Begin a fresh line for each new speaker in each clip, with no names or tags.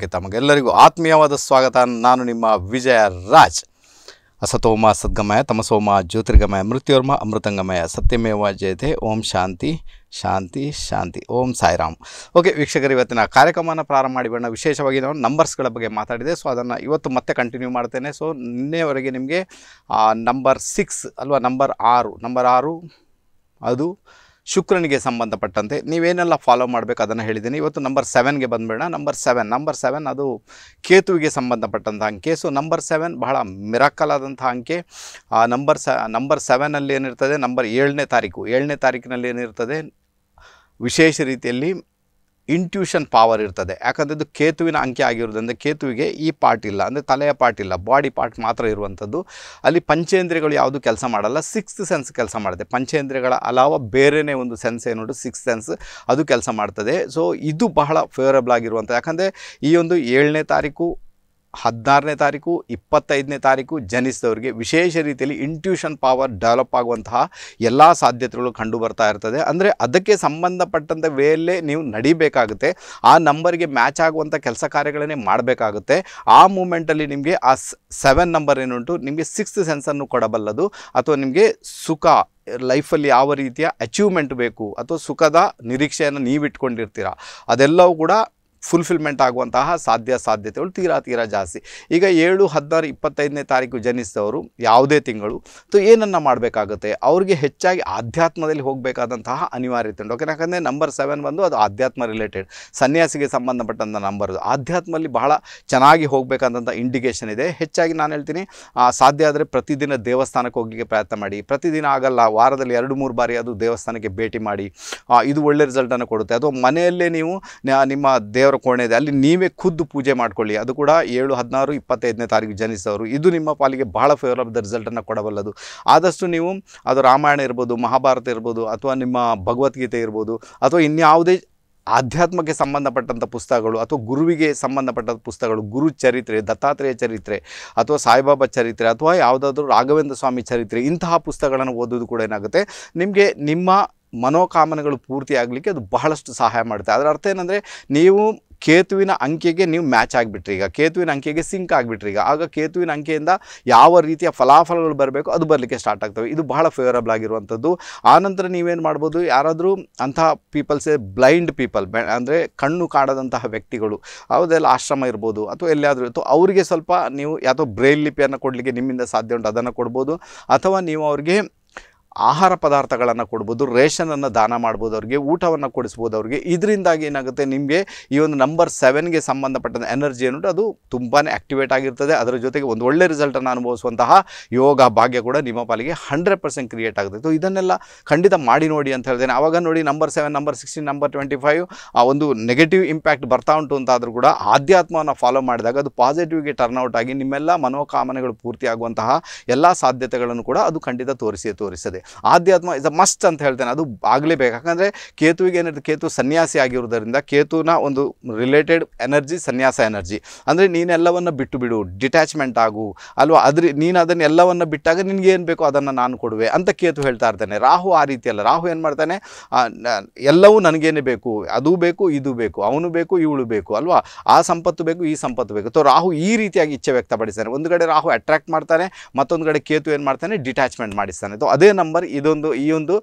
ಕಾರ್ಯಕ್ರಮಕ್ಕೆ ತಮಗೆಲ್ಲರಿಗೂ ಆತ್ಮೀಯವಾದ ಸ್ವಾಗತ ನಾನು ನಿಮ್ಮ ವಿಜಯ ರಾಜ್ ಅಸತೋಮ ಸದ್ಗಮಯ ತಮಸೋಮ ಜ್ಯೋತಿರ್ಗಮಯ ಮೃತ್ಯೋರ್ಮ ಅಮೃತಂಗಮಯ ಸತ್ಯಮೇವ ಜಯತೆ ಓಂ ಶಾಂತಿ ಶಾಂತಿ ಶಾಂತಿ ಓಂ ಸಾಯಿರಾಮ್ ಓಕೆ ವೀಕ್ಷಕರು ಇವತ್ತಿನ ಕಾರ್ಯಕ್ರಮನ ಪ್ರಾರಂಭ ಮಾಡಿ ಬಣ್ಣ ವಿಶೇಷವಾಗಿ ನಾವು ನಂಬರ್ಸ್ಗಳ ಬಗ್ಗೆ ಮಾತಾಡಿದೆ ಸೊ ಅದನ್ನು ಇವತ್ತು ಮತ್ತೆ ಕಂಟಿನ್ಯೂ ಮಾಡ್ತೇನೆ ಸೊ ನಿನ್ನೆವರೆಗೆ ನಿಮಗೆ ನಂಬರ್ ಸಿಕ್ಸ್ ಅಲ್ವಾ ನಂಬರ್ ಆರು ನಂಬರ್ ಆರು ಅದು ಶುಕ್ರನಿಗೆ ಸಂಬಂಧಪಟ್ಟಂತೆ ನೀವೇನೆಲ್ಲ ಫಾಲೋ ಮಾಡಬೇಕು ಅದನ್ನು ಹೇಳಿದ್ದೀನಿ ಇವತ್ತು ನಂಬರ್ ಸೆವೆನ್ಗೆ ಬಂದ್ಬೇಡ ನಂಬರ್ ಸೆವೆನ್ ನಂಬರ್ ಸೆವೆನ್ ಅದು ಕೇತುವಿಗೆ ಸಂಬಂಧಪಟ್ಟಂಥ ಅಂಕೆ ಸೊ ನಂಬರ್ ಸೆವೆನ್ ಬಹಳ ಮಿರಾಕಲ್ ಆದಂಥ ಅಂಕೆ ಆ ನಂಬರ್ ಸ ನಂಬರ್ ಸೆವೆನಲ್ಲಿ ಏನಿರ್ತದೆ ನಂಬರ್ ಏಳನೇ ತಾರೀಕು ಏಳನೇ ತಾರೀಕಿನಲ್ಲಿ ಏನಿರ್ತದೆ ವಿಶೇಷ ರೀತಿಯಲ್ಲಿ ಇಂಟ್ಯೂಷನ್ ಪವರ್ ಇರ್ತದೆ ಯಾಕಂದರೆ ಇದು ಕೇತುವಿನ ಅಂಕೆ ಆಗಿರೋದ್ರಿಂದ ಕೇತುವಿಗೆ ಈ ಪಾರ್ಟ್ ಇಲ್ಲ ಅಂದರೆ ತಲೆಯ ಪಾರ್ಟ್ ಇಲ್ಲ ಬಾಡಿ ಪಾರ್ಟ್ ಮಾತ್ರ ಇರುವಂಥದ್ದು ಅಲ್ಲಿ ಪಂಚೇಂದ್ರಿಯಗಳು ಯಾವುದು ಕೆಲಸ ಮಾಡಲ್ಲ ಸಿಕ್ಸ್ತ್ ಸೆನ್ಸ್ ಕೆಲಸ ಮಾಡುತ್ತೆ ಪಂಚೇಂದ್ರಿಯಗಳ ಅಲಾವ ಬೇರೆಯೇ ಒಂದು ಸೆನ್ಸ್ ನೋಡಿ ಸಿಕ್ಸ್ ಸೆನ್ಸ್ ಅದು ಕೆಲಸ ಮಾಡ್ತದೆ ಸೊ ಇದು ಬಹಳ ಫೇವರೇಬಲ್ ಆಗಿರುವಂಥ ಯಾಕಂದರೆ ಈ ಒಂದು ಏಳನೇ ತಾರೀಕು ಹದಿನಾರನೇ ತಾರೀಕು ಇಪ್ಪತ್ತೈದನೇ ತಾರೀಕು ಜನಿಸಿದವರಿಗೆ ವಿಶೇಷ ರೀತಿಯಲ್ಲಿ ಇಂಟ್ಯೂಷನ್ ಪವರ್ ಡೆವಲಪ್ ಆಗುವಂತಹ ಎಲ್ಲ ಸಾಧ್ಯತೆಗಳು ಕಂಡು ಬರ್ತಾ ಇರ್ತದೆ ಅಂದರೆ ಅದಕ್ಕೆ ಸಂಬಂಧಪಟ್ಟಂಥ ವೇಯಲ್ಲೇ ನೀವು ನಡಿಬೇಕಾಗುತ್ತೆ ಆ ನಂಬರ್ಗೆ ಮ್ಯಾಚ್ ಆಗುವಂಥ ಕೆಲಸ ಕಾರ್ಯಗಳನ್ನೇ ಮಾಡಬೇಕಾಗುತ್ತೆ ಆ ಮೂಮೆಂಟಲ್ಲಿ ನಿಮಗೆ ಆ ಸೆವೆನ್ ನಂಬರ್ ಏನುಂಟು ನಿಮಗೆ ಸಿಕ್ಸ್ತ್ ಸೆನ್ಸನ್ನು ಕೊಡಬಲ್ಲದು ಅಥವಾ ನಿಮಗೆ ಸುಖ ಲೈಫಲ್ಲಿ ಯಾವ ರೀತಿಯ ಅಚೀವ್ಮೆಂಟ್ ಬೇಕು ಅಥವಾ ಸುಖದ ನಿರೀಕ್ಷೆಯನ್ನು ನೀವಿಟ್ಕೊಂಡಿರ್ತೀರ ಅದೆಲ್ಲವೂ ಕೂಡ ಫುಲ್ಫಿಲ್ಮೆಂಟ್ ಆಗುವಂತಹ ಸಾಧ್ಯ ಸಾಧ್ಯತೆಗಳು ತೀರಾ ತೀರಾ ಜಾಸ್ತಿ ಈಗ ಏಳು ಹದಿನಾರು ಇಪ್ಪತ್ತೈದನೇ ತಾರೀಕು ಜನಿಸಿದವರು ಯಾವುದೇ ತಿಂಗಳು ಸೊ ಏನನ್ನು ಮಾಡಬೇಕಾಗುತ್ತೆ ಅವ್ರಿಗೆ ಹೆಚ್ಚಾಗಿ ಆಧ್ಯಾತ್ಮದಲ್ಲಿ ಹೋಗಬೇಕಾದಂತಹ ಅನಿವಾರ್ಯತೆ ಉಂಟು ಓಕೆ ಯಾಕಂದರೆ ನಂಬರ್ ಸೆವೆನ್ ಬಂದು ಅದು ಆಧ್ಯಾತ್ಮ ರಿಲೇಟೆಡ್ ಸನ್ಯಾಸಿಗೆ ಸಂಬಂಧಪಟ್ಟಂಥ ನಂಬರ್ ಆಧ್ಯಾತ್ಮದಲ್ಲಿ ಬಹಳ ಚೆನ್ನಾಗಿ ಹೋಗಬೇಕಾದಂಥ ಇಂಡಿಕೇಷನ್ ಇದೆ ಹೆಚ್ಚಾಗಿ ನಾನು ಹೇಳ್ತೀನಿ ಸಾಧ್ಯ ಆದರೆ ಪ್ರತಿದಿನ ದೇವಸ್ಥಾನಕ್ಕೆ ಹೋಗಲಿಕ್ಕೆ ಪ್ರಯತ್ನ ಮಾಡಿ ಪ್ರತಿದಿನ ಆಗಲ್ಲ ವಾರದಲ್ಲಿ ಎರಡು ಮೂರು ಬಾರಿ ಅದು ದೇವಸ್ಥಾನಕ್ಕೆ ಭೇಟಿ ಮಾಡಿ ಇದು ಒಳ್ಳೆ ರಿಸಲ್ಟನ್ನು ಕೊಡುತ್ತೆ ಅಥವಾ ಮನೆಯಲ್ಲೇ ನೀವು ನಿಮ್ಮ ದೇವರ ದೇವರ ಕೋಣೆ ಇದೆ ಅಲ್ಲಿ ನೀವೇ ಖುದ್ದು ಪೂಜೆ ಮಾಡ್ಕೊಳ್ಳಿ ಅದು ಕೂಡ ಏಳು ಹದಿನಾರು ಇಪ್ಪತ್ತೈದನೇ ತಾರೀಕು ಜನಿಸಿದವರು ಇದು ನಿಮ್ಮ ಪಾಲಿಗೆ ಭಾಳ ಆಫ್ ದ ರಿಸಲ್ಟನ್ನು ಕೊಡಬಲ್ಲದು ಆದಷ್ಟು ನೀವು ಅದು ರಾಮಾಯಣ ಇರ್ಬೋದು ಮಹಾಭಾರತ ಇರ್ಬೋದು ಅಥವಾ ನಿಮ್ಮ ಭಗವದ್ಗೀತೆ ಇರ್ಬೋದು ಅಥವಾ ಇನ್ಯಾವುದೇ ಆಧ್ಯಾತ್ಮಕ್ಕೆ ಸಂಬಂಧಪಟ್ಟಂಥ ಪುಸ್ತಕಗಳು ಅಥವಾ ಗುರುವಿಗೆ ಸಂಬಂಧಪಟ್ಟಂಥ ಪುಸ್ತಕಗಳು ಗುರು ಚರಿತ್ರೆ ದತ್ತಾತ್ರೇಯ ಚರಿತ್ರೆ ಅಥವಾ ಸಾಯಿಬಾಬಾ ಚರಿತ್ರೆ ಅಥವಾ ಯಾವುದಾದ್ರೂ ರಾಘವೇಂದ್ರ ಸ್ವಾಮಿ ಚರಿತ್ರೆ ಇಂತಹ ಪುಸ್ತಕಗಳನ್ನು ಓದೋದು ಕೂಡ ಏನಾಗುತ್ತೆ ನಿಮಗೆ ನಿಮ್ಮ ಮನೋಕಾಮನೆಗಳು ಪೂರ್ತಿ ಆಗಲಿಕ್ಕೆ ಅದು ಬಹಳಷ್ಟು ಸಹಾಯ ಮಾಡುತ್ತೆ ಅದರ ಅರ್ಥ ಏನಂದರೆ ನೀವು ಕೇತುವಿನ ಅಂಕೆಗೆ ನೀವು ಮ್ಯಾಚ್ ಆಗಿಬಿಟ್ರಿ ಈಗ ಕೇತುವಿನ ಅಂಕೆಗೆ ಸಿಂಕ್ ಆಗಿಬಿಟ್ರಿ ಈಗ ಆಗ ಕೇತುವಿನ ಅಂಕೆಯಿಂದ ಯಾವ ರೀತಿಯ ಫಲಾಫಲಗಳು ಬರಬೇಕು ಅದು ಬರಲಿಕ್ಕೆ ಸ್ಟಾರ್ಟ್ ಆಗ್ತವೆ ಇದು ಬಹಳ ಫೇವರಬಲ್ ಆಗಿರುವಂಥದ್ದು ಆನಂತರ ನೀವೇನು ಮಾಡ್ಬೋದು ಯಾರಾದರೂ ಅಂತಹ ಪೀಪಲ್ಸೆ ಬ್ಲೈಂಡ್ ಪೀಪಲ್ ಅಂದರೆ ಕಣ್ಣು ಕಾಡದಂತಹ ವ್ಯಕ್ತಿಗಳು ಯಾವುದೆಲ್ಲ ಆಶ್ರಮ ಇರ್ಬೋದು ಅಥವಾ ಎಲ್ಲಿಯಾದರೂ ಇತ್ತು ಅವರಿಗೆ ಸ್ವಲ್ಪ ನೀವು ಯಾವುದೋ ಬ್ರೈಲ್ ಲಿಪಿಯನ್ನು ಕೊಡಲಿಕ್ಕೆ ನಿಮ್ಮಿಂದ ಸಾಧ್ಯ ಉಂಟು ಅದನ್ನು ಕೊಡ್ಬೋದು ಅಥವಾ ನೀವು ಅವ್ರಿಗೆ ಆಹಾರ ಪದಾರ್ಥಗಳನ್ನು ಕೊಡ್ಬೋದು ರೇಷನನ್ನು ದಾನ ಮಾಡ್ಬೋದು ಅವ್ರಿಗೆ ಊಟವನ್ನು ಕೊಡಿಸ್ಬೋದು ಅವ್ರಿಗೆ ಇದರಿಂದಾಗಿ ಏನಾಗುತ್ತೆ ನಿಮಗೆ ಈ ಒಂದು ನಂಬರ್ ಸೆವೆನ್ಗೆ ಸಂಬಂಧಪಟ್ಟಂಥ ಎನರ್ಜಿ ಏನುಂಟು ಅದು ತುಂಬಾ ಆಕ್ಟಿವೇಟ್ ಆಗಿರ್ತದೆ ಅದರ ಜೊತೆಗೆ ಒಂದು ಒಳ್ಳೆ ರಿಸಲ್ಟನ್ನು ಅನುಭವಿಸುವಂತಹ ಯೋಗ ಭಾಗ್ಯ ಕೂಡ ನಿಮ್ಮ ಪಾಲಿಗೆ ಹಂಡ್ರೆಡ್ ಪರ್ಸೆಂಟ್ ಕ್ರಿಯೇಟ್ ಆಗುತ್ತೆ ಸೊ ಇದನ್ನೆಲ್ಲ ಖಂಡಿತ ಮಾಡಿ ನೋಡಿ ಅಂತ ಹೇಳ್ತೇನೆ ಆವಾಗ ನೋಡಿ number seven number sixteen number twenty five ಆ ಒಂದು ನೆಗೆಟಿವ್ ಇಂಪ್ಯಾಕ್ಟ್ ಬರ್ತಾ ಉಂಟು ಅಂತಾದರೂ ಕೂಡ ಆಧ್ಯಾತ್ಮವನ್ನು ಫಾಲೋ ಮಾಡಿದಾಗ ಅದು ಪಾಸಿಟಿವ್ಗೆ ಟರ್ನ್ಔಟ್ ಆಗಿ ನಿಮ್ಮೆಲ್ಲ ಮನೋಕಾಮನೆಗಳು ಪೂರ್ತಿ ಆಗುವಂತಹ ಎಲ್ಲ ಸಾಧ್ಯತೆಗಳನ್ನು ಕೂಡ ಅದು ಖಂಡಿತ ತೋರಿಸಿ ತೋರಿಸದೆ ಆಧ್ಯಾತ್ಮ ಇಸ್ ಅ ಮಸ್ಟ್ ಅಂತ ಹೇಳ್ತೇನೆ ಅದು ಆಗಲೇಬೇಕು ಯಾಕಂದರೆ ಕೇತುವಿಗೆ ಏನಿರುತ್ತೆ ಕೇತು ಸನ್ಯಾಸಿ ಆಗಿರುವುದರಿಂದ ಕೇತುವಿನ ಒಂದು ರಿಲೇಟೆಡ್ ಎನರ್ಜಿ ಸನ್ಯಾಸ ಎನರ್ಜಿ ಅಂದರೆ ನೀನೆಲ್ಲವನ್ನು ಬಿಟ್ಟು ಬಿಡು ಡಿಟ್ಯಾಚ್ಮೆಂಟ್ ಆಗು ಅಲ್ವಾ ಅದ್ರ ನೀನು ಅದನ್ನು ಎಲ್ಲವನ್ನು ಬಿಟ್ಟಾಗ ನಿನಗೆ ಏನು ಬೇಕೋ ಅದನ್ನು ನಾನು ಕೊಡುವೆ ಅಂತ ಕೇತು ಹೇಳ್ತಾ ಇರ್ತಾನೆ ರಾಹು ಆ ರೀತಿಯಲ್ಲ ರಾಹು ಏನು ಮಾಡ್ತಾನೆ ಎಲ್ಲವೂ ನನಗೇನೆ ಬೇಕು ಅದು ಬೇಕು ಇದು ಬೇಕು ಅವನು ಬೇಕು ಇವಳು ಬೇಕು ಅಲ್ವಾ ಆ ಸಂಪತ್ತು ಬೇಕು ಈ ಸಂಪತ್ತು ಬೇಕು ಸೊ ರಾಹು ಈ ರೀತಿಯಾಗಿ ಇಚ್ಛೆ ವ್ಯಕ್ತಪಡಿಸ್ತಾನೆ ಒಂದು ಕಡೆ ರಾಹು ಅಟ್ರಾಕ್ಟ್ ಮಾಡ್ತಾನೆ ಮತ್ತೊಂದು ಕಡೆ ಕೇತು ಏನು ಮಾಡ್ತಾನೆ ಡಿಟ್ಯಾಚ್ಮೆಂಟ್ ಮಾಡಿಸ್ತಾನೆ ಸೊ ಅದೇ ನಮ್ಮ ನಂಬರ್ ಇದೊಂದು ಈ ಒಂದು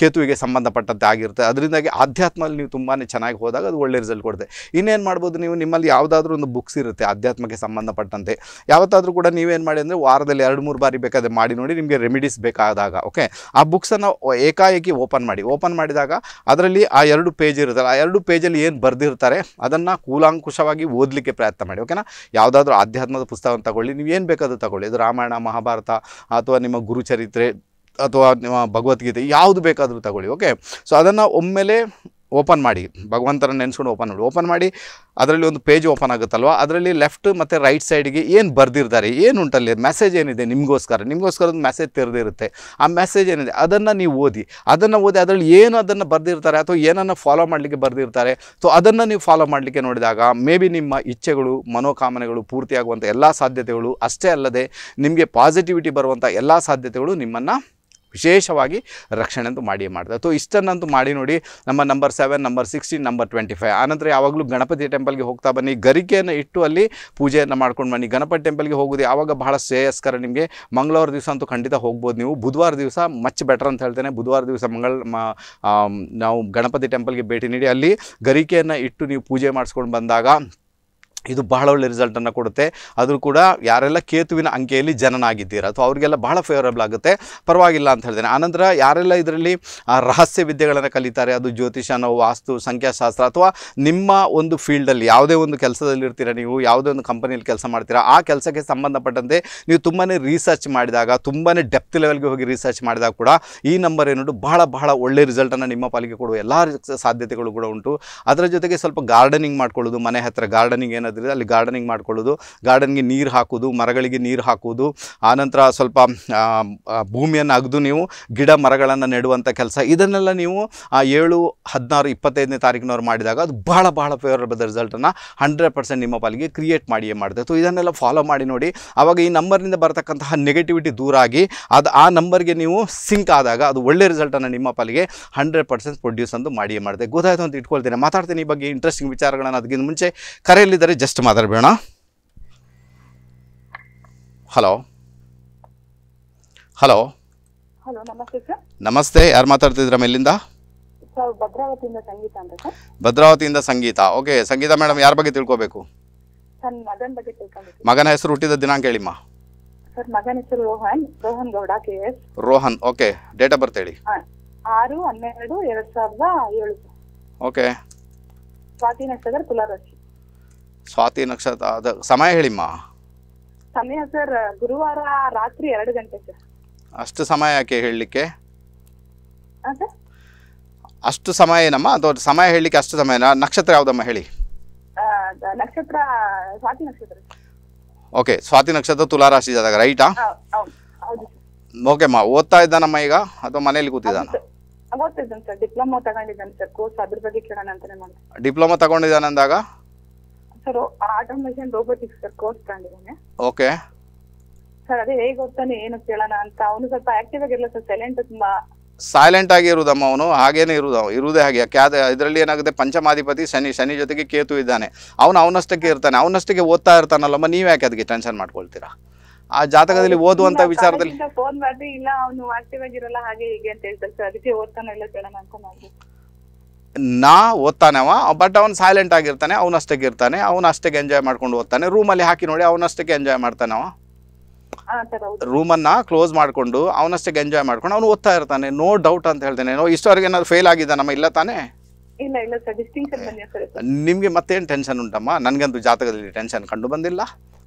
ಕೇತುವಿಗೆ ಸಂಬಂಧಪಟ್ಟಂತೆ ಆಗಿರುತ್ತೆ ಅದರಿಂದಾಗಿ ಆಧ್ಯಾತ್ಮದಲ್ಲಿ ನೀವು ತುಂಬಾ ಚೆನ್ನಾಗಿ ಹೋದಾಗ ಅದು ಒಳ್ಳೆ ರಿಸಲ್ಟ್ ಕೊಡುತ್ತೆ ಇನ್ನೇನು ಮಾಡ್ಬೋದು ನೀವು ನಿಮ್ಮಲ್ಲಿ ಯಾವುದಾದ್ರೂ ಒಂದು ಬುಕ್ಸ್ ಇರುತ್ತೆ ಆಧ್ಯಾತ್ಮಕ್ಕೆ ಸಂಬಂಧಪಟ್ಟಂತೆ ಯಾವತ್ತಾದರೂ ಕೂಡ ನೀವೇನು ಮಾಡಿ ಅಂದರೆ ವಾರದಲ್ಲಿ ಎರಡು ಮೂರು ಬಾರಿ ಬೇಕಾದರೆ ಮಾಡಿ ನೋಡಿ ನಿಮಗೆ ರೆಮಿಡೀಸ್ ಬೇಕಾದಾಗ ಓಕೆ ಆ ಬುಕ್ಸನ್ನು ಏಕಾಏಕಿ ಓಪನ್ ಮಾಡಿ ಓಪನ್ ಮಾಡಿದಾಗ ಅದರಲ್ಲಿ ಆ ಎರಡು ಪೇಜ್ ಇರುತ್ತಲ್ಲ ಆ ಎರಡು ಪೇಜಲ್ಲಿ ಏನು ಬರೆದಿರ್ತಾರೆ ಅದನ್ನು ಕೂಲಾಂಕುಷವಾಗಿ ಓದಲಿಕ್ಕೆ ಪ್ರಯತ್ನ ಮಾಡಿ ಓಕೆನಾ ಯಾವುದಾದ್ರೂ ಆಧ್ಯಾತ್ಮದ ಪುಸ್ತಕವನ್ನು ತಗೊಳ್ಳಿ ನೀವು ಏನು ಬೇಕಾದರೂ ತಗೊಳ್ಳಿ ಅದು ರಾಮಾಯಣ ಮಹಾಭಾರತ ಅಥವಾ ನಿಮ್ಮ ಗುರುಚರಿತ್ರೆ ಅಥವಾ ನಿಮ್ಮ ಭಗವದ್ಗೀತೆ ಯಾವುದು ಬೇಕಾದರೂ ತಗೊಳ್ಳಿ ಓಕೆ ಸೊ ಅದನ್ನು ಒಮ್ಮೆಲೆ ಓಪನ್ ಮಾಡಿ ಭಗವಂತನ ನೆನೆಸ್ಕೊಂಡು ಓಪನ್ ಮಾಡಿ ಓಪನ್ ಮಾಡಿ ಅದರಲ್ಲಿ ಒಂದು ಪೇಜ್ ಓಪನ್ ಆಗುತ್ತಲ್ವ ಅದರಲ್ಲಿ ಲೆಫ್ಟ್ ಮತ್ತು ರೈಟ್ ಸೈಡ್ಗೆ ಏನು ಬರೆದಿರ್ತಾರೆ ಏನು ಉಂಟಲ್ಲಿ ಮೆಸೇಜ್ ಏನಿದೆ ನಿಮಗೋಸ್ಕರ ನಿಮಗೋಸ್ಕರ ಒಂದು ಮೆಸೇಜ್ ತೆರೆದಿರುತ್ತೆ ಆ ಮೆಸೇಜ್ ಏನಿದೆ ಅದನ್ನು ನೀವು ಓದಿ ಅದನ್ನು ಓದಿ ಅದರಲ್ಲಿ ಏನು ಅದನ್ನು ಬರೆದಿರ್ತಾರೆ ಅಥವಾ ಏನನ್ನು ಫಾಲೋ ಮಾಡಲಿಕ್ಕೆ ಬರೆದಿರ್ತಾರೆ ಸೊ ಅದನ್ನು ನೀವು ಫಾಲೋ ಮಾಡಲಿಕ್ಕೆ ನೋಡಿದಾಗ ಮೇ ಬಿ ನಿಮ್ಮ ಇಚ್ಛೆಗಳು ಮನೋಕಾಮನೆಗಳು ಪೂರ್ತಿಯಾಗುವಂಥ ಎಲ್ಲ ಸಾಧ್ಯತೆಗಳು ಅಷ್ಟೇ ಅಲ್ಲದೆ ನಿಮಗೆ ಪಾಸಿಟಿವಿಟಿ ಬರುವಂಥ ಎಲ್ಲ ಸಾಧ್ಯತೆಗಳು ನಿಮ್ಮನ್ನು ವಿಶೇಷವಾಗಿ ರಕ್ಷಣೆ ಅಂತೂ ಮಾಡಿ ಮಾಡ್ತಾರೆ ಸೊ ಇಷ್ಟನ್ನಂತೂ ಮಾಡಿ ನೋಡಿ ನಮ್ಮ number seven number sixteen number twenty five ಆನಂತರ ಯಾವಾಗಲೂ ಗಣಪತಿ ಟೆಂಪಲ್ಗೆ ಹೋಗ್ತಾ ಬನ್ನಿ ಗರಿಕೆಯನ್ನು ಇಟ್ಟು ಅಲ್ಲಿ ಪೂಜೆಯನ್ನು ಮಾಡ್ಕೊಂಡು ಬನ್ನಿ ಗಣಪತಿ ಟೆಂಪಲ್ಗೆ ಹೋಗೋದು ಯಾವಾಗ ಬಹಳ ಶ್ರೇಯಸ್ಕರ ನಿಮಗೆ ಮಂಗಳವಾರ ದಿವಸ ಅಂತೂ ಖಂಡಿತ ಹೋಗ್ಬೋದು ನೀವು ಬುಧವಾರ ದಿವಸ ಮಚ್ ಬೆಟರ್ ಅಂತ ಹೇಳ್ತೇನೆ ಬುಧವಾರ ದಿವಸ ಮಂಗಳ ನಾವು ಗಣಪತಿ ಟೆಂಪಲ್ಗೆ ಭೇಟಿ ನೀಡಿ ಅಲ್ಲಿ ಗರಿಕೆಯನ್ನು ಇಟ್ಟು ನೀವು ಪೂಜೆ ಮಾಡಿಸ್ಕೊಂಡು ಬಂದಾಗ ಇದು ಬಹಳ ಒಳ್ಳೆ ರಿಸಲ್ಟನ್ನು ಕೊಡುತ್ತೆ ಆದರೂ ಕೂಡ ಯಾರೆಲ್ಲ ಕೇತುವಿನ ಅಂಕೆಯಲ್ಲಿ ಜನನಾಗಿದ್ದೀರಾ ಅಥವಾ ಅವರಿಗೆಲ್ಲ ಬಹಳ ಫೇವರಬಲ್ ಆಗುತ್ತೆ ಪರವಾಗಿಲ್ಲ ಅಂತ ಹೇಳ್ತೇನೆ ಆನಂತರ ಯಾರೆಲ್ಲ ಇದರಲ್ಲಿ ರಹಸ್ಯ ವಿದ್ಯೆಗಳನ್ನು ಕಲಿತಾರೆ ಅದು ಜ್ಯೋತಿಷನ ವಾಸ್ತು ಸಂಖ್ಯಾಶಾಸ್ತ್ರ ಅಥವಾ ನಿಮ್ಮ ಒಂದು ಫೀಲ್ಡಲ್ಲಿ ಯಾವುದೇ ಒಂದು ಕೆಲಸದಲ್ಲಿರ್ತೀರ ನೀವು ಯಾವುದೇ ಒಂದು ಕಂಪನಿಯಲ್ಲಿ ಕೆಲಸ ಮಾಡ್ತೀರಾ ಆ ಕೆಲಸಕ್ಕೆ ಸಂಬಂಧಪಟ್ಟಂತೆ ನೀವು ತುಂಬಾ ರಿಸರ್ಚ್ ಮಾಡಿದಾಗ ತುಂಬಾ ಡೆಪ್ತ್ ಲೆವೆಲ್ಗೆ ಹೋಗಿ ರಿಸರ್ಚ್ ಮಾಡಿದಾಗ ಕೂಡ ಈ ನಂಬರ್ ಏನು ಬಹಳ ಬಹಳ ಒಳ್ಳೆ ರಿಸಲ್ಟನ್ನು ನಿಮ್ಮ ಪಾಲಿಗೆ ಕೊಡುವ ಎಲ್ಲ ಸಾಧ್ಯತೆಗಳು ಕೂಡ ಉಂಟು ಅದರ ಜೊತೆಗೆ ಸ್ವಲ್ಪ ಗಾರ್ಡನಿಂಗ್ ಮಾಡ್ಕೊಳ್ಳೋದು ಮನೆ ಹತ್ತಿರ ಗಾರ್ಡನಿಂಗ್ ಏನಾದರೂ ಮಾಡೋದ್ರಿಂದ ಅಲ್ಲಿ ಗಾರ್ಡನಿಂಗ್ ಮಾಡ್ಕೊಳ್ಳೋದು ಗಾರ್ಡನ್ಗೆ ನೀರು ಹಾಕೋದು ಮರಗಳಿಗೆ ನೀರು ಹಾಕೋದು ಆನಂತರ ಸ್ವಲ್ಪ ಭೂಮಿಯನ್ನು ಅಗದು ನೀವು ಗಿಡ ಮರಗಳನ್ನು ನೆಡುವಂಥ ಕೆಲಸ ಇದನ್ನೆಲ್ಲ ನೀವು ಆ ಏಳು ಹದಿನಾರು ಇಪ್ಪತ್ತೈದನೇ ತಾರೀಕಿನವ್ರು ಮಾಡಿದಾಗ ಅದು ಬಹಳ ಬಹಳ ಫೇವರಬಲ್ ರಿಸಲ್ಟನ್ನು ಹಂಡ್ರೆಡ್ ಪರ್ಸೆಂಟ್ ನಿಮ್ಮ ಪಾಲಿಗೆ ಕ್ರಿಯೇಟ್ ಮಾಡಿಯೇ ಮಾಡಿದೆ ಸೊ ಇದನ್ನೆಲ್ಲ ಫಾಲೋ ಮಾಡಿ ನೋಡಿ ಆವಾಗ ಈ ನಂಬರ್ನಿಂದ ಬರತಕ್ಕಂತಹ ನೆಗೆಟಿವಿಟಿ ದೂರ ಆಗಿ ಅದು ಆ ನಂಬರ್ಗೆ ನೀವು ಸಿಂಕ್ ಆದಾಗ ಅದು ಒಳ್ಳೆ ರಿಸಲ್ಟನ್ನು ನಿಮ್ಮ ಪಾಲಿಗೆ ಹಂಡ್ರೆಡ್ ಪರ್ಸೆಂಟ್ ಪ್ರೊಡ್ಯೂಸ್ ಅಂತ ಮಾಡಿಯೇ ಮಾಡಿದೆ ಗೊತ್ತಾಯಿತು ಅಂತ ಇಟ್ಕೊಳ್ತೀನಿ ಮಾತಾಡ್ತೀನಿ ಈ ಬಗ್ಗೆ ಇಂಟ್ರೆಸ್ಟಿಂಗ್ ವಿಚಾರಗಳನ್ನು ಅದಕ್ಕಿಂತ ಮುಂಚೆ ಕರೆಯಲ್ಲಿದ್ದರೆ ಜಸ್ಟ್ ಮಾತಾಡಬೇಡ ಹಲೋ ಹಲೋ ಹಲೋ ನಮಸ್ತೆ ಸರ್ ನಮಸ್ತೆ ಯಾರು ಮಾತಾಡ್ತಿದ್ರ ಮೇಲಿಂದ ಭದ್ರಾವತಿಯಿಂದ ಸಂಗೀತ ಅಂತ ಸರ್ ಭದ್ರಾವತಿಯಿಂದ ಸಂಗೀತ ಓಕೆ ಸಂಗೀತ ಮೇಡಮ್ ಯಾರ ಬಗ್ಗೆ ತಿಳ್ಕೋಬೇಕು ನನ್ನ ಮಗನ ಬಗ್ಗೆ ತಿಳ್ಕೊಂಡಿದ್ದೀನಿ ಮಗನ ಹೆಸರು ಹುಟ್ಟಿದ ದಿನಾಂಕ ಹೇಳಿಮ್ಮ ಸರ್ ಮಗನ ಹೆಸರು Rohan Rohan Gowda K S Rohan okay date of birth ಹೇಳಿ ಆರು ಹನ್ನೆರಡು ಎರಡ್ ಸಾವಿರದ ಏಳು ಓಕೆ ಸ್ವಾತಿ ನಕ್ಷತ್ರ ತುಲಾರಾಶಿ ಸ್ವಾತಿ ನಕ್ಷತ್ರ ಅದ ಸಮಯ ಹೇಳಿಮ್ಮ ಸಮಯ ಸರ್ ಗುರುವಾರ ರಾತ್ರಿ ಎರಡು ಗಂಟೆ ಸರ್ ಅಷ್ಟು ಸಮಯ ಯಾಕೆ ಹೇಳಲಿಕ್ಕೆ ಅಷ್ಟು ಸಮಯ ಏನಮ್ಮ ಅದು ಸಮಯ ಹೇಳಲಿಕ್ಕೆ ಅಷ್ಟು ಸಮಯ ನಕ್ಷತ್ರ ಯಾವುದಮ್ಮ ಹೇಳಿ ನಕ್ಷತ್ರ ಸ್ವಾತಿ ನಕ್ಷತ್ರ ಓಕೆ ಸ್ವಾತಿ ನಕ್ಷತ್ರ ತುಲಾರಾಶಿ ಜಾತಕ ರೈಟಾ ಓಕೆಮ್ಮ ಓದ್ತಾ ಇದ್ದಾನಮ್ಮ ಈಗ ಅಥವಾ ಮನೇಲಿ ಕೂತಿದ್ದಾನ ಡಿಪ್ಲೊಮಾ ತಗೊಂಡಿದ್ದಾನೆ ಸರ್ ಕೋರ್ಸ್ ಅದರ ಬಗ್ಗೆ ಕೇಳೋಣ ಅಂತಾನೆ ಡಿಪ್ಲೊಮಾ ತಗೊಂಡಿದ್ದಾನೆ ಅಂದಾಗ sir automation robotics sir course ತಗೊಂಡಿದ್ದಾನೆ ಓಕೆ ಸರ್ ಅದೇ ಹೇಗೆ ಓದ್ತಾನೆ ಏನು ಕೇಳೋಣ ಅಂತ ಅವನು ಸ್ವಲ್ಪ ಆಕ್ಟಿವ್ ಆಗಿರಲ್ಲ ಸರ್ ಸೈಲೆಂಟ್ ತುಂಬಾ ಸೈಲೆಂಟ್ ಆಗಿ ಇರುವುದಮ್ಮ ಅವನು ಹಾಗೇನೆ ಇರುವುದು ಇರುವುದೇ ಹಾಗೆ ಯಾಕೆ ಇದರಲ್ಲಿ ಏನಾಗುತ್ತೆ ಪಂಚಮಾಧಿಪತಿ ಶನಿ ಶನಿ ಜೊತೆಗೆ ಕೇತು ಇದ್ದಾನೆ ಅವನು ಅವನಷ್ಟಕ್ಕೆ ಇರ್ತಾನೆ ಅವನಷ್ಟಕ್ಕೆ ಓದ್ತಾ ಇರ್ತಾನಲ್ಲಮ್ಮ ನೀವು ಯಾಕೆ ಅದಕ್ಕೆ ಟೆನ್ಷನ್ ಮಾಡ್ಕೊಳ್ತೀರಾ ಆ ಜಾತಕದಲ್ಲಿ ಓದುವಂತ ವಿಚಾರದಲ್ಲಿ ಫೋನ್ ಮಾಡಿ ಇಲ್ಲ ಅವನು ಆಕ್ಟಿವ್ ಆಗಿರಲ್ಲ ಹಾಗೆ ಹೀಗೆ ಅಂತ ಹೇಳ್ತಾರೆ ಸರ್ ಅದಕ್ಕೆ ಓದ್ತಾನೆ ಇಲ್ಲ ಕೇಳೋಣ ಅಂತ ನಾ ಓದ್ತಾನವ ಬಟ್ ಅವ್ನು ಸೈಲೆಂಟ್ ಆಗಿರ್ತಾನೆ ಅವನಷ್ಟಕ್ಕೆ ಇರ್ತಾನೆ ಅವ್ನು ಅಷ್ಟಕ್ಕೆ ಎಂಜಾಯ್ ಮಾಡ್ಕೊಂಡು ಓದ್ತಾನೆ ರೂಮಲ್ಲಿ ಹಾಕಿ ನೋಡಿ ಅವನಷ್ಟಕ್ಕೆ ಎಂಜಾಯ್ ಮಾಡ್ತಾನವ ರೂಮನ್ನ ಕ್ಲೋಸ್ ಮಾಡಿಕೊಂಡು ಅವನಷ್ಟಕ್ಕೆ ಎಂಜಾಯ್ ಮಾಡ್ಕೊಂಡು ಅವನು ಓದ್ತಾ ಇರ್ತಾನೆ ನೋ ಡೌಟ್ ಅಂತ ಹೇಳ್ತಾನೆ ನೋ ಇಷ್ಟವರೆಗೆ ಏನಾದ್ರು ಫೇಲ್ ನಮ್ಮ ಇಲ್ಲ ತಾನೇ ನಿಮಗೆ ಮತ್ತೇನು ಟೆನ್ಷನ್ ಉಂಟಮ್ಮ ನನಗಂತೂ ಜಾತಕದಲ್ಲಿ ಟೆನ್ಷನ್ ಕಂಡು ಬಂದಿಲ್ಲ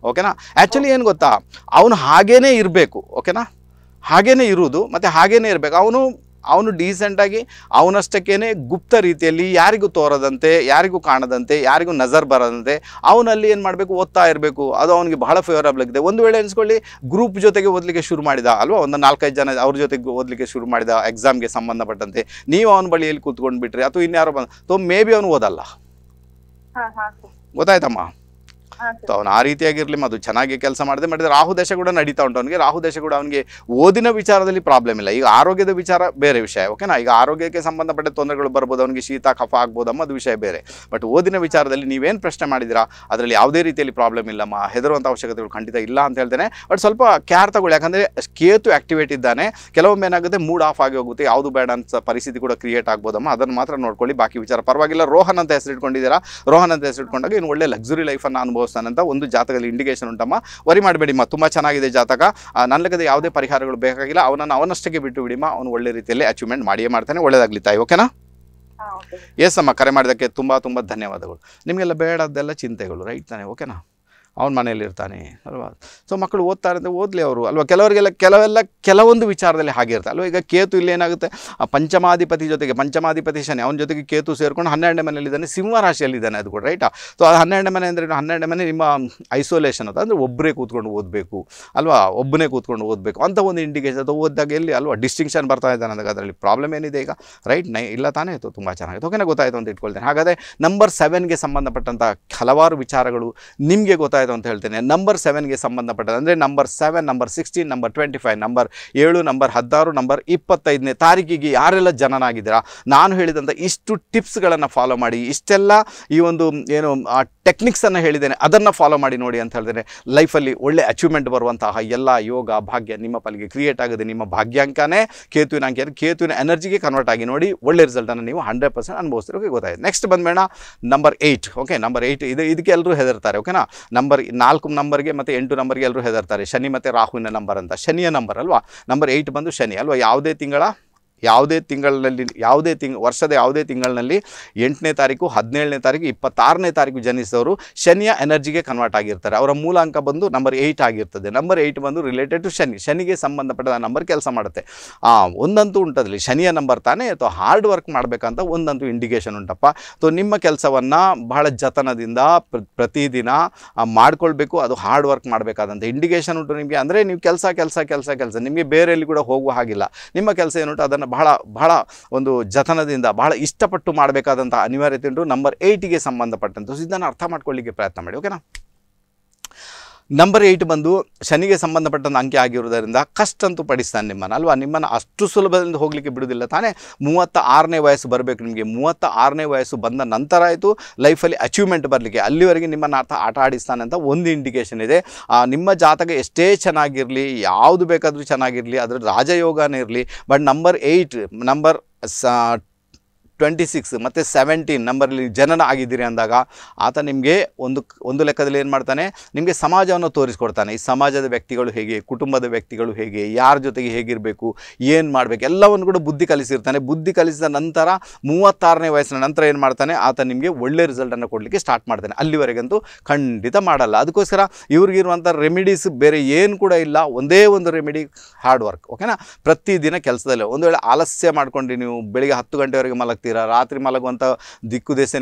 ಓಕೆನಾ ಆ್ಯಕ್ಚುಲಿ ಏನು ಗೊತ್ತಾ ಅವನು ಹಾಗೇನೆ ಇರಬೇಕು ಓಕೆನಾ ಹಾಗೇನೆ ಇರುವುದು ಮತ್ತೆ ಹಾಗೇನೆ ಇರಬೇಕು ಅವನು ಅವನು ಡೀಸೆಂಟಾಗಿ ಅವನಷ್ಟಕ್ಕೇ ಗುಪ್ತ ರೀತಿಯಲ್ಲಿ ಯಾರಿಗೂ ತೋರದಂತೆ ಯಾರಿಗೂ ಕಾಣದಂತೆ ಯಾರಿಗೂ ನಜರ್ ಬರದಂತೆ ಅವನಲ್ಲಿ ಏನು ಮಾಡಬೇಕು ಓದ್ತಾ ಇರಬೇಕು ಅದು ಅವನಿಗೆ ಬಹಳ ಫೇವರಬಲ್ ಆಗಿದೆ ಒಂದು ವೇಳೆ ಅನಿಸ್ಕೊಳ್ಳಿ ಗ್ರೂಪ್ ಜೊತೆಗೆ ಓದಲಿಕ್ಕೆ ಶುರು ಮಾಡಿದ ಅಲ್ವಾ ಒಂದು ನಾಲ್ಕೈದು ಜನ ಅವ್ರ ಜೊತೆಗೆ ಓದಲಿಕ್ಕೆ ಶುರು ಮಾಡಿದ ಎಕ್ಸಾಮ್ಗೆ ಸಂಬಂಧಪಟ್ಟಂತೆ ನೀವು ಅವನ ಬಳಿಯಲ್ಲಿ ಕೂತ್ಕೊಂಡು ಬಿಟ್ರಿ ಅಥವಾ ಇನ್ಯಾರೋ ಬಂದು ಮೇ ಬಿ ಅವನು ಓದಲ್ಲ ಗೊತ್ತಾಯ್ತಮ್ಮ ಸೊ ಅವ್ನು ಆ ರೀತಿಯಾಗಿರ್ಲಿ ಅದು ಚೆನ್ನಾಗಿ ಕೆಲಸ ಮಾಡಿದೆ ಮಾಡಿದ್ರೆ ರಾಹು ದೇಶ ಕೂಡ ನಡೀತಾ ಉಂಟು ಅವನಿಗೆ ರಾಹು ದೇಶ ಕೂಡ ಅವನಿಗೆ ಓದಿನ ವಿಚಾರದಲ್ಲಿ ಪ್ರಾಬ್ಲಮ್ ಇಲ್ಲ ಈಗ ಆರೋಗ್ಯದ ವಿಚಾರ ಬೇರೆ ವಿಷಯ ಓಕೆನಾ ಈಗ ಆರೋಗ್ಯಕ್ಕೆ ಸಂಬಂಧಪಟ್ಟ ತೊಂದರೆಗಳು ಬರ್ಬೋದು ಅವನಿಗೆ ಶೀತ ಕಫ ಆಗ್ಬೋದು ಅದು ವಿಷಯ ಬೇರೆ ಬಟ್ ಓದಿನ ವಿಚಾರದಲ್ಲಿ ನೀವೇನು ಪ್ರಶ್ನೆ ಮಾಡಿದಿರಾ ಅದರಲ್ಲಿ ಯಾವುದೇ ರೀತಿಯಲ್ಲಿ ಪ್ರಾಬ್ಲಮ್ ಇಲ್ಲಮ್ಮ ಹೆದರುವಂಥ ಅವಶ್ಯಕತೆಗಳು ಖಂಡಿತ ಇಲ್ಲ ಅಂತ ಹೇಳ್ತೇನೆ ಬಟ್ ಸ್ವಲ್ಪ ಕೇರ್ ತಗೊಳ್ಳಿ ಯಾಕಂದರೆ ಕೇತು ಆಕ್ಟಿವೇಟ್ ಇದ್ದಾನೆ ಕೆಲವೊಮ್ಮೆ ಏನಾಗುತ್ತೆ ಮೂಡ್ ಆಫ್ ಆಗಿ ಹೋಗುತ್ತೆ ಯಾವುದು ಬೇಡ ಅಂತ ಪರಿಸ್ಥಿತಿ ಕೂಡ ಕ್ರಿಯೇಟ್ ಆಗ್ಬೋದಮ್ಮ ಅದನ್ನು ಮಾತ್ರ ನೋಡ್ಕೊಳ್ಳಿ ಬಾಕಿ ವಿಚಾರ ಪರವಾಗಿಲ್ಲ ರೋಹನ್ ಅಂತ ಹೆಸರಿಟ್ಕೊಂಡಿದ್ದೀರಾ ರೋಹನ್ ಅಂತ ಹೆಸರಿಟ್ಕೊಂಡಾಗ ಇನ್ನು ಒಳ್ಳೆ ಲಕ್ಸುರಿ ಲೈಫನ್ನು ಅನುಭವಿಸ್ತಾರೆ ಅಂತ ಒಂದು ಜಾತಕದಲ್ಲಿ ಇಂಡಿಕೇಶನ್ ಉಂಟಮ್ಮ ವರಿ ಮಾಡಬೇಡಿಮ್ಮ ತುಂಬ ಚೆನ್ನಾಗಿದೆ ಜಾತಕ ಲಗದ ಯಾವುದೇ ಪರಿಹಾರಗಳು ಬೇಕಾಗಿಲ್ಲ ಅವನನ್ನು ಅವನಷ್ಟಕ್ಕೆ ಬಿಟ್ಟು ಬಿಡಿಮ್ಮ ಅವನು ಒಳ್ಳೆ ರೀತಿಯಲ್ಲಿ ಅಚೀವ್ಮೆಂಟ್ ಮಾಡಿಯೇ ಮಾಡ್ತಾನೆ ಒಳ್ಳೇದಾಗ್ಲಿ ತಾಯಿ ಓಕೆನಾ ಎಸ್ ಅಮ್ಮ ಕರೆ ಮಾಡಿದಕ್ಕೆ ತುಂಬ ತುಂಬ ಧನ್ಯವಾದಗಳು ನಿಮಗೆಲ್ಲ ಬೇಡದ್ದೆಲ್ಲ ಚಿಂತೆಗಳು ರೈಟ್ ತಾನೆ ಓಕೆನಾ ಅವನ ಮನೆಯಲ್ಲಿರ್ತಾನೆ ಅಲ್ವಾ ಸೊ ಮಕ್ಕಳು ಓದ್ತಾರೆ ಅಂದರೆ ಓದಲಿ ಅವರು ಅಲ್ವಾ ಕೆಲವರಿಗೆಲ್ಲ ಕೆಲವೆಲ್ಲ ಕೆಲವೊಂದು ವಿಚಾರದಲ್ಲಿ ಹಾಗಿರ್ತಾರೆ ಅಲ್ವಾ ಈಗ ಕೇತು ಇಲ್ಲೇನಾಗುತ್ತೆ ಆ ಪಂಚಮಾಧಿಪತಿ ಜೊತೆಗೆ ಪಂಚಮಾಧಿಪತಿ ಶನಿ ಅವನ ಜೊತೆಗೆ ಕೇತು ಸೇರಿಕೊಂಡು ಹನ್ನೆರಡನೇ ಮನೆಯಲ್ಲಿದ್ದಾನೆ ಸಿಂಹ ರಾಶಿಯಲ್ಲಿದ್ದಾನೆ ಅದು ಕೂಡ ರೈಟಾ ಸೊ ಆ ಹನ್ನೆರಡನೇ ಮನೆ ಅಂದರೆ ಹನ್ನೆರಡನೇ ಮನೆ ನಿಮ್ಮ ಐಸೋಲೇಷನ್ ಅದು ಅಂದರೆ ಒಬ್ಬರೇ ಕೂತ್ಕೊಂಡು ಓದಬೇಕು ಅಲ್ವಾ ಒಬ್ಬನೇ ಕೂತ್ಕೊಂಡು ಓದಬೇಕು ಅಂತ ಒಂದು ಇಂಡಿಕೇಶನ್ ಅದು ಓದಿದಾಗ ಎಲ್ಲಿ ಅಲ್ವಾ ಡಿಸ್ಟಿಂಕ್ಷನ್ ಬರ್ತಾ ಇದ್ದಾನೆ ಅಂದಾಗ ಅದರಲ್ಲಿ ಪ್ರಾಬ್ಲಮ್ ಏನಿದೆ ಈಗ ರೈಟ್ ನೈ ಇಲ್ಲ ತಾನೇ ಆಯಿತು ತುಂಬ ಚೆನ್ನಾಗಿತ್ತು ಓಕೆನಾ ಗೊತ್ತಾಯಿತು ಅಂತ ಇಟ್ಕೊಳ್ತೇನೆ ಹಾಗಾದರೆ ನಂಬರ್ ಸೆವೆನ್ಗೆ ಸಂಬಂಧಪಟ್ಟಂಥ ಹಲವಾರು ವಿಚಾರಗಳು ನಿಮಗೆ ಗೊತ್ತಾಯಿತು ಅಂತ ಹೇಳ್ತೇನೆ ನಂಬರ್ ಸೆವೆನ್ಗೆ ಸಂಬಂಧಪಟ್ಟದ್ದು ಅಂದರೆ number seven number sixteen number twenty five number ಏಳು ನಂಬರ್ ಹದಿನಾರು ನಂಬರ್ ಇಪ್ಪತ್ತೈದನೇ ತಾರೀಕಿಗೆ ಯಾರೆಲ್ಲ ಜನನಾಗಿದ್ದೀರಾ ನಾನು ಹೇಳಿದಂಥ ಇಷ್ಟು ಟಿಪ್ಸ್ಗಳನ್ನು ಫಾಲೋ ಮಾಡಿ ಇಷ್ಟೆಲ್ಲ ಈ ಒಂದು ಏನು ಆ ಟೆಕ್ನಿಕ್ಸನ್ನು ಹೇಳಿದ್ದೇನೆ ಅದನ್ನು ಫಾಲೋ ಮಾಡಿ ನೋಡಿ ಅಂತ ಹೇಳಿದರೆ ಲೈಫಲ್ಲಿ ಒಳ್ಳೆ ಅಚೀವ್ಮೆಂಟ್ ಬರುವಂತಹ ಎಲ್ಲ ಯೋಗ ಭಾಗ್ಯ ನಿಮ್ಮ ಪಾಲಿಗೆ ಕ್ರಿಯೇಟ್ ಆಗಿದೆ ನಿಮ್ಮ ಭಾಗ್ಯಾಂಕನೇ ಕೇತುವಿನ ಅಂಕೆ ಕೇತುವಿನ ಎನರ್ಜಿಗೆ ಕನ್ವರ್ಟ್ ಆಗಿ ನೋಡಿ ಒಳ್ಳೆ ರಿಸಲ್ಟನ್ನು ನೀವು ಹಂಡ್ರೆಡ್ ಪರ್ಸೆಂಟ್ ಅನುಭವಿಸ್ತಿರೋಕೆ ಗೊತ್ತಾಯಿತು ನೆಕ್ಸ್ಟ್ ಬಂದ್ಬೇಡ number eight okay number eight ಇದು ಇದಕ್ಕೆ ಎಲ್ಲರೂ ಹೆದರ್ತಾರೆ ಓಕೆನಾ ನಂಬರ್ ನಂಬರ್ ನಾಲ್ಕು ನಂಬರ್ಗೆ ಮತ್ತು ಎಂಟು ನಂಬರ್ಗೆ ಎಲ್ಲರೂ ಹೆದರ್ತಾರೆ ಶನಿ ಮತ್ತು ರಾಹುವಿನ ನಂಬರ್ ಅಂತ ಶನಿಯ ನಂಬರ್ ಅಲ್ವಾ ನಂಬರ್ ಏಯ್ಟ್ ಬಂದು ಶನಿ ಅಲ್ವಾ ಯಾವುದೇ ತಿಂಗಳ ಯಾವುದೇ ತಿಂಗಳಲ್ಲಿ ಯಾವುದೇ ತಿಂಗ್ ವರ್ಷದ ಯಾವುದೇ ತಿಂಗಳಿನಲ್ಲಿ ಎಂಟನೇ ತಾರೀಕು ಹದಿನೇಳನೇ ತಾರೀಕು ಇಪ್ಪತ್ತಾರನೇ ತಾರೀಕು ಜನಿಸಿದವರು ಶನಿಯ ಎನರ್ಜಿಗೆ ಕನ್ವರ್ಟ್ ಆಗಿರ್ತಾರೆ ಅವರ ಮೂಲ ಅಂಕ ಬಂದು ನಂಬರ್ ಏಯ್ಟ್ ಆಗಿರ್ತದೆ ನಂಬರ್ ಏಯ್ಟ್ ಬಂದು ರಿಲೇಟೆಡ್ ಟು ಶನಿ ಶನಿಗೆ ಸಂಬಂಧಪಟ್ಟ ನಂಬರ್ ಕೆಲಸ ಮಾಡುತ್ತೆ ಒಂದಂತೂ ಉಂಟದಲ್ಲಿ ಶನಿಯ ನಂಬರ್ ತಾನೇ ಅಥವಾ ಹಾರ್ಡ್ ವರ್ಕ್ ಮಾಡಬೇಕಂತ ಒಂದಂತೂ ಇಂಡಿಕೇಶನ್ ಉಂಟಪ್ಪ ಅಥವಾ ನಿಮ್ಮ ಕೆಲಸವನ್ನು ಬಹಳ ಜತನದಿಂದ ಪ್ರತಿದಿನ ಮಾಡ್ಕೊಳ್ಬೇಕು ಅದು ಹಾರ್ಡ್ ವರ್ಕ್ ಮಾಡಬೇಕಾದಂಥ ಇಂಡಿಕೇಶನ್ ಉಂಟು ನಿಮಗೆ ಅಂದರೆ ನೀವು ಕೆಲಸ ಕೆಲಸ ಕೆಲಸ ಕೆಲಸ ನಿಮಗೆ ಬೇರೆಯಲ್ಲಿ ಕೂಡ ಹೋಗುವ ಹಾಗಿಲ್ಲ ನಿಮ್ಮ ಕೆಲಸ ಏನುಂಟು ಅದನ್ನು ಬಹಳ ಬಹಳ ಒಂದು ಜತನದಿಂದ ಬಹಳ ಇಷ್ಟಪಟ್ಟು ಮಾಡಬೇಕಾದಂಥ ಅನಿವಾರ್ಯತೆ ಉಂಟು ನಂಬರ್ ಏಯ್ಟಿಗೆ ಸಂಬಂಧಪಟ್ಟಂಥ ಇದನ್ನು ಅರ್ಥ ಮಾಡ್ಕೊಳ್ಳಿಕ್ಕೆ ಪ್ರಯತ್ನ ಮಾಡಿ ಓಕೆನಾ ನಂಬರ್ ಏಯ್ಟ್ ಬಂದು ಶನಿಗೆ ಸಂಬಂಧಪಟ್ಟಂಥ ಅಂಕೆ ಆಗಿರುವುದರಿಂದ ಕಷ್ಟ ಅಂತೂ ಪಡಿಸ್ತಾನೆ ನಿಮ್ಮನ್ನು ಅಲ್ವಾ ನಿಮ್ಮನ್ನು ಅಷ್ಟು ಸುಲಭದಿಂದ ಹೋಗಲಿಕ್ಕೆ ಬಿಡುವುದಿಲ್ಲ ತಾನೇ ಮೂವತ್ತ ಆರನೇ ವಯಸ್ಸು ಬರಬೇಕು ನಿಮಗೆ ಮೂವತ್ತ ಆರನೇ ವಯಸ್ಸು ಬಂದ ನಂತರ ಆಯಿತು ಲೈಫಲ್ಲಿ ಅಚೀವ್ಮೆಂಟ್ ಬರಲಿಕ್ಕೆ ಅಲ್ಲಿವರೆಗೆ ನಿಮ್ಮನ್ನು ಅರ್ಥ ಆಟ ಆಡಿಸ್ತಾನೆ ಅಂತ ಒಂದು ಇಂಡಿಕೇಷನ್ ಇದೆ ನಿಮ್ಮ ಜಾತಕ ಎಷ್ಟೇ ಚೆನ್ನಾಗಿರಲಿ ಯಾವುದು ಬೇಕಾದರೂ ಚೆನ್ನಾಗಿರಲಿ ಅದರ ರಾಜಯೋಗನೇ ಇರಲಿ ಬಟ್ ನಂಬರ್ ಏಯ್ಟ್ ನಂಬರ್ ಸ ಟ್ವೆಂಟಿ ಸಿಕ್ಸ್ ಮತ್ತು ಸೆವೆಂಟೀನ್ ನಂಬರಲ್ಲಿ ಜನನ ಆಗಿದ್ದೀರಿ ಅಂದಾಗ ಆತ ನಿಮಗೆ ಒಂದು ಒಂದು ಲೆಕ್ಕದಲ್ಲಿ ಏನು ಮಾಡ್ತಾನೆ ನಿಮಗೆ ಸಮಾಜವನ್ನು ತೋರಿಸ್ಕೊಡ್ತಾನೆ ಈ ಸಮಾಜದ ವ್ಯಕ್ತಿಗಳು ಹೇಗೆ ಕುಟುಂಬದ ವ್ಯಕ್ತಿಗಳು ಹೇಗೆ ಯಾರ ಜೊತೆಗೆ ಹೇಗಿರಬೇಕು ಏನು ಮಾಡಬೇಕು ಎಲ್ಲವನ್ನು ಕೂಡ ಬುದ್ಧಿ ಕಲಿಸಿರ್ತಾನೆ ಬುದ್ಧಿ ಕಲಿಸಿದ ನಂತರ ಮೂವತ್ತಾರನೇ ವಯಸ್ಸಿನ ನಂತರ ಏನು ಮಾಡ್ತಾನೆ ಆತ ನಿಮಗೆ ಒಳ್ಳೆ ರಿಸಲ್ಟನ್ನು ಕೊಡಲಿಕ್ಕೆ ಸ್ಟಾರ್ಟ್ ಮಾಡ್ತಾನೆ ಅಲ್ಲಿವರೆಗಂತೂ ಖಂಡಿತ ಮಾಡಲ್ಲ ಅದಕ್ಕೋಸ್ಕರ ಇವ್ರಿಗಿರುವಂಥ ರೆಮಿಡೀಸ್ ಬೇರೆ ಏನು ಕೂಡ ಇಲ್ಲ ಒಂದೇ ಒಂದು ರೆಮಿಡಿ ಹಾರ್ಡ್ ವರ್ಕ್ ಓಕೆನಾ ಪ್ರತಿದಿನ ಕೆಲಸದಲ್ಲೇ ಒಂದು ವೇಳೆ ಆಲಸ್ಯ ಮಾಡ್ಕೊಂಡು ನೀವು ಬೆಳಿಗ್ಗೆ ಹತ್ತು ಗಂಟೆವರೆಗೆ ಮಲಗ್ತೀರಿ ಮಲಗ್ತೀರಾ ರಾತ್ರಿ ಮಲಗುವಂಥ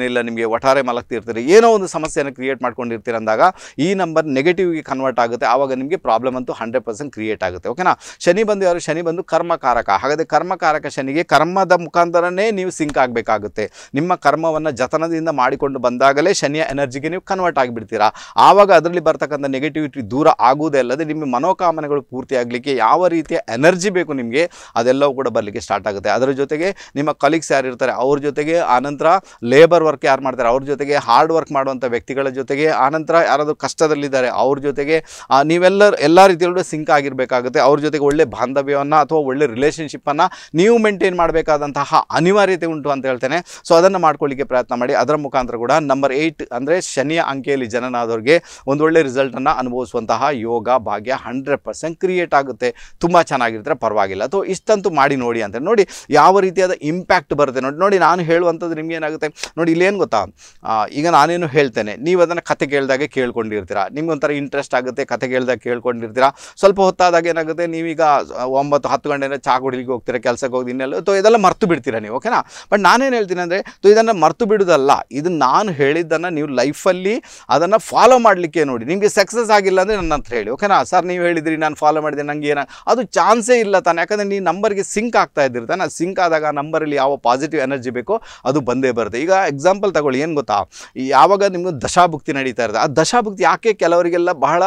ಇಲ್ಲ ನಿಮಗೆ ಒಟ್ಟಾರೆ ಮಲಗ್ತಿರ್ತೀರಿ ಏನೋ ಒಂದು ಸಮಸ್ಯೆಯನ್ನು ಕ್ರಿಯೇಟ್ ಮಾಡ್ಕೊಂಡಿರ್ತೀರ ಅಂದಾಗ ಈ ನಂಬರ್ ನೆಗೆಟಿವ್ಗೆ ಕನ್ವರ್ಟ್ ಆಗುತ್ತೆ ಆವಾಗ ನಿಮಗೆ ಪ್ರಾಬ್ಲಮ್ ಅಂತೂ ಹಂಡ್ರೆಡ್ ಪರ್ಸೆಂಟ್ ಕ್ರಿಯೇಟ್ ಆಗುತ್ತೆ ಓಕೆನಾ ಶನಿ ಬಂದು ಯಾರು ಶನಿ ಬಂದು ಕರ್ಮಕಾರಕ ಹಾಗಾದರೆ ಕರ್ಮಕಾರಕ ಶನಿಗೆ ಕರ್ಮದ ಮುಖಾಂತರನೇ ನೀವು ಸಿಂಕ್ ಆಗಬೇಕಾಗುತ್ತೆ ನಿಮ್ಮ ಕರ್ಮವನ್ನು ಜತನದಿಂದ ಮಾಡಿಕೊಂಡು ಬಂದಾಗಲೇ ಶನಿಯ ಎನರ್ಜಿಗೆ ನೀವು ಕನ್ವರ್ಟ್ ಆಗಿಬಿಡ್ತೀರಾ ಆವಾಗ ಅದರಲ್ಲಿ ಬರ್ತಕ್ಕಂಥ ನೆಗೆಟಿವಿಟಿ ದೂರ ಆಗುವುದೇ ಅಲ್ಲದೆ ನಿಮ್ಮ ಮನೋಕಾಮನೆಗಳು ಪೂರ್ತಿ ಆಗಲಿಕ್ಕೆ ಯಾವ ರೀತಿಯ ಎನರ್ಜಿ ಬೇಕು ನಿಮಗೆ ಅದೆಲ್ಲವೂ ಕೂಡ ಬರಲಿಕ್ಕೆ ಸ್ಟಾರ್ಟ್ ಆಗುತ್ತೆ ಅದರ ಜೊತೆಗೆ ನಿಮ್ಮ ಕಲೀಗ್ಸ್ ಯಾರಿರ್ತಾರೆ ಅವ್ರ ಜೊತೆಗೆ ಆನಂತರ ಲೇಬರ್ ವರ್ಕ್ ಯಾರು ಮಾಡ್ತಾರೆ ಅವ್ರ ಜೊತೆಗೆ ಹಾರ್ಡ್ ವರ್ಕ್ ಮಾಡುವಂಥ ವ್ಯಕ್ತಿಗಳ ಜೊತೆಗೆ ಆನಂತರ ಯಾರಾದರೂ ಕಷ್ಟದಲ್ಲಿದ್ದಾರೆ ಅವ್ರ ಜೊತೆಗೆ ನೀವೆಲ್ಲರೂ ಎಲ್ಲ ರೀತಿಯಲ್ಲೂ ಸಿಂಕ್ ಆಗಿರಬೇಕಾಗುತ್ತೆ ಅವ್ರ ಜೊತೆಗೆ ಒಳ್ಳೆ ಬಾಂಧವ್ಯವನ್ನು ಅಥವಾ ಒಳ್ಳೆ ರಿಲೇಷನ್ಶಿಪ್ಪನ್ನು ನೀವು ಮೇಂಟೈನ್ ಮಾಡಬೇಕಾದಂತಹ ಅನಿವಾರ್ಯತೆ ಉಂಟು ಅಂತ ಹೇಳ್ತೇನೆ ಸೊ ಅದನ್ನು ಮಾಡ್ಕೊಳ್ಳಿಕ್ಕೆ ಪ್ರಯತ್ನ ಮಾಡಿ ಅದರ ಮುಖಾಂತರ ಕೂಡ ನಂಬರ್ ಏಯ್ಟ್ ಅಂದರೆ ಶನಿಯ ಅಂಕೆಯಲ್ಲಿ ಜನನಾದವ್ರಿಗೆ ಒಂದು ಒಳ್ಳೆ ರಿಸಲ್ಟನ್ನು ಅನುಭವಿಸುವಂತಹ ಯೋಗ ಭಾಗ್ಯ ಹಂಡ್ರೆಡ್ ಪರ್ಸೆಂಟ್ ಕ್ರಿಯೇಟ್ ಆಗುತ್ತೆ ತುಂಬ ಚೆನ್ನಾಗಿರ್ತಾರೆ ಪರವಾಗಿಲ್ಲ ಅಥವಾ ಇಷ್ಟಂತೂ ಮಾಡಿ ನೋಡಿ ಅಂತ ನೋಡಿ ಯಾವ ರೀತಿಯಾದ ಇಂಪ್ಯಾಕ್ಟ್ ಬರುತ್ತೆ ನೋಡಿ ನೋಡಿ ನಾನು ಹೇಳುವಂಥದ್ದು ನಿಮ್ಗೆ ಏನಾಗುತ್ತೆ ನೋಡಿ ಇಲ್ಲೇನು ಗೊತ್ತಾ ಈಗ ನಾನೇನು ಹೇಳ್ತೇನೆ ನೀವು ಅದನ್ನು ಕತೆ ಕೇಳಿದಾಗೆ ಕೇಳ್ಕೊಂಡಿರ್ತೀರ ಒಂಥರ ಇಂಟ್ರೆಸ್ಟ್ ಆಗುತ್ತೆ ಕತೆ ಕೇಳಿದಾಗ ಕೇಳ್ಕೊಂಡಿರ್ತೀರ ಸ್ವಲ್ಪ ಹೊತ್ತಾದಾಗ ಏನಾಗುತ್ತೆ ನೀವೀಗ ಒಂಬತ್ತು ಹತ್ತು ಗಂಟೆನೇ ಚಾ ಕುಡಿಲಿಕ್ಕೆ ಹೋಗ್ತೀರಾ ಕೆಲಸಕ್ಕೆ ಹೋಗಿ ಇನ್ನೆಲ್ಲ ತೋ ಇದೆಲ್ಲ ಮರ್ತು ಬಿಡ್ತೀರ ನೀವು ಓಕೆನಾ ಬಟ್ ನಾನೇನು ಹೇಳ್ತೀನಿ ಅಂದರೆ ತೋ ಇದನ್ನು ಮರ್ತು ಬಿಡೋದಲ್ಲ ಇದು ನಾನು ಹೇಳಿದ್ದನ್ನು ನೀವು ಲೈಫಲ್ಲಿ ಅದನ್ನು ಫಾಲೋ ಮಾಡಲಿಕ್ಕೆ ನೋಡಿ ನಿಮಗೆ ಸಕ್ಸಸ್ ಆಗಿಲ್ಲ ಅಂದರೆ ನನ್ನ ಹತ್ರ ಹೇಳಿ ಓಕೆನಾ ಸರ್ ನೀವು ಹೇಳಿದ್ರಿ ನಾನು ಫಾಲೋ ಮಾಡಿದೆ ನನಗೆ ಏನ ಅದು ಚಾನ್ಸೇ ಇಲ್ಲ ತಾನೆ ಯಾಕಂದರೆ ನೀವು ನಂಬರ್ಗೆ ಸಿಂಕ್ ಆಗ್ತಾ ಇದ್ದೀರಿ ತಾನೆ ಸಿಂಕ್ ಆದಾಗ ಆ ನಂಬರಲ್ಲಿ ಯಾವ ಪಾಸಿಟಿವ್ ಎನರ್ಜಿ ಎನರ್ಜಿ ಬೇಕೋ ಅದು ಬಂದೇ ಬರುತ್ತೆ ಈಗ ಎಕ್ಸಾಂಪಲ್ ತಗೊಳ್ಳಿ ಏನು ಗೊತ್ತಾ ಯಾವಾಗ ನಿಮ್ಗೆ ದಶಾಭುಕ್ತಿ ನಡೀತಾ ಇರುತ್ತೆ ಆ ದಶಾಭುಕ್ತಿ ಯಾಕೆ ಕೆಲವರಿಗೆಲ್ಲ ಬಹಳ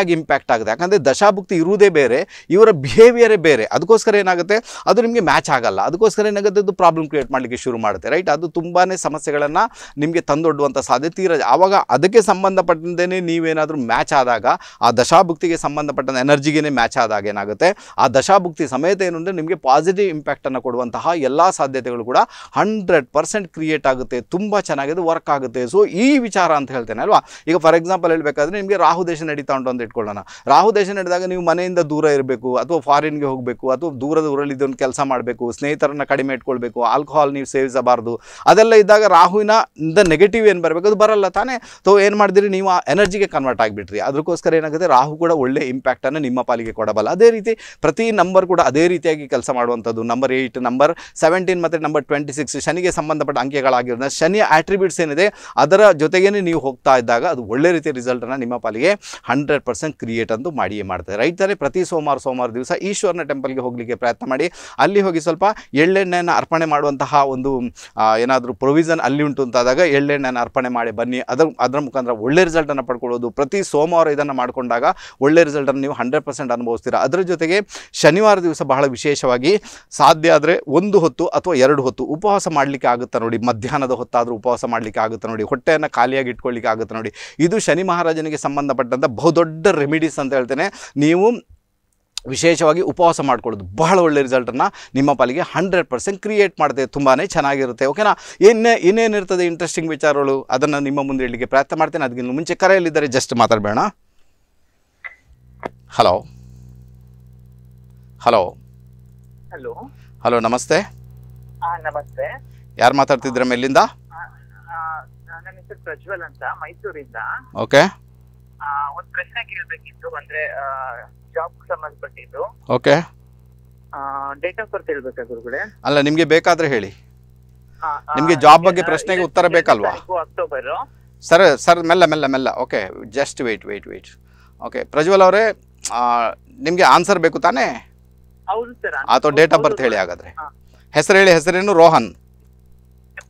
ಆಗಿ ಇಂಪ್ಯಾಕ್ಟ್ ಆಗುತ್ತೆ ಯಾಕಂದರೆ ದಶಾಭುಕ್ತಿ ಇರುವುದೇ ಬೇರೆ ಇವರ ಬಿಹೇವಿಯರೇ ಬೇರೆ ಅದಕ್ಕೋಸ್ಕರ ಏನಾಗುತ್ತೆ ಅದು ನಿಮಗೆ ಮ್ಯಾಚ್ ಆಗಲ್ಲ ಅದಕ್ಕೋಸ್ಕರ ಏನಾಗುತ್ತೆ ಅದು ಪ್ರಾಬ್ಲಮ್ ಕ್ರಿಯೇಟ್ ಮಾಡಲಿಕ್ಕೆ ಶುರು ಮಾಡುತ್ತೆ ರೈಟ್ ಅದು ತುಂಬಾ ಸಮಸ್ಯೆಗಳನ್ನು ನಿಮಗೆ ತಂದೊಡ್ಡುವಂಥ ಸಾಧ್ಯತೆ ಇರ ಆವಾಗ ಅದಕ್ಕೆ ಸಂಬಂಧಪಟ್ಟಂತೆಯೇ ನೀವೇನಾದರೂ ಮ್ಯಾಚ್ ಆದಾಗ ಆ ದಶಾಭುಕ್ತಿಗೆ ಸಂಬಂಧಪಟ್ಟಂಥ ಎನರ್ಜಿಗೇ ಮ್ಯಾಚ್ ಆದಾಗ ಏನಾಗುತ್ತೆ ಆ ದಶಾಭುಕ್ತಿ ಸಮೇತ ಏನು ಅಂದರೆ ನಿಮಗೆ ಪಾಸಿಟಿವ್ ಇಂಪ್ಯಾಕ್ಟನ್ನು ಕೊಡುವಂತಹ ಎಲ್ಲ ಸಾಧ್ಯತೆಗಳು ಕೂಡ ಕೂಡ ಹಂಡ್ರೆಡ್ ಪರ್ಸೆಂಟ್ ಕ್ರಿಯೇಟ್ ಆಗುತ್ತೆ ತುಂಬ ಚೆನ್ನಾಗಿದೆ ವರ್ಕ್ ಆಗುತ್ತೆ ಸೊ ಈ ವಿಚಾರ ಅಂತ ಹೇಳ್ತೇನೆ ಅಲ್ವಾ ಈಗ ಫಾರ್ ಎಕ್ಸಾಂಪಲ್ ಹೇಳಬೇಕಾದ್ರೆ ನಿಮಗೆ ರಾಹು ದೇಶ ನಡೀತಾ ಉಂಟು ಅಂತ ಇಟ್ಕೊಳ್ಳೋಣ ರಾಹು ದೇಶ ನಡೆದಾಗ ನೀವು ಮನೆಯಿಂದ ದೂರ ಇರಬೇಕು ಅಥವಾ ಫಾರಿನ್ಗೆ ಹೋಗಬೇಕು ಅಥವಾ ದೂರದ ಒಂದು ಕೆಲಸ ಮಾಡಬೇಕು ಸ್ನೇಹಿತರನ್ನು ಕಡಿಮೆ ಇಟ್ಕೊಳ್ಬೇಕು ಆಲ್ಕೋಹಾಲ್ ನೀವು ಸೇವಿಸಬಾರ್ದು ಅದೆಲ್ಲ ಇದ್ದಾಗ ರಾಹುವಿನ ದ ನೆಗೆಟಿವ್ ಏನು ಬರಬೇಕು ಅದು ಬರಲ್ಲ ತಾನೇ ಸೊ ಏನು ಮಾಡಿದ್ರಿ ನೀವು ಆ ಎನರ್ಜಿಗೆ ಕನ್ವರ್ಟ್ ಆಗಿಬಿಟ್ರಿ ಅದಕ್ಕೋಸ್ಕರ ಏನಾಗುತ್ತೆ ರಾಹು ಕೂಡ ಒಳ್ಳೆ ಇಂಪ್ಯಾಕ್ಟನ್ನು ನಿಮ್ಮ ಪಾಲಿಗೆ ಕೊಡಬಲ್ಲ ಅದೇ ರೀತಿ ಪ್ರತಿ ನಂಬರ್ ಕೂಡ ಅದೇ ರೀತಿಯಾಗಿ ಕೆಲಸ ಮಾಡುವಂಥದ್ದು ನಂಬರ್ ಏಯ್ಟ್ ನಂಬರ್ ಸೆವೆಂಟೀನ್ ಮತ್ತು ನಂಬರ್ ನಂಬರ್ ಟ್ವೆಂಟಿ ಸಿಕ್ಸ್ ಶನಿಗೆ ಸಂಬಂಧಪಟ್ಟ ಅಂಕೆಗಳಾಗಿರೋದ್ರಿಂದ ಶನಿ ಆಟ್ರಿಬ್ಯೂಟ್ಸ್ ಏನಿದೆ ಅದರ ಜೊತೆಗೇ ನೀವು ಹೋಗ್ತಾ ಇದ್ದಾಗ ಅದು ಒಳ್ಳೆ ರೀತಿಯ ರಿಸಲ್ಟನ್ನು ನಿಮ್ಮ ಪಾಲಿಗೆ ಹಂಡ್ರೆಡ್ ಪರ್ಸೆಂಟ್ ಕ್ರಿಯೇಟ್ ಅಂತೂ ಮಾಡಿಯೇ ಮಾಡ್ತಾರೆ ರೈಟ್ ಪ್ರತಿ ಸೋಮವಾರ ಸೋಮವಾರ ದಿವಸ ಈಶ್ವರನ ಟೆಂಪಲ್ಗೆ ಹೋಗಲಿಕ್ಕೆ ಪ್ರಯತ್ನ ಮಾಡಿ ಅಲ್ಲಿ ಹೋಗಿ ಸ್ವಲ್ಪ ಎಳ್ಳೆಣ್ಣೆಯನ್ನು ಅರ್ಪಣೆ ಮಾಡುವಂತಹ ಒಂದು ಏನಾದರೂ ಪ್ರೊವಿಷನ್ ಅಲ್ಲಿ ಉಂಟು ಅಂತಾದಾಗ ಎಳ್ಳೆಣ್ಣೆಯನ್ನು ಅರ್ಪಣೆ ಮಾಡಿ ಬನ್ನಿ ಅದರ ಅದರ ಮುಖಾಂತರ ಒಳ್ಳೆ ರಿಸಲ್ಟನ್ನು ಪಡ್ಕೊಳ್ಳೋದು ಪ್ರತಿ ಸೋಮವಾರ ಇದನ್ನು ಮಾಡಿಕೊಂಡಾಗ ಒಳ್ಳೆ ರಿಸಲ್ಟನ್ನು ನೀವು ಹಂಡ್ರೆಡ್ ಪರ್ಸೆಂಟ್ ಅನುಭವಿಸ್ತೀರಾ ಅದರ ಜೊತೆಗೆ ಶನಿವಾರ ದಿವಸ ಬಹಳ ವಿಶೇಷವಾಗಿ ಸಾಧ್ಯ ಆದರೆ ಒಂದು ಹೊತ್ತು ಅಥವಾ ಎರಡು ಹೊತ್ತು ಉಪವಾಸ ಮಾಡಲಿಕ್ಕೆ ಆಗುತ್ತಾ ನೋಡಿ ಮಧ್ಯಾಹ್ನದ ಹೊತ್ತಾದರೂ ಉಪವಾಸ ಮಾಡಲಿಕ್ಕೆ ಆಗುತ್ತಾ ನೋಡಿ ಹೊಟ್ಟೆಯನ್ನು ಖಾಲಿಯಾಗಿ ಇಟ್ಕೊಳ್ಳಿಕ್ಕೆ ಆಗುತ್ತೆ ನೋಡಿ ಇದು ಶನಿ ಮಹಾರಾಜನಿಗೆ ಸಂಬಂಧಪಟ್ಟಂಥ ಬಹುದೊಡ್ಡ ರೆಮಿಡೀಸ್ ಅಂತ ಹೇಳ್ತೇನೆ ನೀವು ವಿಶೇಷವಾಗಿ ಉಪವಾಸ ಮಾಡ್ಕೊಳ್ಳೋದು ಬಹಳ ಒಳ್ಳೆ ರಿಸಲ್ಟನ್ನು ನಿಮ್ಮ ಪಾಲಿಗೆ ಹಂಡ್ರೆಡ್ ಪರ್ಸೆಂಟ್ ಕ್ರಿಯೇಟ್ ಮಾಡ್ತೇವೆ ತುಂಬಾ ಚೆನ್ನಾಗಿರುತ್ತೆ ಓಕೆನಾ ಇನ್ನೇ ಇನ್ನೇನಿರ್ತದೆ ಇಂಟ್ರೆಸ್ಟಿಂಗ್ ವಿಚಾರಗಳು ಅದನ್ನು ನಿಮ್ಮ ಮುಂದೆ ಹೇಳಲಿಕ್ಕೆ ಪ್ರಯತ್ನ ಮಾಡ್ತೇನೆ ಅದಕ್ಕಿಂತ ಮುಂಚೆ ಕರೆಯಲ್ಲಿದ್ದಾರೆ ಜಸ್ಟ್ ಮಾತಾಡಬೇಡ ಹಲೋ ಹಲೋ ಹಲೋ ನಮಸ್ತೆ ಹಾ ನಮಸ್ತೆ ಯಾರು ಮಾತಾಡ್ತಿದ್ರ ಎಲ್ಲಿಂದ ನನ್ನ ಹೆಸರು ಪ್ರಜ್ವಲ್ ಅಂತ ಮೈಸೂರಿಂದ ಓಕೆ ಒಂದು ಪ್ರಶ್ನೆ ಕೇಳಬೇಕಿತ್ತು ಅಂದ್ರೆ ಜಾಬ್ ಸಂಬಂಧಪಟ್ಟಿದ್ದು ಓಕೆ ಡೇಟ್ ಆಫ್ ಬರ್ತ್ ಹೇಳ್ಬೇಕಾ ಗುರುಗಳೇ ಅಲ್ಲ ನಿಮಗೆ ಬೇಕಾದ್ರೆ ಹೇಳಿ ನಿಮಗೆ ಜಾಬ್ ಬಗ್ಗೆ ಪ್ರಶ್ನೆಗೆ ಉತ್ತರ ಬೇಕಲ್ವಾ ಅಕ್ಟೋಬರ್ ಸರ್ ಸರ್ ಮೆಲ್ಲ ಮೆಲ್ಲ ಮೆಲ್ಲ okay just wait wait wait okay Prajwal ಅವರೇ ನಿಮಗೆ ಆನ್ಸರ್ ಬೇಕು ತಾನೇ ಹೌದು ಸರ್ ಅಥವಾ ಡೇಟ್ ಆಫ್ ಬರ್ತ್ ಹೇಳಿ ಹಾಗಾದ್ರೆ ಹೆಸರು ಹೇಳಿ ಹೆಸರೇನು ರೋಹನ್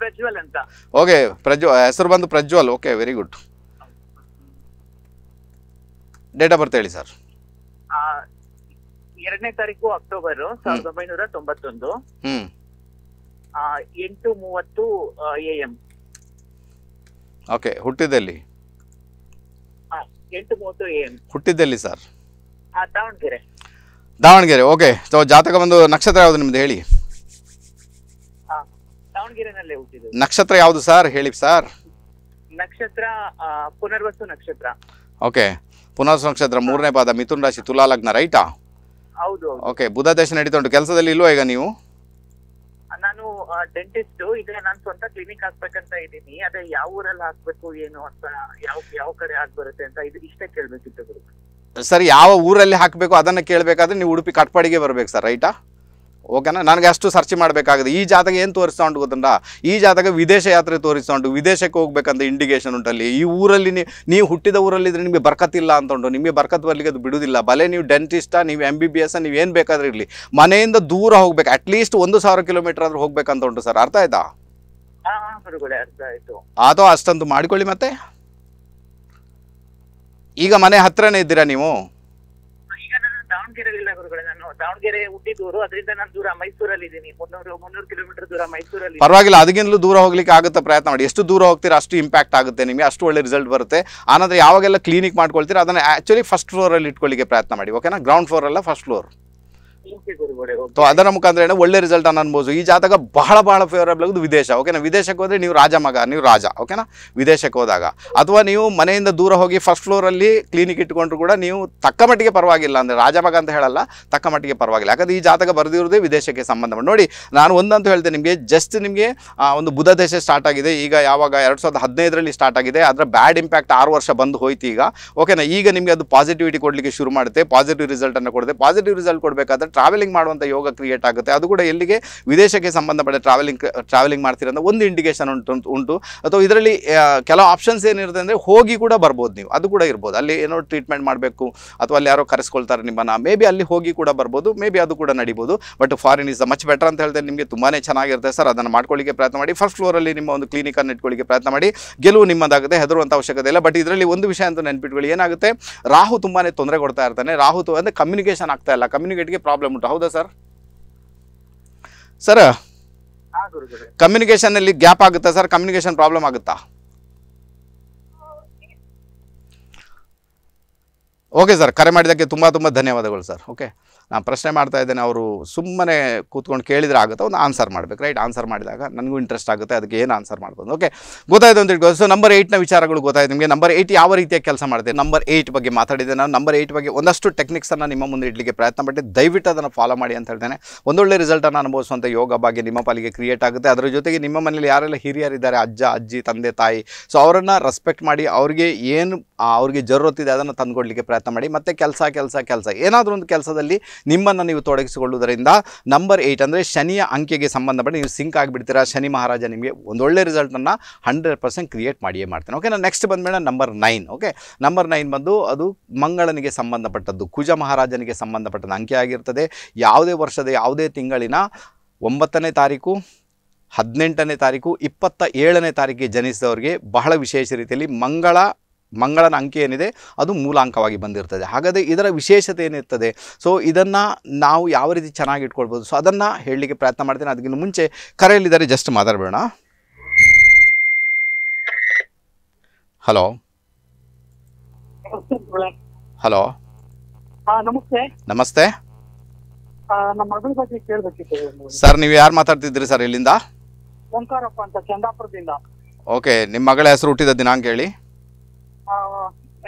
ಪ್ರಜ್ವಲ್ ಅಂತ ಓಕೆ ಪ್ರಜ್ವಲ್ ಹೆಸರು ಬಂದು Prajwal okay very good date of birth ಹೇಳಿ ಸರ್ ಎರಡನೇ ತಾರೀಕು ಅಕ್ಟೋಬರ್ ಸಾವಿರದ ಒಂಬೈನೂರ ತೊಂಬತ್ತೊಂದು ಎಂಟು ಮೂವತ್ತು ಎ ಎಂ ಓಕೆ ಹುಟ್ಟಿದಲ್ಲಿ ಎಂಟು ಮೂವತ್ತು ಎ ಎಂ ಹುಟ್ಟಿದಲ್ಲಿ sir Davanagere Davanagere okay so ಜಾತಕ ಬಂದು ನಕ್ಷತ್ರ ಯಾವುದು ನಿಮ್ದು ಹೇಳಿ ದಾವಣಗೆರೆನಲ್ಲೇ ಹುಟ್ಟಿದ್ದು ನಕ್ಷತ್ರ ಯಾವುದು ಸರ್ ಹೇಳಿ ಸರ್ ನಕ್ಷತ್ರ ಪುನರ್ವಸು ನಕ್ಷತ್ರ ಓಕೆ ಪುನರ್ವಸು ನಕ್ಷತ್ರ ಮೂರನೇ ಪಾದ ಮಿಥುನ್ ರಾಶಿ ತುಲಾ ಲಗ್ನ ರೈಟಾ ಹೌದು ಓಕೆ ಬುಧ ದೇಶ ನಡೀತಾ ಉಂಟು ಕೆಲಸದಲ್ಲಿ ಇಲ್ವಾ ಈಗ ನೀವು ನಾನು ಡೆಂಟಿಸ್ಟ್ ಈಗ ನಾನು ಸ್ವಂತ ಕ್ಲಿನಿಕ್ ಹಾಕ್ಬೇಕಂತ ಇದ್ದೀನಿ ಅದೇ ಯಾವ ಊರಲ್ಲಿ ಹಾಕ್ಬೇಕು ಏನು ಅಂತ ಯಾವ ಯಾವ ಕಡೆ ಆಗ್ಬರುತ್ತೆ ಅಂತ ಇದು ಇಷ್ಟೇ ಕೇಳ್ಬೇಕಿತ್ತು ಸರ್ ಯಾವ ಊರಲ್ಲಿ ಹಾಕ್ಬೇಕು ಅದನ್ನ ಕೇಳಬೇಕಾದ್ರೆ ನೀವು ಉಡುಪಿ ಕಟ್ಪಾಡಿಗೆ ಬರ್ಬೇಕು ಸರ್ ರೈಟಾ ಓಕೆನಾ ನನಗೆ ಅಷ್ಟು ಸರ್ಚ್ ಮಾಡಬೇಕಾಗಿದೆ ಈ ಜಾತಕ ಏನು ತೋರಿಸ್ತಾ ಉಂಟು ಗೊತ್ತಂಡ ಈ ಜಾತಕ ವಿದೇಶ ಯಾತ್ರೆ ತೋರಿಸ್ತಾ ಉಂಟು ವಿದೇಶಕ್ಕೆ ಹೋಗ್ಬೇಕಂತ ಇಂಡಿಕೇಶನ್ ಉಂಟಲ್ಲಿ ಈ ಊರಲ್ಲಿ ನೀವು ಹುಟ್ಟಿದ ಊರಲ್ಲಿದ್ದರೆ ನಿಮಗೆ ಬರ್ಕತ್ತಿಲ್ಲ ಅಂತ ಉಂಟು ನಿಮಗೆ ಬರ್ಕತ್ ಬರಲಿಕ್ಕೆ ಅದು ಬಿಡುವುದಿಲ್ಲ ಬಲೆ ನೀವು ಡೆಂಟಿಸ್ಟ ನೀವು ಎಮ್ ಬಿ ಬಿ ಎಸ್ ನೀವು ಏನು ಬೇಕಾದ್ರೂ ಇರಲಿ ಮನೆಯಿಂದ ದೂರ ಹೋಗ್ಬೇಕು ಅಟ್ಲೀಸ್ಟ್ ಒಂದು ಸಾವಿರ ಕಿಲೋಮೀಟರ್ ಆದರೂ ಹೋಗ್ಬೇಕಂತ ಉಂಟು ಸರ್ ಅರ್ಥ ಆಯ್ತಾ ಅದು ಅಷ್ಟಂತೂ ಮಾಡಿಕೊಳ್ಳಿ ಮತ್ತೆ ಈಗ ಮನೆ ಹತ್ರನೇ ಇದ್ದೀರಾ ನೀವು ದಾವಣಗೆರೆ ಹುಟ್ಟಿದ್ದವರು ಅದರಿಂದ ನಾನು ದೂರ ಮೈಸೂರಲ್ಲಿ ಇದ್ದೀನಿ ಮುನ್ನೂರು ಮುನ್ನೂರು ಕಿಲೋಮೀಟರ್ ದೂರ ಮೈಸೂರಲ್ಲಿ ಪರವಾಗಿಲ್ಲ ಅದಕ್ಕಿಂತಲೂ ದೂರ ಹೋಗ್ಲಿಕ್ಕೆ ಆಗುತ್ತೆ ಪ್ರಯತ್ನ ಮಾಡಿ ಎಷ್ಟು ದೂರ ಹೋಗ್ತೀರಾ ಅಷ್ಟು ಇಂಪ್ಯಾಕ್ಟ್ ಆಗುತ್ತೆ ನಿಮಗೆ ಅಷ್ಟು ಒಳ್ಳೆ ರಿಸಲ್ಟ್ ಬರುತ್ತೆ ಆನಂದ್ರೆ ಯಾವಾಗೆಲ್ಲ ಕ್ಲಿನಿಕ್ ಮಾಡ್ಕೊಳ್ತೀರಾ ಅದನ್ನ ಆಕ್ಚುಲಿ ಫಸ್ಟ್ ಫ್ಲೋರಲ್ಲಿ ಇಟ್ಕೊಳ್ಳಿಕ್ಕೆ ಪ್ರಯತ್ನ ಮಾಡಿ ಓಕೆನಾ ಗ್ರೌಂಡ್ ಫ್ಲೋರ್ ಅಲ್ಲ ಫಸ್ಟ್ ಫ್ಲೋರ್ ಸೊ ಅದರ ಮುಖಾಂತರ ಏನೋ ಒಳ್ಳೆ ರಿಸಲ್ಟ್ ಅನ್ನ ಅನ್ಬೋದು ಈ ಜಾತಕ ಬಹಳ ಬಹಳ ಫೇವರೇಬಲ್ ವಿದೇಶ ಓಕೆನಾ ವಿದೇಶಕ್ಕೆ ಹೋದ್ರೆ ನೀವು ರಾಜ ಮಗ ನೀವು ರಾಜ ಓಕೆನಾ ವಿದೇಶಕ್ಕೆ ಹೋದಾಗ ಅಥವಾ ನೀವು ಮನೆಯಿಂದ ದೂರ ಹೋಗಿ ಫಸ್ಟ್ ಫ್ಲೋರಲ್ಲಿ ಕ್ಲಿನಿಕ್ ಇಟ್ಕೊಂಡ್ರು ಕೂಡ ನೀವು ತಕ್ಕ ಮಟ್ಟಿಗೆ ಪರವಾಗಿಲ್ಲ ಅಂದರೆ ರಾಜ ಮಗ ಅಂತ ಹೇಳಲ್ಲ ತಕ್ಕ ಮಟ್ಟಿಗೆ ಪರವಾಗಿಲ್ಲ ಯಾಕಂದ್ರೆ ಈ ಜಾತಕ ಬರೆದಿರೋದೇ ವಿದೇಶಕ್ಕೆ ಸಂಬಂಧಪಟ್ಟ ನೋಡಿ ನಾನು ಒಂದಂತೂ ಹೇಳ್ತೇನೆ ನಿಮಗೆ ಜಸ್ಟ್ ನಿಮಗೆ ಒಂದು ಬುಧ ದೇಶ ಸ್ಟಾರ್ಟ್ ಆಗಿದೆ ಈಗ ಯಾವಾಗ ಎರಡು ಸಾವಿರದ ಹದಿನೈದರಲ್ಲಿ ಸ್ಟಾರ್ಟ್ ಆಗಿದೆ ಅದರ ಬ್ಯಾಡ್ ಇಂಪ್ಯಾಕ್ಟ್ ಆರು ವರ್ಷ ಬಂದು ಹೋಯ್ತು ಈಗ ಓಕೆನಾ ಈಗ ನಿಮಗೆ ಅದು ಪಾಸಿಟಿವಿಟಿ ಕೊಡಲಿಕ್ಕೆ ಶುರು ಮಾಡುತ್ತೆ ಪಾಸಿಟಿವ್ ರಿಸಲ್ಟನ್ನು ಕೊಡುತ್ತೆ ಪಾಸಿಟಿವ್ ರಿಸಲ್ಟ್ ಕೊಡಬೇಕಾದ್ರೆ ಟ್ರಾವೆಲಿಂಗ್ ಮಾಡುವಂಥ ಯೋಗ ಕ್ರಿಯೇಟ್ ಆಗುತ್ತೆ ಅದು ಕೂಡ ಎಲ್ಲಿಗೆ ವಿದೇಶಕ್ಕೆ ಸಂಬಂಧಪಟ್ಟ ಟ್ರಾವೆಲಿಂಗ್ ಟ್ರಾವೆಲಿಂಗ್ ಮಾಡ್ತೀರಂತ ಒಂದು ಇಂಡಿಕೇಶನ್ ಉಂಟು ಉಂಟು ಅಥವಾ ಇದರಲ್ಲಿ ಕೆಲವು ಆಪ್ಷನ್ಸ್ ಏನಿರುತ್ತೆ ಅಂದರೆ ಹೋಗಿ ಕೂಡ ಬರ್ಬೋದು ನೀವು ಅದು ಕೂಡ ಇರ್ಬೋದು ಅಲ್ಲಿ ಏನೋ ಟ್ರೀಟ್ಮೆಂಟ್ ಮಾಡಬೇಕು ಅಥವಾ ಅಲ್ಲಿ ಯಾರೋ ಕರೆಸ್ಕೊಳ್ತಾರೆ ನಿಮ್ಮನ್ನು ಮೇ ಬಿ ಅಲ್ಲಿ ಹೋಗಿ ಕೂಡ ಬರ್ಬೋದು ಮೇ ಬಿ ಅದು ಕೂಡ ನಡಿಬೋದು but foreign is the much better ಅಂತ ಹೇಳಿದ್ರೆ ನಿಮಗೆ ತುಂಬಾ ಚೆನ್ನಾಗಿರುತ್ತೆ ಸರ್ ಅದನ್ನು ಮಾಡ್ಕೊಳ್ಳಿಕ್ಕೆ ಪ್ರಯತ್ನ ಮಾಡಿ ಫಸ್ಟ್ ಫ್ಲೋರಲ್ಲಿ ನಿಮ್ಮ ಒಂದು ಕ್ಲಿನಿಕನ್ನು ಇಟ್ಕೊಳ್ಳಿಕ್ಕೆ ಪ್ರಯತ್ನ ಮಾಡಿ ಗೆಲುವು ನಿಮ್ಮದಾಗುತ್ತೆ ಹೆದರುವಂಥ ಅವಶ್ಯಕತೆ ಇಲ್ಲ ಬಟ್ ಇದರಲ್ಲಿ ಒಂದು ವಿಷಯ ಅಂತ ನೆನಪಿಟ್ಕೊಳ್ಳಿ ಏನಾಗುತ್ತೆ ರಾಹು ತುಂಬಾ ತೊಂದರೆ ಕೊಡ್ತಾ ಇರ್ತಾನೆ ರಾಹು ಅಂದರೆ ಕಮ್ಯುನಿಕೇಷನ್ ಆಗ್ತಾ ಇಲ್ಲ ಕಮ್ಯುನಿಕೇಟ್ಗೆ ಪ್ರಾಬ್ಲಮ್ ಪ್ರಾಬ್ಲಮ್ ಉಂಟು ಹೌದಾ ಸರ್ ಸರ್ ಕಮ್ಯುನಿಕೇಶನ್ ಅಲ್ಲಿ ಗ್ಯಾಪ್ ಆಗುತ್ತಾ ಸರ್ ಕಮ್ಯುನಿಕೇಶನ್ ಪ್ರಾಬ್ಲಮ್ ಆಗುತ್ತಾ ಓಕೆ ಸರ್ ಕರೆ ಮಾಡಿದ್ದಕ್ಕೆ ತುಂಬಾ ತುಂಬಾ ಧನ್ಯವಾದಗಳು ಸರ್ ಓಕೆ ನಾನು ಪ್ರಶ್ನೆ ಮಾಡ್ತಾ ಇದ್ದೇನೆ ಅವರು ಸುಮ್ಮನೆ ಕೂತ್ಕೊಂಡು ಕೇಳಿದ್ರೆ ಆಗುತ್ತೆ ಒಂದು ಆನ್ಸರ್ ಮಾಡಬೇಕು ರೈಟ್ ಆನ್ಸರ್ ಮಾಡಿದಾಗ ನನಗೂ ಇಂಟ್ರೆಸ್ಟ್ ಆಗುತ್ತೆ ಅದಕ್ಕೆ ಏನು ಆನ್ಸರ್ ಮಾಡ್ಬೋದು ಓಕೆ ಗೊತ್ತಾಯ್ತು ಅಂತ ಇಟ್ಕೊಂಡು ಸೊ ನಂಬರ್ ಏಯ್ಟ್ನ ವಿಚಾರಗಳು ಗೊತ್ತಾಯಿತು ನಿಮಗೆ ನಂಬರ್ ಏಯ್ಟ್ ಯಾವ ರೀತಿಯ ಕೆಲಸ ಮಾಡಿದೆ ನಂಬರ್ ಏಯ್ಟ್ ಬಗ್ಗೆ ಮಾತಾಡಿದೆ ನಾನು ನಂಬರ್ ಏಯ್ಟ್ ಬಗ್ಗೆ ಒಂದಷ್ಟು ಟೆಕ್ನಿಕ್ಸನ್ನು ನಿಮ್ಮ ಮುಂದೆ ಇಡಲಿಕ್ಕೆ ಪ್ರಯತ್ನ ಮಾಡಿ ದಯವಿಟ್ಟು ಅದನ್ನು ಫಾಲೋ ಮಾಡಿ ಅಂತ ಹೇಳ್ತೇನೆ ಒಂದೊಳ್ಳೆ ರಿಸಲ್ಟನ್ನು ಅನುಭವಿಸುವಂಥ ಯೋಗ ಬಗ್ಗೆ ನಿಮ್ಮ ಪಾಲಿಗೆ ಕ್ರಿಯೇಟ್ ಆಗುತ್ತೆ ಅದರ ಜೊತೆಗೆ ನಿಮ್ಮ ಮನೇಲಿ ಯಾರೆಲ್ಲ ಹಿರಿಯರಿದ್ದಾರೆ ಅಜ್ಜ ಅಜ್ಜಿ ತಂದೆ ತಾಯಿ ಸೊ ಅವರನ್ನು ರೆಸ್ಪೆಕ್ಟ್ ಮಾಡಿ ಅವರಿಗೆ ಏನು ಅವ್ರಿಗೆ ಜರೂರತ್ತಿದೆ ಅದನ್ನು ತಂದುಕೊಡ್ಲಿಕ್ಕೆ ಪ್ರಯತ್ನ ಮಾಡಿ ಮತ್ತು ಕೆಲಸ ಕೆಲಸ ಕೆಲಸ ಏನಾದರೂ ಒಂದು ಕೆಲಸದಲ್ಲಿ ನಿಮ್ಮನ್ನು ನೀವು ತೊಡಗಿಸಿಕೊಳ್ಳುವುದರಿಂದ ನಂಬರ್ ಏಯ್ಟ್ ಅಂದರೆ ಶನಿಯ ಅಂಕೆಗೆ ಸಂಬಂಧಪಟ್ಟ ನೀವು ಸಿಂಕ್ ಆಗಿಬಿಡ್ತೀರಾ ಶನಿ ಮಹಾರಾಜ ನಿಮಗೆ ಒಂದೊಳ್ಳೆ ರಿಸಲ್ಟನ್ನು ಹಂಡ್ರೆಡ್ ಪರ್ಸೆಂಟ್ ಕ್ರಿಯೇಟ್ ಮಾಡಿಯೇ ಮಾಡ್ತೇನೆ ಓಕೆ ನಾನು ನೆಕ್ಸ್ಟ್ ಬಂದಮೇಲೆ number nine okay number nine ಬಂದು ಅದು ಮಂಗಳನಿಗೆ ಸಂಬಂಧಪಟ್ಟದ್ದು ಕುಜ ಮಹಾರಾಜನಿಗೆ ಸಂಬಂಧಪಟ್ಟದ್ದು ಅಂಕೆ ಆಗಿರ್ತದೆ ಯಾವುದೇ ವರ್ಷದ ಯಾವುದೇ ತಿಂಗಳಿನ ಒಂಬತ್ತನೇ ತಾರೀಕು ಹದಿನೆಂಟನೇ ತಾರೀಕು ಇಪ್ಪತ್ತ ಏಳನೇ ತಾರೀಕಿಗೆ ಜನಿಸಿದವರಿಗೆ ಬಹಳ ವಿಶೇಷ ರೀತಿಯಲ್ಲಿ ಮಂಗಳ ಮಂಗಳನ ಅಂಕಿ ಏನಿದೆ ಅದು ಮೂಲಾಂಕವಾಗಿ ಬಂದಿರ್ತದೆ ಹಾಗಾದರೆ ಇದರ ವಿಶೇಷತೆ ಏನಿರ್ತದೆ ಸೊ ಇದನ್ನು ನಾವು ಯಾವ ರೀತಿ ಚೆನ್ನಾಗಿ ಇಟ್ಕೊಳ್ಬೋದು ಸೊ ಅದನ್ನು ಹೇಳಲಿಕ್ಕೆ ಪ್ರಯತ್ನ ಮಾಡ್ತೀನಿ ಅದಕ್ಕಿಂತ ಮುಂಚೆ ಕರೆಯಲ್ಲಿದ್ದಾರೆ ಜಸ್ಟ್ ಮಾತಾಡಬೇಡ ಹಲೋ ಹಲೋ ನಮಸ್ತೆ ನಮಸ್ತೆ ಸರ್ ನೀವು ಯಾರು ಮಾತಾಡ್ತಿದ್ರಿ ಸರ್ ಇಲ್ಲಿಂದ ಓಂಕಾರಪ್ಪ ಅಂತ ಚಂದಾಪುರದಿಂದ ಓಕೆ ನಿಮ್ಮ ಮಗಳ ಹೆಸರು ಹುಟ್ಟಿದ ದಿನಾಂಕ ಹೇಳಿ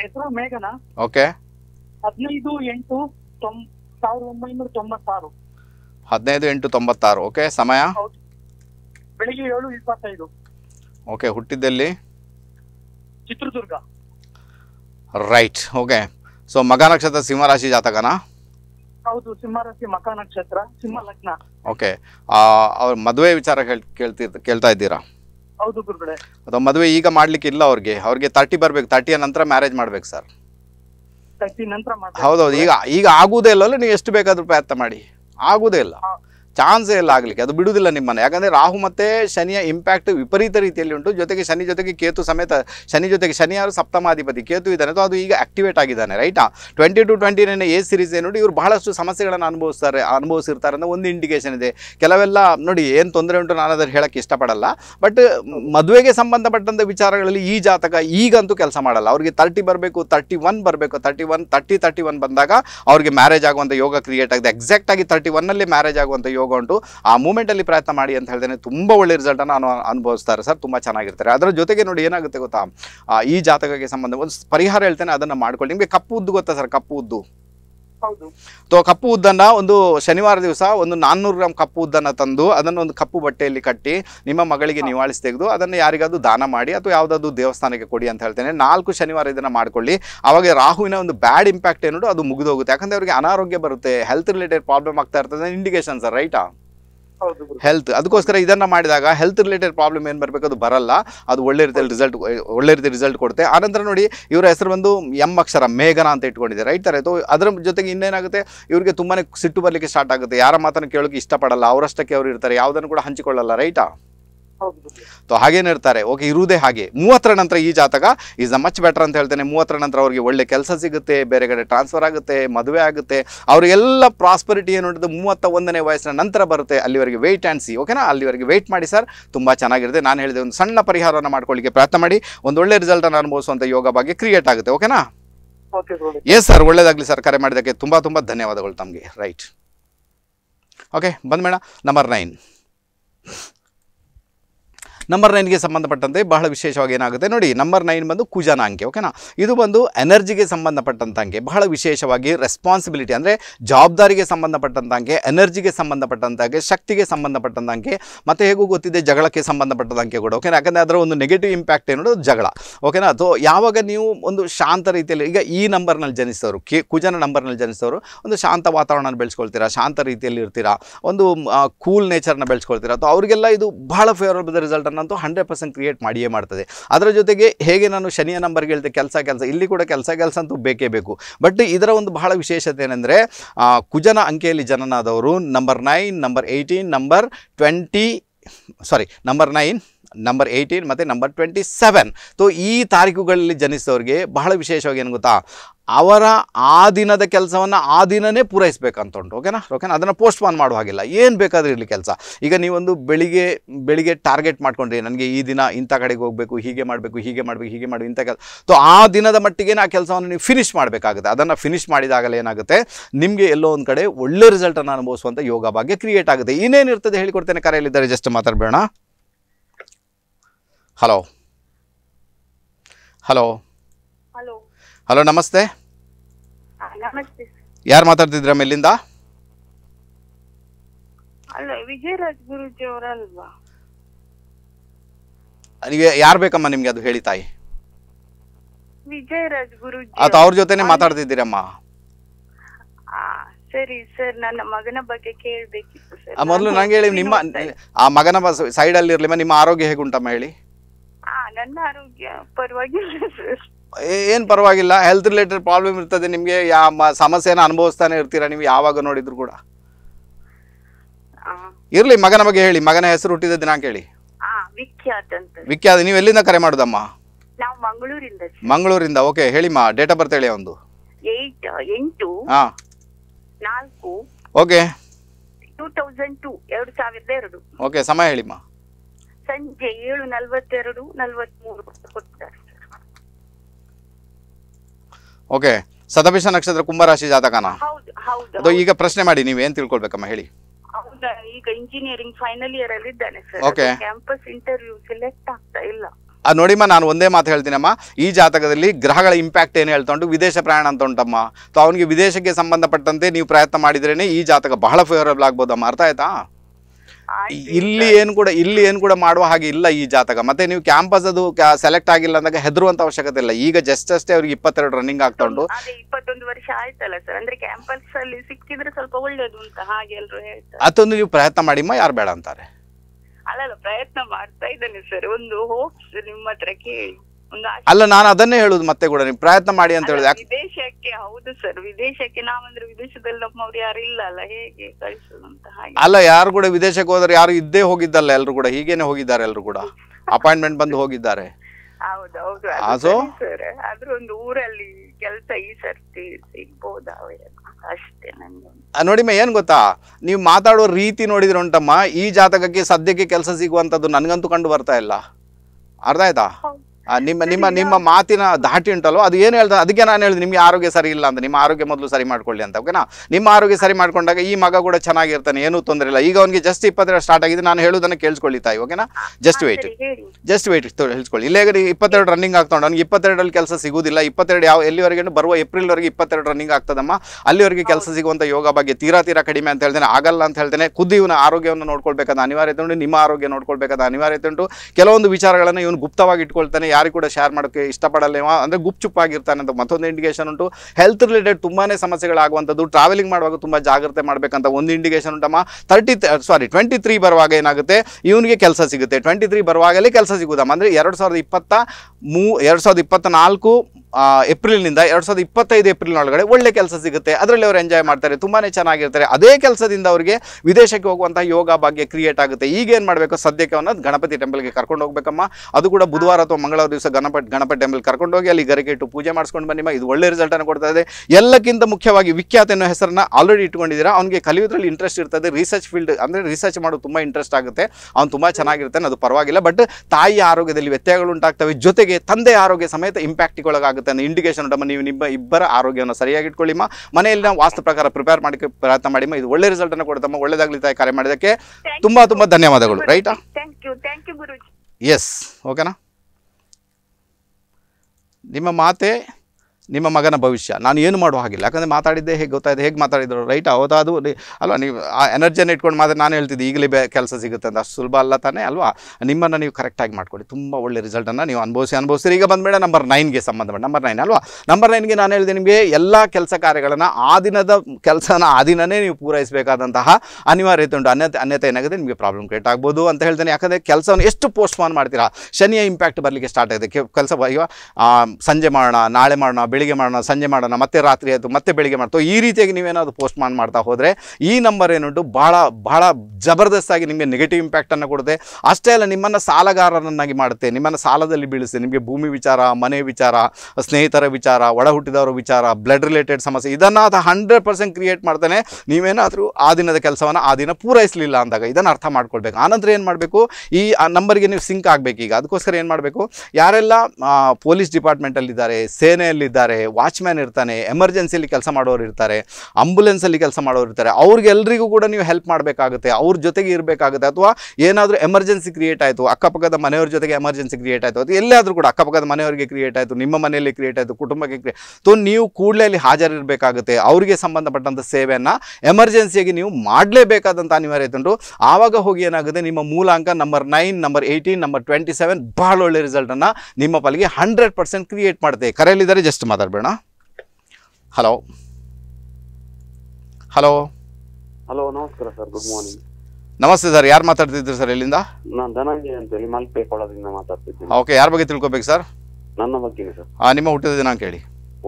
ಹೆಸರು ಮೇಘನ ಓಕೆ ಹದಿನೈದು ಎಂಟು ಸಾವಿರದ ಒಂಬೈನೂರ ತೊಂಬತ್ತಾರು ಹದಿನೈದು ಎಂಟು ತೊಂಬತ್ತಾರು ಓಕೆ ಸಮಯ ಬೆಳಿಗ್ಗೆ ಏಳು ಇಪ್ಪತ್ತೈದು ಓಕೆ ಹುಟ್ಟಿದ್ದಲ್ಲಿ ಚಿತ್ರದುರ್ಗ ರೈಟ್ ಓಕೆ ಸೊ ಮಗ ನಕ್ಷತ್ರ ಸಿಂಹರಾಶಿ ಜಾತಕನಾ ಹೌದು ಸಿಂಹರಾಶಿ ಮಕ ನಕ್ಷತ್ರ ಸಿಂಹ ಲಗ್ನ ಓಕೆ ಅವ್ರ ಮದುವೆ ವಿಚಾರ ಕೇಳ್ತಿದ್ ಕೇಳ್ತಾ ಇದ್ದೀರಾ ಹೌದು ಗುರುಗಳೇ ಅದು ಮದುವೆ ಈಗ ಮಾಡ್ಲಿಕ್ಕೆ ಇಲ್ಲ ಅವ್ರಿಗೆ ಅವ್ರಿಗೆ ತರ್ಟಿ ಬರ್ಬೇಕು ತರ್ಟಿಯ ನಂತರ ಮ್ಯಾರೇಜ್ ಮಾಡ್ಬೇಕು ಸರ್ ತರ್ಟಿ ನಂತರ ಹೌದೌದು ಈಗ ಈಗ ಆಗುದೇ ಇಲ್ಲ ನೀವು ಎಷ್ಟು ಬೇಕಾದ್ರೂ ಪ್ರಯತ್ನ ಮಾಡಿ ಆಗುದೇ ಇಲ್ಲ ಚಾನ್ಸೇ ಇಲ್ಲ ಆಗಲಿಕ್ಕೆ ಅದು ಬಿಡುವುದಿಲ್ಲ ನಿಮ್ಮನ್ನು ಯಾಕಂದರೆ ರಾಹು ಮತ್ತು ಶನಿಯ ಇಂಪ್ಯಾಕ್ಟ್ ವಿಪರೀತ ರೀತಿಯಲ್ಲಿ ಉಂಟು ಜೊತೆಗೆ ಶನಿ ಜೊತೆಗೆ ಕೇತು ಸಮೇತ ಶನಿ ಜೊತೆಗೆ ಶನಿಯಾರು ಸಪ್ತಮಾಧಿಪತಿ ಕೇತು ಇದ್ದಾನೆ ಅಥವಾ ಅದು ಈಗ ಆಕ್ಟಿವೇಟ್ ಆಗಿದ್ದಾನೆ ರೈಟಾ twenty two twenty nine A series ಏನು ನೋಡಿ ಇವರು ಬಹಳಷ್ಟು ಸಮಸ್ಯೆಗಳನ್ನು ಅನುಭವಿಸ್ತಾರೆ ಅನುಭವಿಸಿರ್ತಾರೆ ಅಂತ ಒಂದು ಇಂಡಿಕೇಷನ್ ಇದೆ ಕೆಲವೆಲ್ಲ ನೋಡಿ ಏನು ತೊಂದರೆ ಉಂಟು ನಾನು ಅದರ ಹೇಳೋಕ್ಕೆ ಇಷ್ಟಪಡಲ್ಲ ಬಟ್ ಮದುವೆಗೆ ಸಂಬಂಧಪಟ್ಟಂಥ ವಿಚಾರಗಳಲ್ಲಿ ಈ ಜಾತಕ ಈಗಂತೂ ಕೆಲಸ ಮಾಡಲ್ಲ ಅವರಿಗೆ ತರ್ಟಿ ಬರಬೇಕು ತರ್ಟಿ ಒನ್ ಬರಬೇಕು thirty one thirty thirty one ಬಂದಾಗ ಅವ್ರಿಗೆ ಮ್ಯಾರೇಜ್ ಆಗುವಂಥ ಯೋಗ ಕ್ರಿಯೇಟ್ ಆಗಿದೆ ಎಕ್ಸಾಕ್ಟಾಗಿ ತರ್ಟಿ ಒನ್ನಲ್ಲಿ ಮ್ಯಾರೇಜ್ ಆಗುವಂಥ ಯೋಗ ಹೋಗೋಂಟು ಆ ಮೂಮೆಂಟಲ್ಲಿ ಪ್ರಯತ್ನ ಮಾಡಿ ಅಂತ ಹೇಳ್ತೇನೆ ತುಂಬ ಒಳ್ಳೆ ರಿಸಲ್ಟನ್ನು ನಾನು ಅನುಭವಿಸ್ತಾರೆ ಸರ್ ತುಂಬ ಚೆನ್ನಾಗಿರ್ತಾರೆ ಅದರ ಜೊತೆಗೆ ನೋಡಿ ಏನಾಗುತ್ತೆ ಗೊತ್ತಾ ಈ ಜಾತಕಕ್ಕೆ ಸಂಬಂಧ ಒಂದು ಪರಿಹಾರ ಹೇಳ್ತೇನೆ ಅದನ್ನು ಮಾಡ್ಕೊಳ್ಳಿ ನಿಮಗೆ ಕಪ್ಪು ಉದ್ದು ಗೊತ್ತಾ ಸರ್ ಕಪ್ಪು ಉದ್ದು ಹೌದು ಕಪ್ಪು ಉದ್ದನ್ನ ಒಂದು ಶನಿವಾರ ದಿವಸ ಒಂದು ನಾನ್ನೂರು ಗ್ರಾಮ್ ಕಪ್ಪು ಉದ್ದನ್ನ ತಂದು ಅದನ್ನ ಒಂದು ಕಪ್ಪು ಬಟ್ಟೆಯಲ್ಲಿ ಕಟ್ಟಿ ನಿಮ್ಮ ಮಗಳಿಗೆ ನಿವಾಳಿಸಿ ತೆಗೆದು ಅದನ್ನ ಯಾರಿಗಾದ್ರೂ ದಾನ ಮಾಡಿ ಅಥವಾ ಯಾವ್ದಾದ್ರು ದೇವಸ್ಥಾನಕ್ಕೆ ಕೊಡಿ ಅಂತ ಹೇಳ್ತೇನೆ ನಾಲ್ಕು ಶನಿವಾರ ಇದನ್ನ ಮಾಡ್ಕೊಳ್ಳಿ ಅವಾಗ ರಾಹುವಿನ ಒಂದು ಬ್ಯಾಡ್ ಇಂಪ್ಯಾಕ್ಟ್ ಏನೋ ಅದು ಮುಗಿದೋಗುತ್ತೆ ಯಾಕಂದ್ರೆ ಅವರಿಗೆ ಅನಾರೋಗ್ಯ ಬರುತ್ತೆ ಹೆಲ್ತ್ ರಿಲೇಟೆಡ್ ಪ್ರಾಬ್ಲಮ್ ಆಗ್ತಾ ಇರ್ತದೆ ಸರ್ ರೈಟಾ ಹೆಲ್ತ್ ಅದಕ್ಕೋಸ್ಕರ ಇದನ್ನ ಮಾಡಿದಾಗ ಹೆಲ್ತ್ ರಿಲೇಟೆಡ್ ಪ್ರಾಬ್ಲಮ್ ಏನ್ ಬರಬೇಕು ಅದು ಬರಲ್ಲ ಅದು ಒಳ್ಳೆ ರೀತಿಯಲ್ಲಿ ರಿಸಲ್ಟ್ ಒಳ್ಳೆ ರೀತಿ ರಿಸಲ್ಟ್ ಕೊಡುತ್ತೆ ಆನಂತರ ನೋಡಿ ಇವರ ಹೆಸರು ಬಂದು ಎಂ ಅಕ್ಷರ ಮೇಘನ ಅಂತ ಇಟ್ಕೊಂಡಿದೆ ರೈಟ್ ತರ ಅದ್ರ ಜೊತೆಗೆ ಇನ್ನೇನಾಗುತ್ತೆ ಇವರಿಗೆ ತುಂಬಾನೇ ಸಿಟ್ಟು ಬರ್ಲಿಕ್ಕೆ ಸ್ಟಾರ್ಟ್ ಆಗುತ್ತೆ ಯಾರ ಮಾತನ್ನು ಕೇಳೋಕೆ ಇಷ್ಟಪಡಲ್ಲ ಅವರಷ್ಟಕ್ಕೆ ಅವರು ಇರ್ತಾರೆ ಯಾವುದನ್ನು ಕೂಡ ಹಂಚಿಕೊಳ್ಳಲ್ಲ ರೈಟಾ ಹಾಗೇನಿರ್ತಾರೆ ಓಕೆ ಇರುವುದೇ ಹಾಗೆ ಮೂವತ್ತರ ನಂತರ ಈ ಜಾತಕ ಈಸ್ ಅ ಮಚ್ ಬೆಟರ್ ಅಂತ ಹೇಳ್ತೇನೆ ಮೂವತ್ತರ ನಂತರ ಅವ್ರಿಗೆ ಒಳ್ಳೆ ಕೆಲಸ ಸಿಗುತ್ತೆ ಬೇರೆ ಕಡೆ ಟ್ರಾನ್ಸ್ಫರ್ ಆಗುತ್ತೆ ಮದುವೆ ಆಗುತ್ತೆ ಅವರಿಗೆಲ್ಲ ಪ್ರಾಸ್ಪರಿಟಿ ಏನು ಹೇಳಿದ್ದು ಮೂವತ್ತ ಒಂದನೇ ವಯಸ್ಸಿನ ನಂತರ ಬರುತ್ತೆ ಅಲ್ಲಿವರೆಗೆ ವೆಯ್ಟ್ ಆ್ಯಂಡ್ ಸಿ ಓಕೆನಾ ಅಲ್ಲಿವರೆಗೆ ವೆಯ್ಟ್ ಮಾಡಿ ಸರ್ ತುಂಬ ಚೆನ್ನಾಗಿರುತ್ತೆ ನಾನು ಹೇಳಿದೆ ಒಂದು ಸಣ್ಣ ಪರಿಹಾರವನ್ನು ಮಾಡ್ಕೊಳ್ಳಿಕ್ಕೆ ಪ್ರಯತ್ನ ಮಾಡಿ ಒಂದು ಒಳ್ಳೆ ರಿಸಲ್ಟನ್ನು ಅನುಭವಿಸುವಂಥ ಯೋಗ ಬಗ್ಗೆ ಕ್ರಿಯೇಟ್ ಆಗುತ್ತೆ ಓಕೆನಾ ಎಸ್ ಸರ್ ಒಳ್ಳೇದಾಗಲಿ ಸರ್ ಕರೆ ಮಾಡಿದ್ದಕ್ಕೆ ತುಂಬ ತುಂಬ ಧನ್ಯವಾದಗಳು ತಮಗೆ ರೈಟ್ ಓಕೆ ಬಂದ ಮೇಡ ನಂಬರ್ ನೈನ್ ನಂಬರ್ ನೈನ್ಗೆ ಸಂಬಂಧಪಟ್ಟಂತೆ ಬಹಳ ವಿಶೇಷವಾಗಿ ಏನಾಗುತ್ತೆ ನೋಡಿ ನಂಬರ್ ನೈನ್ ಬಂದು ಕುಜನ ಅಂಕೆ ಓಕೆನಾ ಇದು ಬಂದು ಎನರ್ಜಿಗೆ ಸಂಬಂಧಪಟ್ಟಂಥ ಅಂಕೆ ಬಹಳ ವಿಶೇಷವಾಗಿ ರೆಸ್ಪಾನ್ಸಿಬಿಲಿಟಿ ಅಂದರೆ ಜವಾಬ್ದಾರಿಗೆ ಸಂಬಂಧಪಟ್ಟಂಥ ಅಂಕೆ ಎನರ್ಜಿಗೆ ಸಂಬಂಧಪಟ್ಟಂಥ ಅಂಕೆ ಶಕ್ತಿಗೆ ಸಂಬಂಧಪಟ್ಟಂಥ ಅಂಕೆ ಮತ್ತು ಹೇಗೂ ಗೊತ್ತಿದೆ ಜಗಳಕ್ಕೆ ಸಂಬಂಧಪಟ್ಟಂಥ ಅಂಕೆ ಕೂಡ ಓಕೆನಾ ಯಾಕಂದರೆ ಅದರ ಒಂದು ನೆಗೆಟಿವ್ ಇಂಪ್ಯಾಕ್ಟ್ ಏನು ಜಗಳ ಓಕೆನಾ ಅಥವಾ ಯಾವಾಗ ನೀವು ಒಂದು ಶಾಂತ ರೀತಿಯಲ್ಲಿ ಈಗ ಈ ನಂಬರ್ನಲ್ಲಿ ಜನಿಸಿದವರು ಕೆ ಕುಜನ ನಂಬರ್ನಲ್ಲಿ ಜನಿಸಿದವರು ಒಂದು ಶಾಂತ ವಾತಾವರಣ ಬೆಳೆಸ್ಕೊಳ್ತೀರಾ ಶಾಂತ ರೀತಿಯಲ್ಲಿ ಇರ್ತೀರಾ ಒಂದು ಕೂಲ್ ನೇಚರ್ನ ಬೆಳೆಸ್ಕೊಳ್ತೀರಾ ಅಥವಾ ಅವರಿಗೆಲ್ಲ ಇದು ಬಹಳ ಫೇವರಬಲ್ ರಿಸಲ್ಟ್ ನಂತೂ ಹಂಡ್ರೆಡ್ ಪರ್ಸೆಂಟ್ ಕ್ರಿಯೇಟ್ ಮಾಡಿಯೇ ಮಾಡ್ತದೆ ಅದರ ಜೊತೆಗೆ ಹೇಗೆ ನಾನು ಶನಿಯ ನಂಬರ್ಗೆ ಹೇಳ್ತೆ ಕೆಲಸ ಕೆಲಸ ಇಲ್ಲಿ ಕೂಡ ಕೆಲಸ ಕೆಲಸ ಅಂತೂ ಬೇಕೇ ಬೇಕು ಬಟ್ ಇದರ ಒಂದು ಬಹಳ ವಿಶೇಷತೆ ಏನೆಂದರೆ ಕುಜನ ಅಂಕೆಯಲ್ಲಿ ಜನನಾದವರು number nine number eighteen number twenty sorry number nine number eighteen ಮತ್ತು ನಂಬರ್ ಟ್ವೆಂಟಿ ಸೆವೆನ್ ಸೊ ಈ ತಾರೀಕುಗಳಲ್ಲಿ ಜನಿಸಿದವ್ರಿಗೆ ಬಹಳ ವಿಶೇಷವಾಗಿ ಏನು ಗೊತ್ತಾ ಅವರ ಆ ದಿನದ ಕೆಲಸವನ್ನು ಆ ದಿನನೇ ಪೂರೈಸಬೇಕಂತ ಉಂಟು ಓಕೆನಾ ಓಕೆನಾ ಅದನ್ನು ಪೋಸ್ಟ್ಪಾನ್ ಮಾಡೋ ಹಾಗಿಲ್ಲ ಏನು ಬೇಕಾದರೂ ಇರಲಿ ಕೆಲಸ ಈಗ ನೀವೊಂದು ಬೆಳಿಗ್ಗೆ ಬೆಳಿಗ್ಗೆ ಟಾರ್ಗೆಟ್ ಮಾಡ್ಕೊಂಡ್ರಿ ನನಗೆ ಈ ದಿನ ಇಂಥ ಕಡೆಗೆ ಹೋಗಬೇಕು ಹೀಗೆ ಮಾಡಬೇಕು ಹೀಗೆ ಮಾಡಬೇಕು ಹೀಗೆ ಮಾಡಿ ಇಂಥ ಕೆಲಸ ಸೊ ಆ ದಿನದ ಮಟ್ಟಿಗೆ ಆ ಕೆಲಸವನ್ನು ನೀವು ಫಿನಿಶ್ ಮಾಡಬೇಕಾಗುತ್ತೆ ಅದನ್ನು ಫಿನಿಶ್ ಮಾಡಿದಾಗಲೇ ಏನಾಗುತ್ತೆ ನಿಮಗೆ ಎಲ್ಲೋ ಒಂದು ಕಡೆ ಒಳ್ಳೆ ರಿಸಲ್ಟನ್ನು ಅನುಭವಿಸುವಂಥ ಯೋಗ ಭಾಗ್ಯ ಕ್ರಿಯೇಟ್ ಆಗುತ್ತೆ ಇನ್ನೇನಿರ್ತದೆ ಹೇಳಿಕೊಡ್ತೇನೆ ಕರೆಯಲ್ಲಿದ್ದಾರೆ ಜಸ್ಟ್ ಮಾತಾಡಬೇಡ ಹಲೋ ಹಲೋ ಹಲೋ ನಮಸ್ತೆ ಯಾರು ಮಾತಾಡ್ತಿದ್ರ ಮೇಲಿಂದ ನೀವೇ ಯಾರು ಬೇಕಮ್ಮ ನಿಮ್ಗೆ ಅದು ಹೇಳಿ ತಾಯಿ ವಿಜಯರಾಜ್ ಗುರುಜಿ ಅವ್ರ ಜೊತೆನೆ ಮಾತಾಡ್ತಿದ್ದೀರಮ್ಮ ಸರಿ ಸರ್ ನನ್ನ ಮಗನ ಬಗ್ಗೆ ಕೇಳಬೇಕಿತ್ತು ಸರ್ ಮೊದಲು ನಂಗೆ ಹೇಳಿ ನಿಮ್ಮ ಆ ಮಗನ ಸೈಡ್ ಅಲ್ಲಿ ಇರ್ಲಿಮ್ಮ ನಿಮ್ಮ ಆರೋಗ್ಯ ಹೇಗುಂಟಮ್ಮ ಹೇಳಿ ನನ್ನ ಆರೋಗ್ಯ ಪರವಾಗಿಲ್ಲ ಏನ್ ಪರವಾಗಿಲ್ಲ ಹೆಲ್ತ್ ರಿಲೇಟೆಡ್ ಪ್ರಾಬ್ಲಮ್ ಇರ್ತದೆ ನಿಮ್ಗೆ ಯಾವ ಸಮಸ್ಯೆನ ಅನುಭವಿಸ್ತಾನೆ ಇರ್ತೀರಾ ನೀವು ಯಾವಾಗ ನೋಡಿದ್ರು ಕೂಡ ಇರ್ಲಿ ಮಗನ ಬಗ್ಗೆ ಹೇಳಿ ಮಗನ ಹೆಸರು ಹುಟ್ಟಿದ ದಿನಾಂಕ ಹೇಳಿ ವಿಖ್ಯಾತ ನೀವು ಎಲ್ಲಿಂದ ಕರೆ ಮಾಡುದಮ್ಮ ನಾವು ಮಂಗಳೂರಿಂದ ಮಂಗಳೂರಿಂದ ಓಕೆ ಹೇಳಿಮ್ಮ ಡೇಟ್ ಆಫ್ ಬರ್ತ್ ಹೇಳಿ ಒಂದು ಎಂಟು ನಾಲ್ಕು ಓಕೆ ಟೂ ತೌಸಂಡ್ ಎರಡು ಓಕೆ ಸಮಯ ಹೇಳಿಮ್ಮ ಸಂಜೆ ಏಳು ನಲ್ವತ್ತೆರಡು ನಲ್ವತ್ಮೂರು ಮೂರು ಓಕೆ ಸದಭಿಷ ನಕ್ಷತ್ರ ಕುಂಭರಾಶಿ ಜಾತಕನ ಅದು ಈಗ ಪ್ರಶ್ನೆ ಮಾಡಿ ನೀವು ಏನ್ ತಿಳ್ಕೊಳ್ಬೇಕಮ್ಮ ಹೇಳಿ ಈಗ ಇಂಜಿನಿಯರಿಂಗ್ ಫೈನಲ್ ಇಯರ್ ಅಲ್ಲಿ ಇದ್ದಾನೆ sir okay campus interview select ಆಗ್ತಾ ಇಲ್ಲ ನೋಡಿಮ್ಮ ನಾನು ಒಂದೇ ಮಾತು ಹೇಳ್ತೀನಮ್ಮ ಈ ಜಾತಕದಲ್ಲಿ ಗ್ರಹಗಳ ಇಂಪ್ಯಾಕ್ಟ್ ಏನು ಹೇಳ್ತಾ ಉಂಟು ವಿದೇಶ ಪ್ರಯಾಣ ಅಂತ ಉಂಟಮ್ಮ ಅವನಿಗೆ ವಿದೇಶಕ್ಕೆ ಸಂಬಂಧಪಟ್ಟಂತೆ ನೀವು ಪ್ರಯತ್ನ ಮಾಡಿದ್ರೇನೆ ಈ ಜಾತಕ ಬಹಳ ಫೇವರಬಲ್ ಆಗ್ಬೋದಮ್ಮ ಅರ್ಥ ಆಯ್ತಾ ಇಲ್ಲಿ ಏನು ಕೂಡ ಇಲ್ಲಿ ಏನು ಕೂಡ ಮಾಡುವ ಹಾಗೆ ಇಲ್ಲ ಈ ಜಾತಕ ಮತ್ತೆ ನೀವು ಕ್ಯಾಂಪಸ್ ಅದು ಸೆಲೆಕ್ಟ್ ಆಗಿಲ್ಲ ಅಂದಾಗ ಹೆದರುವಂತ ಅವಶ್ಯಕತೆ ಇಲ್ಲ ಈಗ ಜಸ್ಟ್ ಅಷ್ಟೇ ಅವ್ರಿಗೆ ಇಪ್ಪತ್ತೆರಡು ರನ್ನಿಂಗ್ ಆಗ್ತಾ ಉಂಟು ಇಪ್ಪತ್ತೊಂದು ವರ್ಷ ಆಯ್ತಲ್ಲ ಸರ್ ಅಂದ್ರೆ ಕ್ಯಾಂಪಸ್ ಅಲ್ಲಿ ಸಿಕ್ಕಿದ್ರೆ ಸ್ವಲ್ಪ ಒಳ್ಳೇದು ಅಂತ ಹಾಗೆ ಎಲ್ಲರೂ ಹೇಳ್ತಾರೆ ಅದೊಂದು ನೀವು ಪ್ರಯತ್ನ ಮಾಡಿಮ್ಮ ಯಾರು ಬೇಡ ಅಂತಾರೆ ಅಲ್ಲಲ್ಲ ಪ್ರಯತ್ನ ಮಾಡ್ತಾ ಇದ್ದೇನೆ ಸರ್ ಒಂದು ಹೋಪ್ಸ್ ನಿಮ್ಮ ಹತ್ರ ಕೇಳಿ ಅಲ್ಲ ನಾನು ಅದನ್ನೇ ಹೇಳುದು ಮತ್ತೆ ಕೂಡ ನೀವು ಪ್ರಯತ್ನ ಮಾಡಿ ಅಂತ ಹೇಳಿದ್ರೆ ವಿದೇಶಕ್ಕೆ ಹೌದು ಸರ್ ವಿದೇಶಕ್ಕೆ ನಾವಂದ್ರೆ ವಿದೇಶದಲ್ಲಿ ನಮ್ಮವ್ರು ಯಾರು ಇಲ್ಲ ಅಲ್ಲ ಹೇಗೆ ಕಳಿಸೋದು ಅಲ್ಲ ಯಾರು ಕೂಡ ವಿದೇಶಕ್ಕೆ ಹೋದ್ರೆ ಯಾರು ಇದ್ದೇ ಹೋಗಿದ್ದಲ್ಲ ಎಲ್ರು ಕೂಡ ಹೀಗೇನೆ ಹೋಗಿದ್ದಾರೆ ಎಲ್ರು ಕೂಡ ಅಪಾಯಿಂಟ್ಮೆಂಟ್ ಬಂದು ಹೋಗಿದ್ದಾರೆ ಹೌದು ಹೌದು ಆದ್ರೂ ಒಂದು ಊರಲ್ಲಿ ಕೆಲಸ ಈ ಸರ್ತಿ ಸಿಗ್ಬೋದಾ ಅಷ್ಟೇ ನೋಡಿಮ್ಮ ಏನು ಗೊತ್ತಾ ನೀವು ಮಾತಾಡೋ ರೀತಿ ನೋಡಿದ್ರೆ ಉಂಟಮ್ಮ ಈ ಜಾತಕಕ್ಕೆ ಸದ್ಯಕ್ಕೆ ಕೆಲಸ ಸಿಗುವಂತದ್ದು ನನ್ಗಂತೂ ಕಂಡು ಬರ್ತಾ ಇಲ್ಲ ಅರ್ಧ ಆಯ್ತಾ ನಿಮ್ಮ ನಿಮ್ಮ ನಿಮ್ಮ ಮಾತಿನ ಧಾಟಿ ಉಂಟಲ್ವ ಅದು ಏನು ಹೇಳ್ತಾರೆ ಅದಕ್ಕೆ ನಾನು ಹೇಳಿದೆ ನಿಮಗೆ ಆರೋಗ್ಯ ಸರಿ ಇಲ್ಲ ಅಂತ ನಿಮ್ಮ ಆರೋಗ್ಯ ಮೊದಲು ಸರಿ ಮಾಡ್ಕೊಳ್ಳಿ ಅಂತ ಓಕೆನಾ ನಿಮ್ಮ ಆರೋಗ್ಯ ಸರಿ ಮಾಡ್ಕೊಂಡಾಗ ಈ ಮಗ ಕೂಡ ಚೆನ್ನಾಗಿರ್ತಾನೆ ಏನೂ ತೊಂದರೆ ಇಲ್ಲ ಈಗ ಅವನಿಗೆ ಜಸ್ಟ್ ಇಪ್ಪತ್ತೆರಡು ಸ್ಟಾರ್ಟ್ ಆಗಿದೆ ನಾನು ಹೇಳೋದನ್ನು ಕೇಳಿಸ್ಕೊಳ್ಳಿ ತಾಯಿ ಓಕೆನಾ ಜಸ್ಟ್ ವೇಟ್ ಜಸ್ಟ್ ವೇಟ್ ಹೇಳ್ಸ್ಕೊಳ್ಳಿ ಇಲ್ಲೇ ಇಪ್ಪತ್ತೆರಡು ರನ್ನಿಂಗ್ ಆಗ್ತಾ ಅವ್ನಿಗೆ ಇಪ್ಪತ್ತೆರಡರಲ್ಲಿ ಕೆಲಸ ಸಿಗೋದಿಲ್ಲ ಇಪ್ಪತ್ತೆರಡು ಯಾವ ಎಲ್ಲಿವರೆಗೂ ಬರುವ ಏಪ್ರಿಲ್ವರೆಗೆ ಇಪ್ಪತ್ತೆರಡು ರನ್ನಿಂಗ್ ಆಗ್ತದಮ್ಮ ಅಲ್ಲಿವರೆಗೆ ಕೆಲಸ ಸಿಗುವಂಥ ಯೋಗ ಬಗ್ಗೆ ತೀರಾ ತೀರಾ ಕಡಿಮೆ ಅಂತ ಹೇಳ್ತೇನೆ ಆಗಲ್ಲ ಅಂತ ಹೇಳ್ತೇನೆ ಖುದ್ದು ಇವನ ಆರೋಗ್ಯವನ್ನು ನೋಡ್ಕೊಳ್ಬೇಕಾದ ಅನಿವಾರ್ಯತೆ ಉಂಟು ನಿಮ್ಮ ಆರೋಗ್ಯ ನೋಡ್ಕೊಳ್ಬೇಕಾದ ಅನಿವಾರ್ಯತೆ ಉಂಟು ಕೆಲವೊಂದು ವಿಚಾರಗಳನ್ನು ಇವನು ಗುಪ್ತವಾಗಿ ಇಟ್ಕೊಳ್ತಾನೆ ಯಾರು ಕೂಡ ಶೇರ್ ಮಾಡೋಕ್ಕೆ ಇಷ್ಟಪಡಲ್ಲೇವ ಅಂದರೆ ಆಗಿರ್ತಾನೆ ಅಂತ ಮತ್ತೊಂದು ಇಂಡಿಕೇಶನ್ ಉಂಟು ಹೆಲ್ತ್ ರಿಲೇಟೆಡ್ ತುಂಬಾ ಸಮಸ್ಯೆಗಳಾಗುವಂಥದ್ದು ಟ್ರಾವೆಲಿಂಗ್ ಮಾಡುವಾಗ ತುಂಬ ಜಾಗ್ರತೆ ಮಾಡಬೇಕಂತ ಒಂದು ಇಂಡಿಕೇಶನ್ ಉಂಟಮ್ಮ ತರ್ಟಿ ಸಾರಿ ಟ್ವೆಂಟಿ ತ್ರೀ ಬರುವಾಗ ಏನಾಗುತ್ತೆ ಇವನಿಗೆ ಕೆಲಸ ಸಿಗುತ್ತೆ ಟ್ವೆಂಟಿ ತ್ರೀ ಬರುವಾಗಲೇ ಕೆಲಸ ಸಿಗುತ್ತಮ್ಮ ಅಂದರೆ ಎರಡು ಸಾವಿರದ ಇಪ್ಪತ್ತ ಮೂ ಎರಡು ಸಾವಿರದ ಇಪ್ಪತ್ತ ನಾಲ್ಕು ಏಪ್ರಿಲ್ನಿಂದ ಎರಡು ಸಾವಿರದ ಇಪ್ಪತ್ತೈದು ಏಪ್ರಿಲ್ನೊಳಗಡೆ ಒಳ್ಳೆ ಕೆಲಸ ಸಿಗುತ್ತೆ ಅದರಲ್ಲಿ ಅವರು ಎಂಜಾಯ್ ಮಾಡ್ತಾರೆ ತುಂಬಾ ಚೆನ್ನಾಗಿರ್ತಾರೆ ಅದೇ ಕೆಲಸದಿಂದ ಅವರಿಗೆ ವಿದೇಶಕ್ಕೆ ಹೋಗುವಂಥ ಯೋಗ ಭಾಗ್ಯ ಕ್ರಿಯೇಟ್ ಆಗುತ್ತೆ ಈಗೇನು ಮಾಡಬೇಕು ಸದ್ಯಕ್ಕೆ ಅನ್ನೋದು ಗಣಪತಿ ಟೆಂಪಲ್ಗೆ ಕರ್ಕೊಂಡು ಹೋಗ್ಬೇಕಮ್ಮ ಅದು ಕೂಡ ಬುಧವಾರ ಅಥವಾ ಮಂಗಳವಾರ ದಿವಸ ಗಣಪತಿ ಗಣಪತಿ ಟೆಂಪಲ್ ಕರ್ಕೊಂಡು ಹೋಗಿ ಅಲ್ಲಿ ಗರಿಗೆ ಇಟ್ಟು ಪೂಜೆ ಮಾಡಿಸ್ಕೊಂಡು ಬನ್ನಿಮ್ಮ ಇದು ಒಳ್ಳೆ ರಿಸಲ್ಟನ್ನು ಕೊಡ್ತಾ ಇದೆ ಎಲ್ಲಕ್ಕಿಂತ ಮುಖ್ಯವಾಗಿ ವಿಖ್ಯಾತ ಅನ್ನೋ ಹೆಸರನ್ನ ಆಲ್ರೆಡಿ ಇಟ್ಕೊಂಡಿದ್ದೀರಾ ಅವನಿಗೆ ಕಲಿಯೋದ್ರಲ್ಲಿ ಇಂಟ್ರೆಸ್ಟ್ ಇರ್ತದೆ ರಿಸರ್ಚ್ ಫೀಲ್ಡ್ ಅಂದರೆ ರಿಸರ್ಚ್ ಮಾಡೋದು ತುಂಬ ಇಂಟ್ರೆಸ್ಟ್ ಆಗುತ್ತೆ ಅವ್ನು ತುಂಬ ಚೆನ್ನಾಗಿರ್ತಾನೆ ಅದು ಪರವಾಗಿಲ್ಲ ಬಟ್ ತಾಯಿ ಆರೋಗ್ಯದಲ್ಲಿ ವ್ಯತ್ಯಯಗಳು ಉಂಟಾಗ್ತವೆ ಜೊತೆಗೆ ತಂದೆ ಆರೋಗ್ಯ ಸಮೇತ ಒಳಗಾಗುತ್ತೆ ಆಗುತ್ತೆ ಇಂಡಿಕೇಶನ್ ಉಂಟಮ್ಮ ನೀವು ನಿಮ್ಮ ಇಬ್ಬರ ಆರೋಗ್ಯವನ್ನು ಸರಿಯಾಗಿ ಇಟ್ಕೊಳ್ಳಿಮ್ಮ ಮನೆಯಲ್ಲಿ ನಾವು ವಾಸ್ತು ಪ್ರಕಾರ ಪ್ರಿಪೇರ್ ಮಾಡಿ ಪ್ರಯತ್ನ ಮಾಡಿಮ್ಮ ಇದು ಒಳ್ಳೆ ರಿಸಲ್ಟನ್ನು ಕೊಡುತ್ತಮ್ಮ ಒಳ್ಳೆದಾಗಲಿ ತಾಯಿ ಕಾರ್ಯ ಮಾಡಿದಕ್ಕೆ ತುಂಬ ತುಂಬ ಧನ್ಯವಾದಗಳು ರೈಟಾ ಎಸ್ ಓಕೆನಾ ನಿಮ್ಮ ಮಾತೆ ನಿಮ್ಮ ಮಗನ ಭವಿಷ್ಯ ನಾನು ಏನು ಮಾಡುವ ಹಾಗಿಲ್ಲ ಯಾಕಂದರೆ ಮಾತಾಡಿದ್ದೆ ಹೇಗೆ ಗೊತ್ತಾಯಿತು ಹೇಗೆ ಮಾತಾಡಿದ್ರು ರೈಟ್ ಅವತ್ತು ಅದು ಅಲ್ವಾ ನೀವು ಆ ಎನರ್ಜಿಯನ್ನು ಇಟ್ಕೊಂಡು ಮಾತ್ರ ನಾನು ಹೇಳ್ತಿದ್ದೆ ಈಗಲೇ ಬೇ ಕೆಲಸ ಸಿಗುತ್ತೆ ಅಂತ ಅಷ್ಟು ಸುಲಭ ಅಲ್ಲ ತಾನೇ ಅಲ್ವಾ ನಿಮ್ಮನ್ನು ನೀವು ಕರೆಕ್ಟಾಗಿ ಮಾಡಿಕೊಡಿ ತುಂಬ ಒಳ್ಳೆ ರಿಸಲ್ಟನ್ನು ನೀವು ಅನುಭವಿಸಿ ಅನುಭವಿಸಿರಿ ಈಗ ಬಂದ್ಬೇಡ ನಂಬರ್ ನೈನ್ಗೆ ಸಂಬಂಧಪಟ್ಟ ನಂಬರ್ ನೈನ್ ಅಲ್ವಾ ನಂಬರ್ ನೈನ್ಗೆ ನಾನು ಹೇಳಿದೆ ನಿಮಗೆ ಎಲ್ಲ ಕೆಲಸ ಕಾರ್ಯಗಳನ್ನು ಆ ದಿನದ ಕೆಲಸನ ಆ ದಿನವೇ ನೀವು ಪೂರೈಸಬೇಕಾದಂತಹ ಅನಿವಾರ್ಯತೆ ಉಂಟು ಅನ್ಯತೆ ಅನ್ಯತೆ ಏನಾಗುತ್ತೆ ನಿಮಗೆ ಪ್ರಾಬ್ಲಮ್ ಕ್ರಿಯೇಟ್ ಆಗ್ಬೋದು ಅಂತ ಹೇಳ್ತೇನೆ ಯಾಕಂದರೆ ಕೆಲಸವನ್ನು ಎಷ್ಟು ಪೋಸ್ಟ್ ಮಾಡ್ತೀರಾ ಶನಿಯ ಇಂಪ್ಯಾಕ್ಟ್ ಬರಲಿಕ್ಕೆ ಸ್ಟಾರ್ಟ್ ಆಗಿದೆ ಕೆಲಸ ಸಂಜೆ ಮಾಡೋಣ ನಾಳೆ ಮಾಡೋಣ ಬೆಳಿಗ್ಗೆ ಮಾಡೋಣ ಸಂಜೆ ಮಾಡೋಣ ಮತ್ತೆ ರಾತ್ರಿ ಆಯಿತು ಮತ್ತೆ ಬೆಳಿಗ್ಗೆ ಮಾಡ್ತೋ ಈ ರೀತಿಯಾಗಿ ನೀವೇನಾದರೂ ಪೋಸ್ಟ್ ಮಾಡ್ ಮಾಡ್ತಾ ಹೋದರೆ ಈ ನಂಬರ್ ಏನುಂಟು ಭಾಳ ಭಾಳ ಜಬರ್ದಸ್ತಾಗಿ ನಿಮಗೆ ನೆಗೆಟಿವ್ ಇಂಪ್ಯಾಕ್ಟನ್ನು ಕೊಡುತ್ತೆ ಅಷ್ಟೇ ಅಲ್ಲ ನಿಮ್ಮನ್ನು ಸಾಲಗಾರರನ್ನಾಗಿ ಮಾಡುತ್ತೆ ನಿಮ್ಮನ್ನು ಸಾಲದಲ್ಲಿ ಬೀಳಿಸುತ್ತೆ ನಿಮಗೆ ಭೂಮಿ ವಿಚಾರ ಮನೆ ವಿಚಾರ ಸ್ನೇಹಿತರ ವಿಚಾರ ಒಳ ಹುಟ್ಟಿದವರ ವಿಚಾರ ಬ್ಲಡ್ ರಿಲೇಟೆಡ್ ಸಮಸ್ಯೆ ಇದನ್ನು ಅದು ಹಂಡ್ರೆಡ್ ಪರ್ಸೆಂಟ್ ಕ್ರಿಯೇಟ್ ಮಾಡ್ತಾನೆ ನೀವೇನಾದರೂ ಆ ದಿನದ ಕೆಲಸವನ್ನು ಆ ದಿನ ಪೂರೈಸಲಿಲ್ಲ ಅಂದಾಗ ಇದನ್ನು ಅರ್ಥ ಮಾಡ್ಕೊಳ್ಬೇಕು ಆನಂತರ ಏನು ಮಾಡಬೇಕು ಈ ನಂಬರ್ಗೆ ನೀವು ಸಿಂಕ್ ಆಗಬೇಕು ಈಗ ಅದಕ್ಕೋಸ್ಕರ ಏನು ಮಾಡಬೇಕು ಯಾರೆಲ್ಲ ಪೊಲೀಸ್ ಡಿಪಾರ್ಟ್ಮೆಂಟಲ್ಲಿದ್ದಾರೆ ಸೇನೆಯಲ್ಲಿದ್ದಾರೆ ಇರ್ತಾರೆ ವಾಚ್ಮ್ಯಾನ್ ಇರ್ತಾನೆ ಎಮರ್ಜೆನ್ಸಿಯಲ್ಲಿ ಕೆಲಸ ಮಾಡೋರು ಇರ್ತಾರೆ ಅಲ್ಲಿ ಕೆಲಸ ಮಾಡೋರು ಇರ್ತಾರೆ ಅವ್ರಿಗೆಲ್ಲರಿಗೂ ಕೂಡ ನೀವು ಹೆಲ್ಪ್ ಮಾಡಬೇಕಾಗುತ್ತೆ ಅವ್ರ ಜೊತೆಗೆ ಇರಬೇಕಾಗುತ್ತೆ ಅಥವಾ ಏನಾದರೂ ಎಮರ್ಜೆನ್ಸಿ ಕ್ರಿಯೇಟ್ ಆಯಿತು ಅಕ್ಕಪಕ್ಕದ ಮನೆಯವ್ರ ಜೊತೆಗೆ ಎಮರ್ಜೆನ್ಸಿ ಕ್ರಿಯೇಟ್ ಆಯಿತು ಅಥವಾ ಎಲ್ಲಾದರೂ ಕೂಡ ಅಕ್ಕಪಕ್ಕದ ಮನೆಯವರಿಗೆ ಕ್ರಿಯೇಟ್ ಆಯಿತು ನಿಮ್ಮ ಮನೆಯಲ್ಲಿ ಕ್ರಿಯೇಟ್ ಆಯಿತು ಕುಟುಂಬಕ್ಕೆ ಕ್ರಿಯೇಟ್ ಸೊ ನೀವು ಕೂಡಲೇ ಅಲ್ಲಿ ಹಾಜರಿರಬೇಕಾಗುತ್ತೆ ಅವರಿಗೆ ಸಂಬಂಧಪಟ್ಟಂಥ ಸೇವೆಯನ್ನು ಎಮರ್ಜೆನ್ಸಿಯಾಗಿ ನೀವು ಮಾಡಲೇಬೇಕಾದಂಥ ಅನಿವಾರ್ಯತೆ ಉಂಟು ಆವಾಗ ಹೋಗಿ ಏನಾಗುತ್ತೆ ನಿಮ್ಮ ಮೂಲಾಂಕ number nine number eighteen number twenty seven ಭಾಳ ಒಳ್ಳೆ ರಿಸಲ್ಟನ್ನು ನಿಮ್ಮ ಪಾಲಿಗೆ ಹಂಡ್ರೆಡ್ ಪರ್ಸೆಂಟ್ ಕ್ರಿಯೇಟ್ ಮಾಡುತ್ತೆ ಕರೆಯಲಿದ್ದಾರೆ ಜಸ್ಟ್ ಮಾತ್ರ ಮಾತಾಡ್ಬೇಡ ಹಲೋ ಹಲೋ ಹಲೋ ನಮಸ್ಕಾರ ಸರ್ ಗುಡ್ ಮಾರ್ನಿಂಗ್ ನಮಸ್ತೆ ಸರ್ ಯಾರು ಮಾತಾಡ್ತಿದ್ರಿ ಸರ್ ಎಲ್ಲಿಂದ ನಾನು ಧನಂಜಯ ಹೇಳಿ ಮಲ್ಪೆ ಕೊಳದಿಂದ ಮಾತಾಡ್ತಿದ್ದೀನಿ ಓಕೆ ಯಾರ ಬಗ್ಗೆ ತಿಳ್ಕೊಬೇಕು ಸರ್ ನನ್ನ ಬಗ್ಗೆ ಸರ್ ಆ ನಿಮ್ಮ ಹುಟ್ಟಿದ ದಿನಾಂಕ ಹೇಳಿ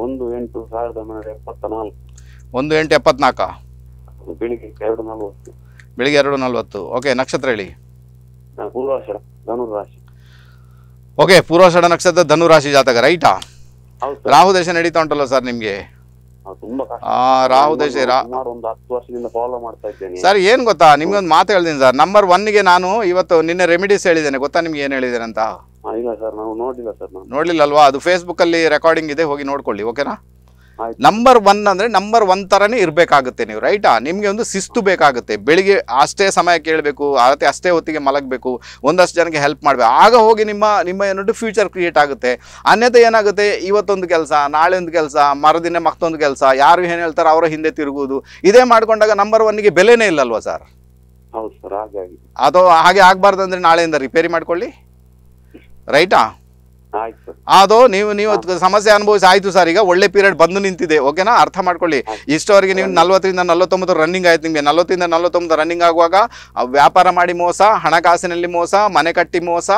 ಒಂದು ಎಂಟು ಸಾವಿರದ ಒಂಬೈನೂರ ಎಪ್ಪತ್ತ ನಾಲ್ಕು ಒಂದು ಎಂಟು ಎಪ್ಪತ್ನಾಲ್ಕಾ ಬೆಳಿಗ್ಗೆ ಎರಡು ನಲವತ್ತು ಬೆಳಿಗ್ಗೆ ಎರಡು ನಲವತ್ತು ಓಕೆ ನಕ್ಷತ್ರ ಹೇಳಿ ಪೂರ್ವಾಷ ಧನುರಾಶಿ ಓಕೆ ಪೂರ್ವಾಷಾಢ ನಕ್ಷತ್ರ ಧನುರಾಶಿ ಜಾತಕ ರೈಟಾ ರಾಹು ದೇಶ ನಡೀತಾ ಉಂಟಲ್ಲ ಸರ್ ನಿಮ್ಗೆ ರಾಹು ದೇಶ ಸರ್ ಏನ್ ಗೊತ್ತಾ ಒಂದು ಮಾತು ಹೇಳ್ದೀನಿ ಸರ್ ನಂಬರ್ ಗೆ ನಾನು ಇವತ್ತು ನಿನ್ನೆ ರೆಮಿಡೀಸ್ ಹೇಳಿದ್ದೇನೆ ಗೊತ್ತಾ ನಿಮ್ಗೆ ಏನ್ ಹೇಳಿದ್ದೇನೆ ಅಂತ ನೋಡ್ಲಿಲ್ಲ ಅಲ್ವಾ ಅದು ಫೇಸ್ಬುಕ್ ಅಲ್ಲಿ ರೆಕಾರ್ಡಿಂಗ್ ಇದೆ ಹೋಗಿ ನೋಡ್ಕೊಳ್ಳಿ ಓಕೆನಾ ನಂಬರ್ ಒನ್ ಅಂದರೆ ನಂಬರ್ ಒನ್ ಥರನೇ ಇರಬೇಕಾಗುತ್ತೆ ನೀವು ರೈಟಾ ನಿಮಗೆ ಒಂದು ಶಿಸ್ತು ಬೇಕಾಗುತ್ತೆ ಬೆಳಿಗ್ಗೆ ಅಷ್ಟೇ ಸಮಯ ಕೇಳಬೇಕು ಅದೇ ಅಷ್ಟೇ ಹೊತ್ತಿಗೆ ಮಲಗಬೇಕು ಒಂದಷ್ಟು ಜನಕ್ಕೆ ಹೆಲ್ಪ್ ಮಾಡಬೇಕು ಆಗ ಹೋಗಿ ನಿಮ್ಮ ನಿಮ್ಮ ಏನಾದ್ರು ಫ್ಯೂಚರ್ ಕ್ರಿಯೇಟ್ ಆಗುತ್ತೆ ಅನ್ಯತೆ ಏನಾಗುತ್ತೆ ಇವತ್ತೊಂದು ಕೆಲಸ ನಾಳೆ ಒಂದು ಕೆಲಸ ಮರದಿನ ಮತ್ತೊಂದು ಕೆಲಸ ಯಾರು ಏನು ಹೇಳ್ತಾರೆ ಅವರ ಹಿಂದೆ ತಿರುಗುವುದು ಇದೇ ಮಾಡ್ಕೊಂಡಾಗ ನಂಬರ್ ಗೆ ಬೆಲೆನೇ ಇಲ್ಲಲ್ವಾ ಸರ್ ಹೌದು ಸರ್ ಹಾಗಾಗಿ ಅದು ಹಾಗೆ ಆಗಬಾರ್ದು ಅಂದರೆ ನಾಳೆಯಿಂದ ರಿಪೇರಿ ಮಾಡ್ಕೊಳ್ಳಿ ರೈಟಾ ಅದು ನೀವು ನೀವು ಸಮಸ್ಯೆ ಅನುಭವಿಸಿ ಆಯ್ತು ಸರ್ ಈಗ ಒಳ್ಳೆ ಪೀರಿಯಡ್ ಬಂದು ನಿಂತಿದೆ ಓಕೆನಾ ಅರ್ಥ ಮಾಡ್ಕೊಳ್ಳಿ ಇಷ್ಟವರೆಗೆ ನೀವು ನಲ್ವತ್ತರಿಂದ ನಲ್ವತ್ತೊಂಬತ್ತು ರನ್ನಿಂಗ್ ಆಯ್ತು ನಿಮಗೆ ನಲ್ವತ್ತರಿಂದ ನಲ್ವತ್ತೊಂಬತ್ತು ರನ್ನಿಂಗ್ ಆಗುವಾಗ ವ್ಯಾಪಾರ ಮಾಡಿ ಮೋಸ ಹಣಕಾಸಿನಲ್ಲಿ ಮೋಸ ಮನೆ ಕಟ್ಟಿ ಮೋಸ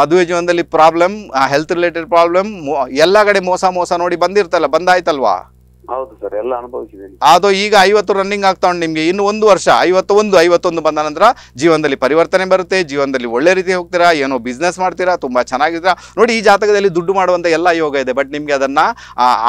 ಮದುವೆ ಜೀವನದಲ್ಲಿ ಪ್ರಾಬ್ಲಮ್ ಹೆಲ್ತ್ ರಿಲೇಟೆಡ್ ಪ್ರಾಬ್ಲಮ್ ಎಲ್ಲ ಕಡೆ ಮೋಸ ಮೋಸ ನೋಡಿ ಬಂದಿರ್ತಲ್ಲ ಬಂದಾಯ್ತಲ್ವಾ ಹೌದು ಸರ್ ಎಲ್ಲ ಅದು ಈಗ ಐವತ್ತು ರನ್ನಿಂಗ್ ಆಗ್ತಾ ಉಂಟು ನಿಮ್ಗೆ ಇನ್ನು ಒಂದು ವರ್ಷ ಐವತ್ತು ಒಂದು ಐವತ್ತೊಂದು ಬಂದ ನಂತರ ಜೀವನದಲ್ಲಿ ಪರಿವರ್ತನೆ ಬರುತ್ತೆ ಜೀವನದಲ್ಲಿ ಒಳ್ಳೆ ರೀತಿ ಹೋಗ್ತೀರಾ ಏನೋ ಬಿಸ್ನೆಸ್ ಮಾಡ್ತೀರಾ ತುಂಬಾ ಚೆನ್ನಾಗಿದ್ದೀರಾ ನೋಡಿ ಈ ಜಾತಕದಲ್ಲಿ ದುಡ್ಡು ಮಾಡುವಂತ ಎಲ್ಲ ಯೋಗ ಇದೆ ಬಟ್ ನಿಮ್ಗೆ ಅದನ್ನ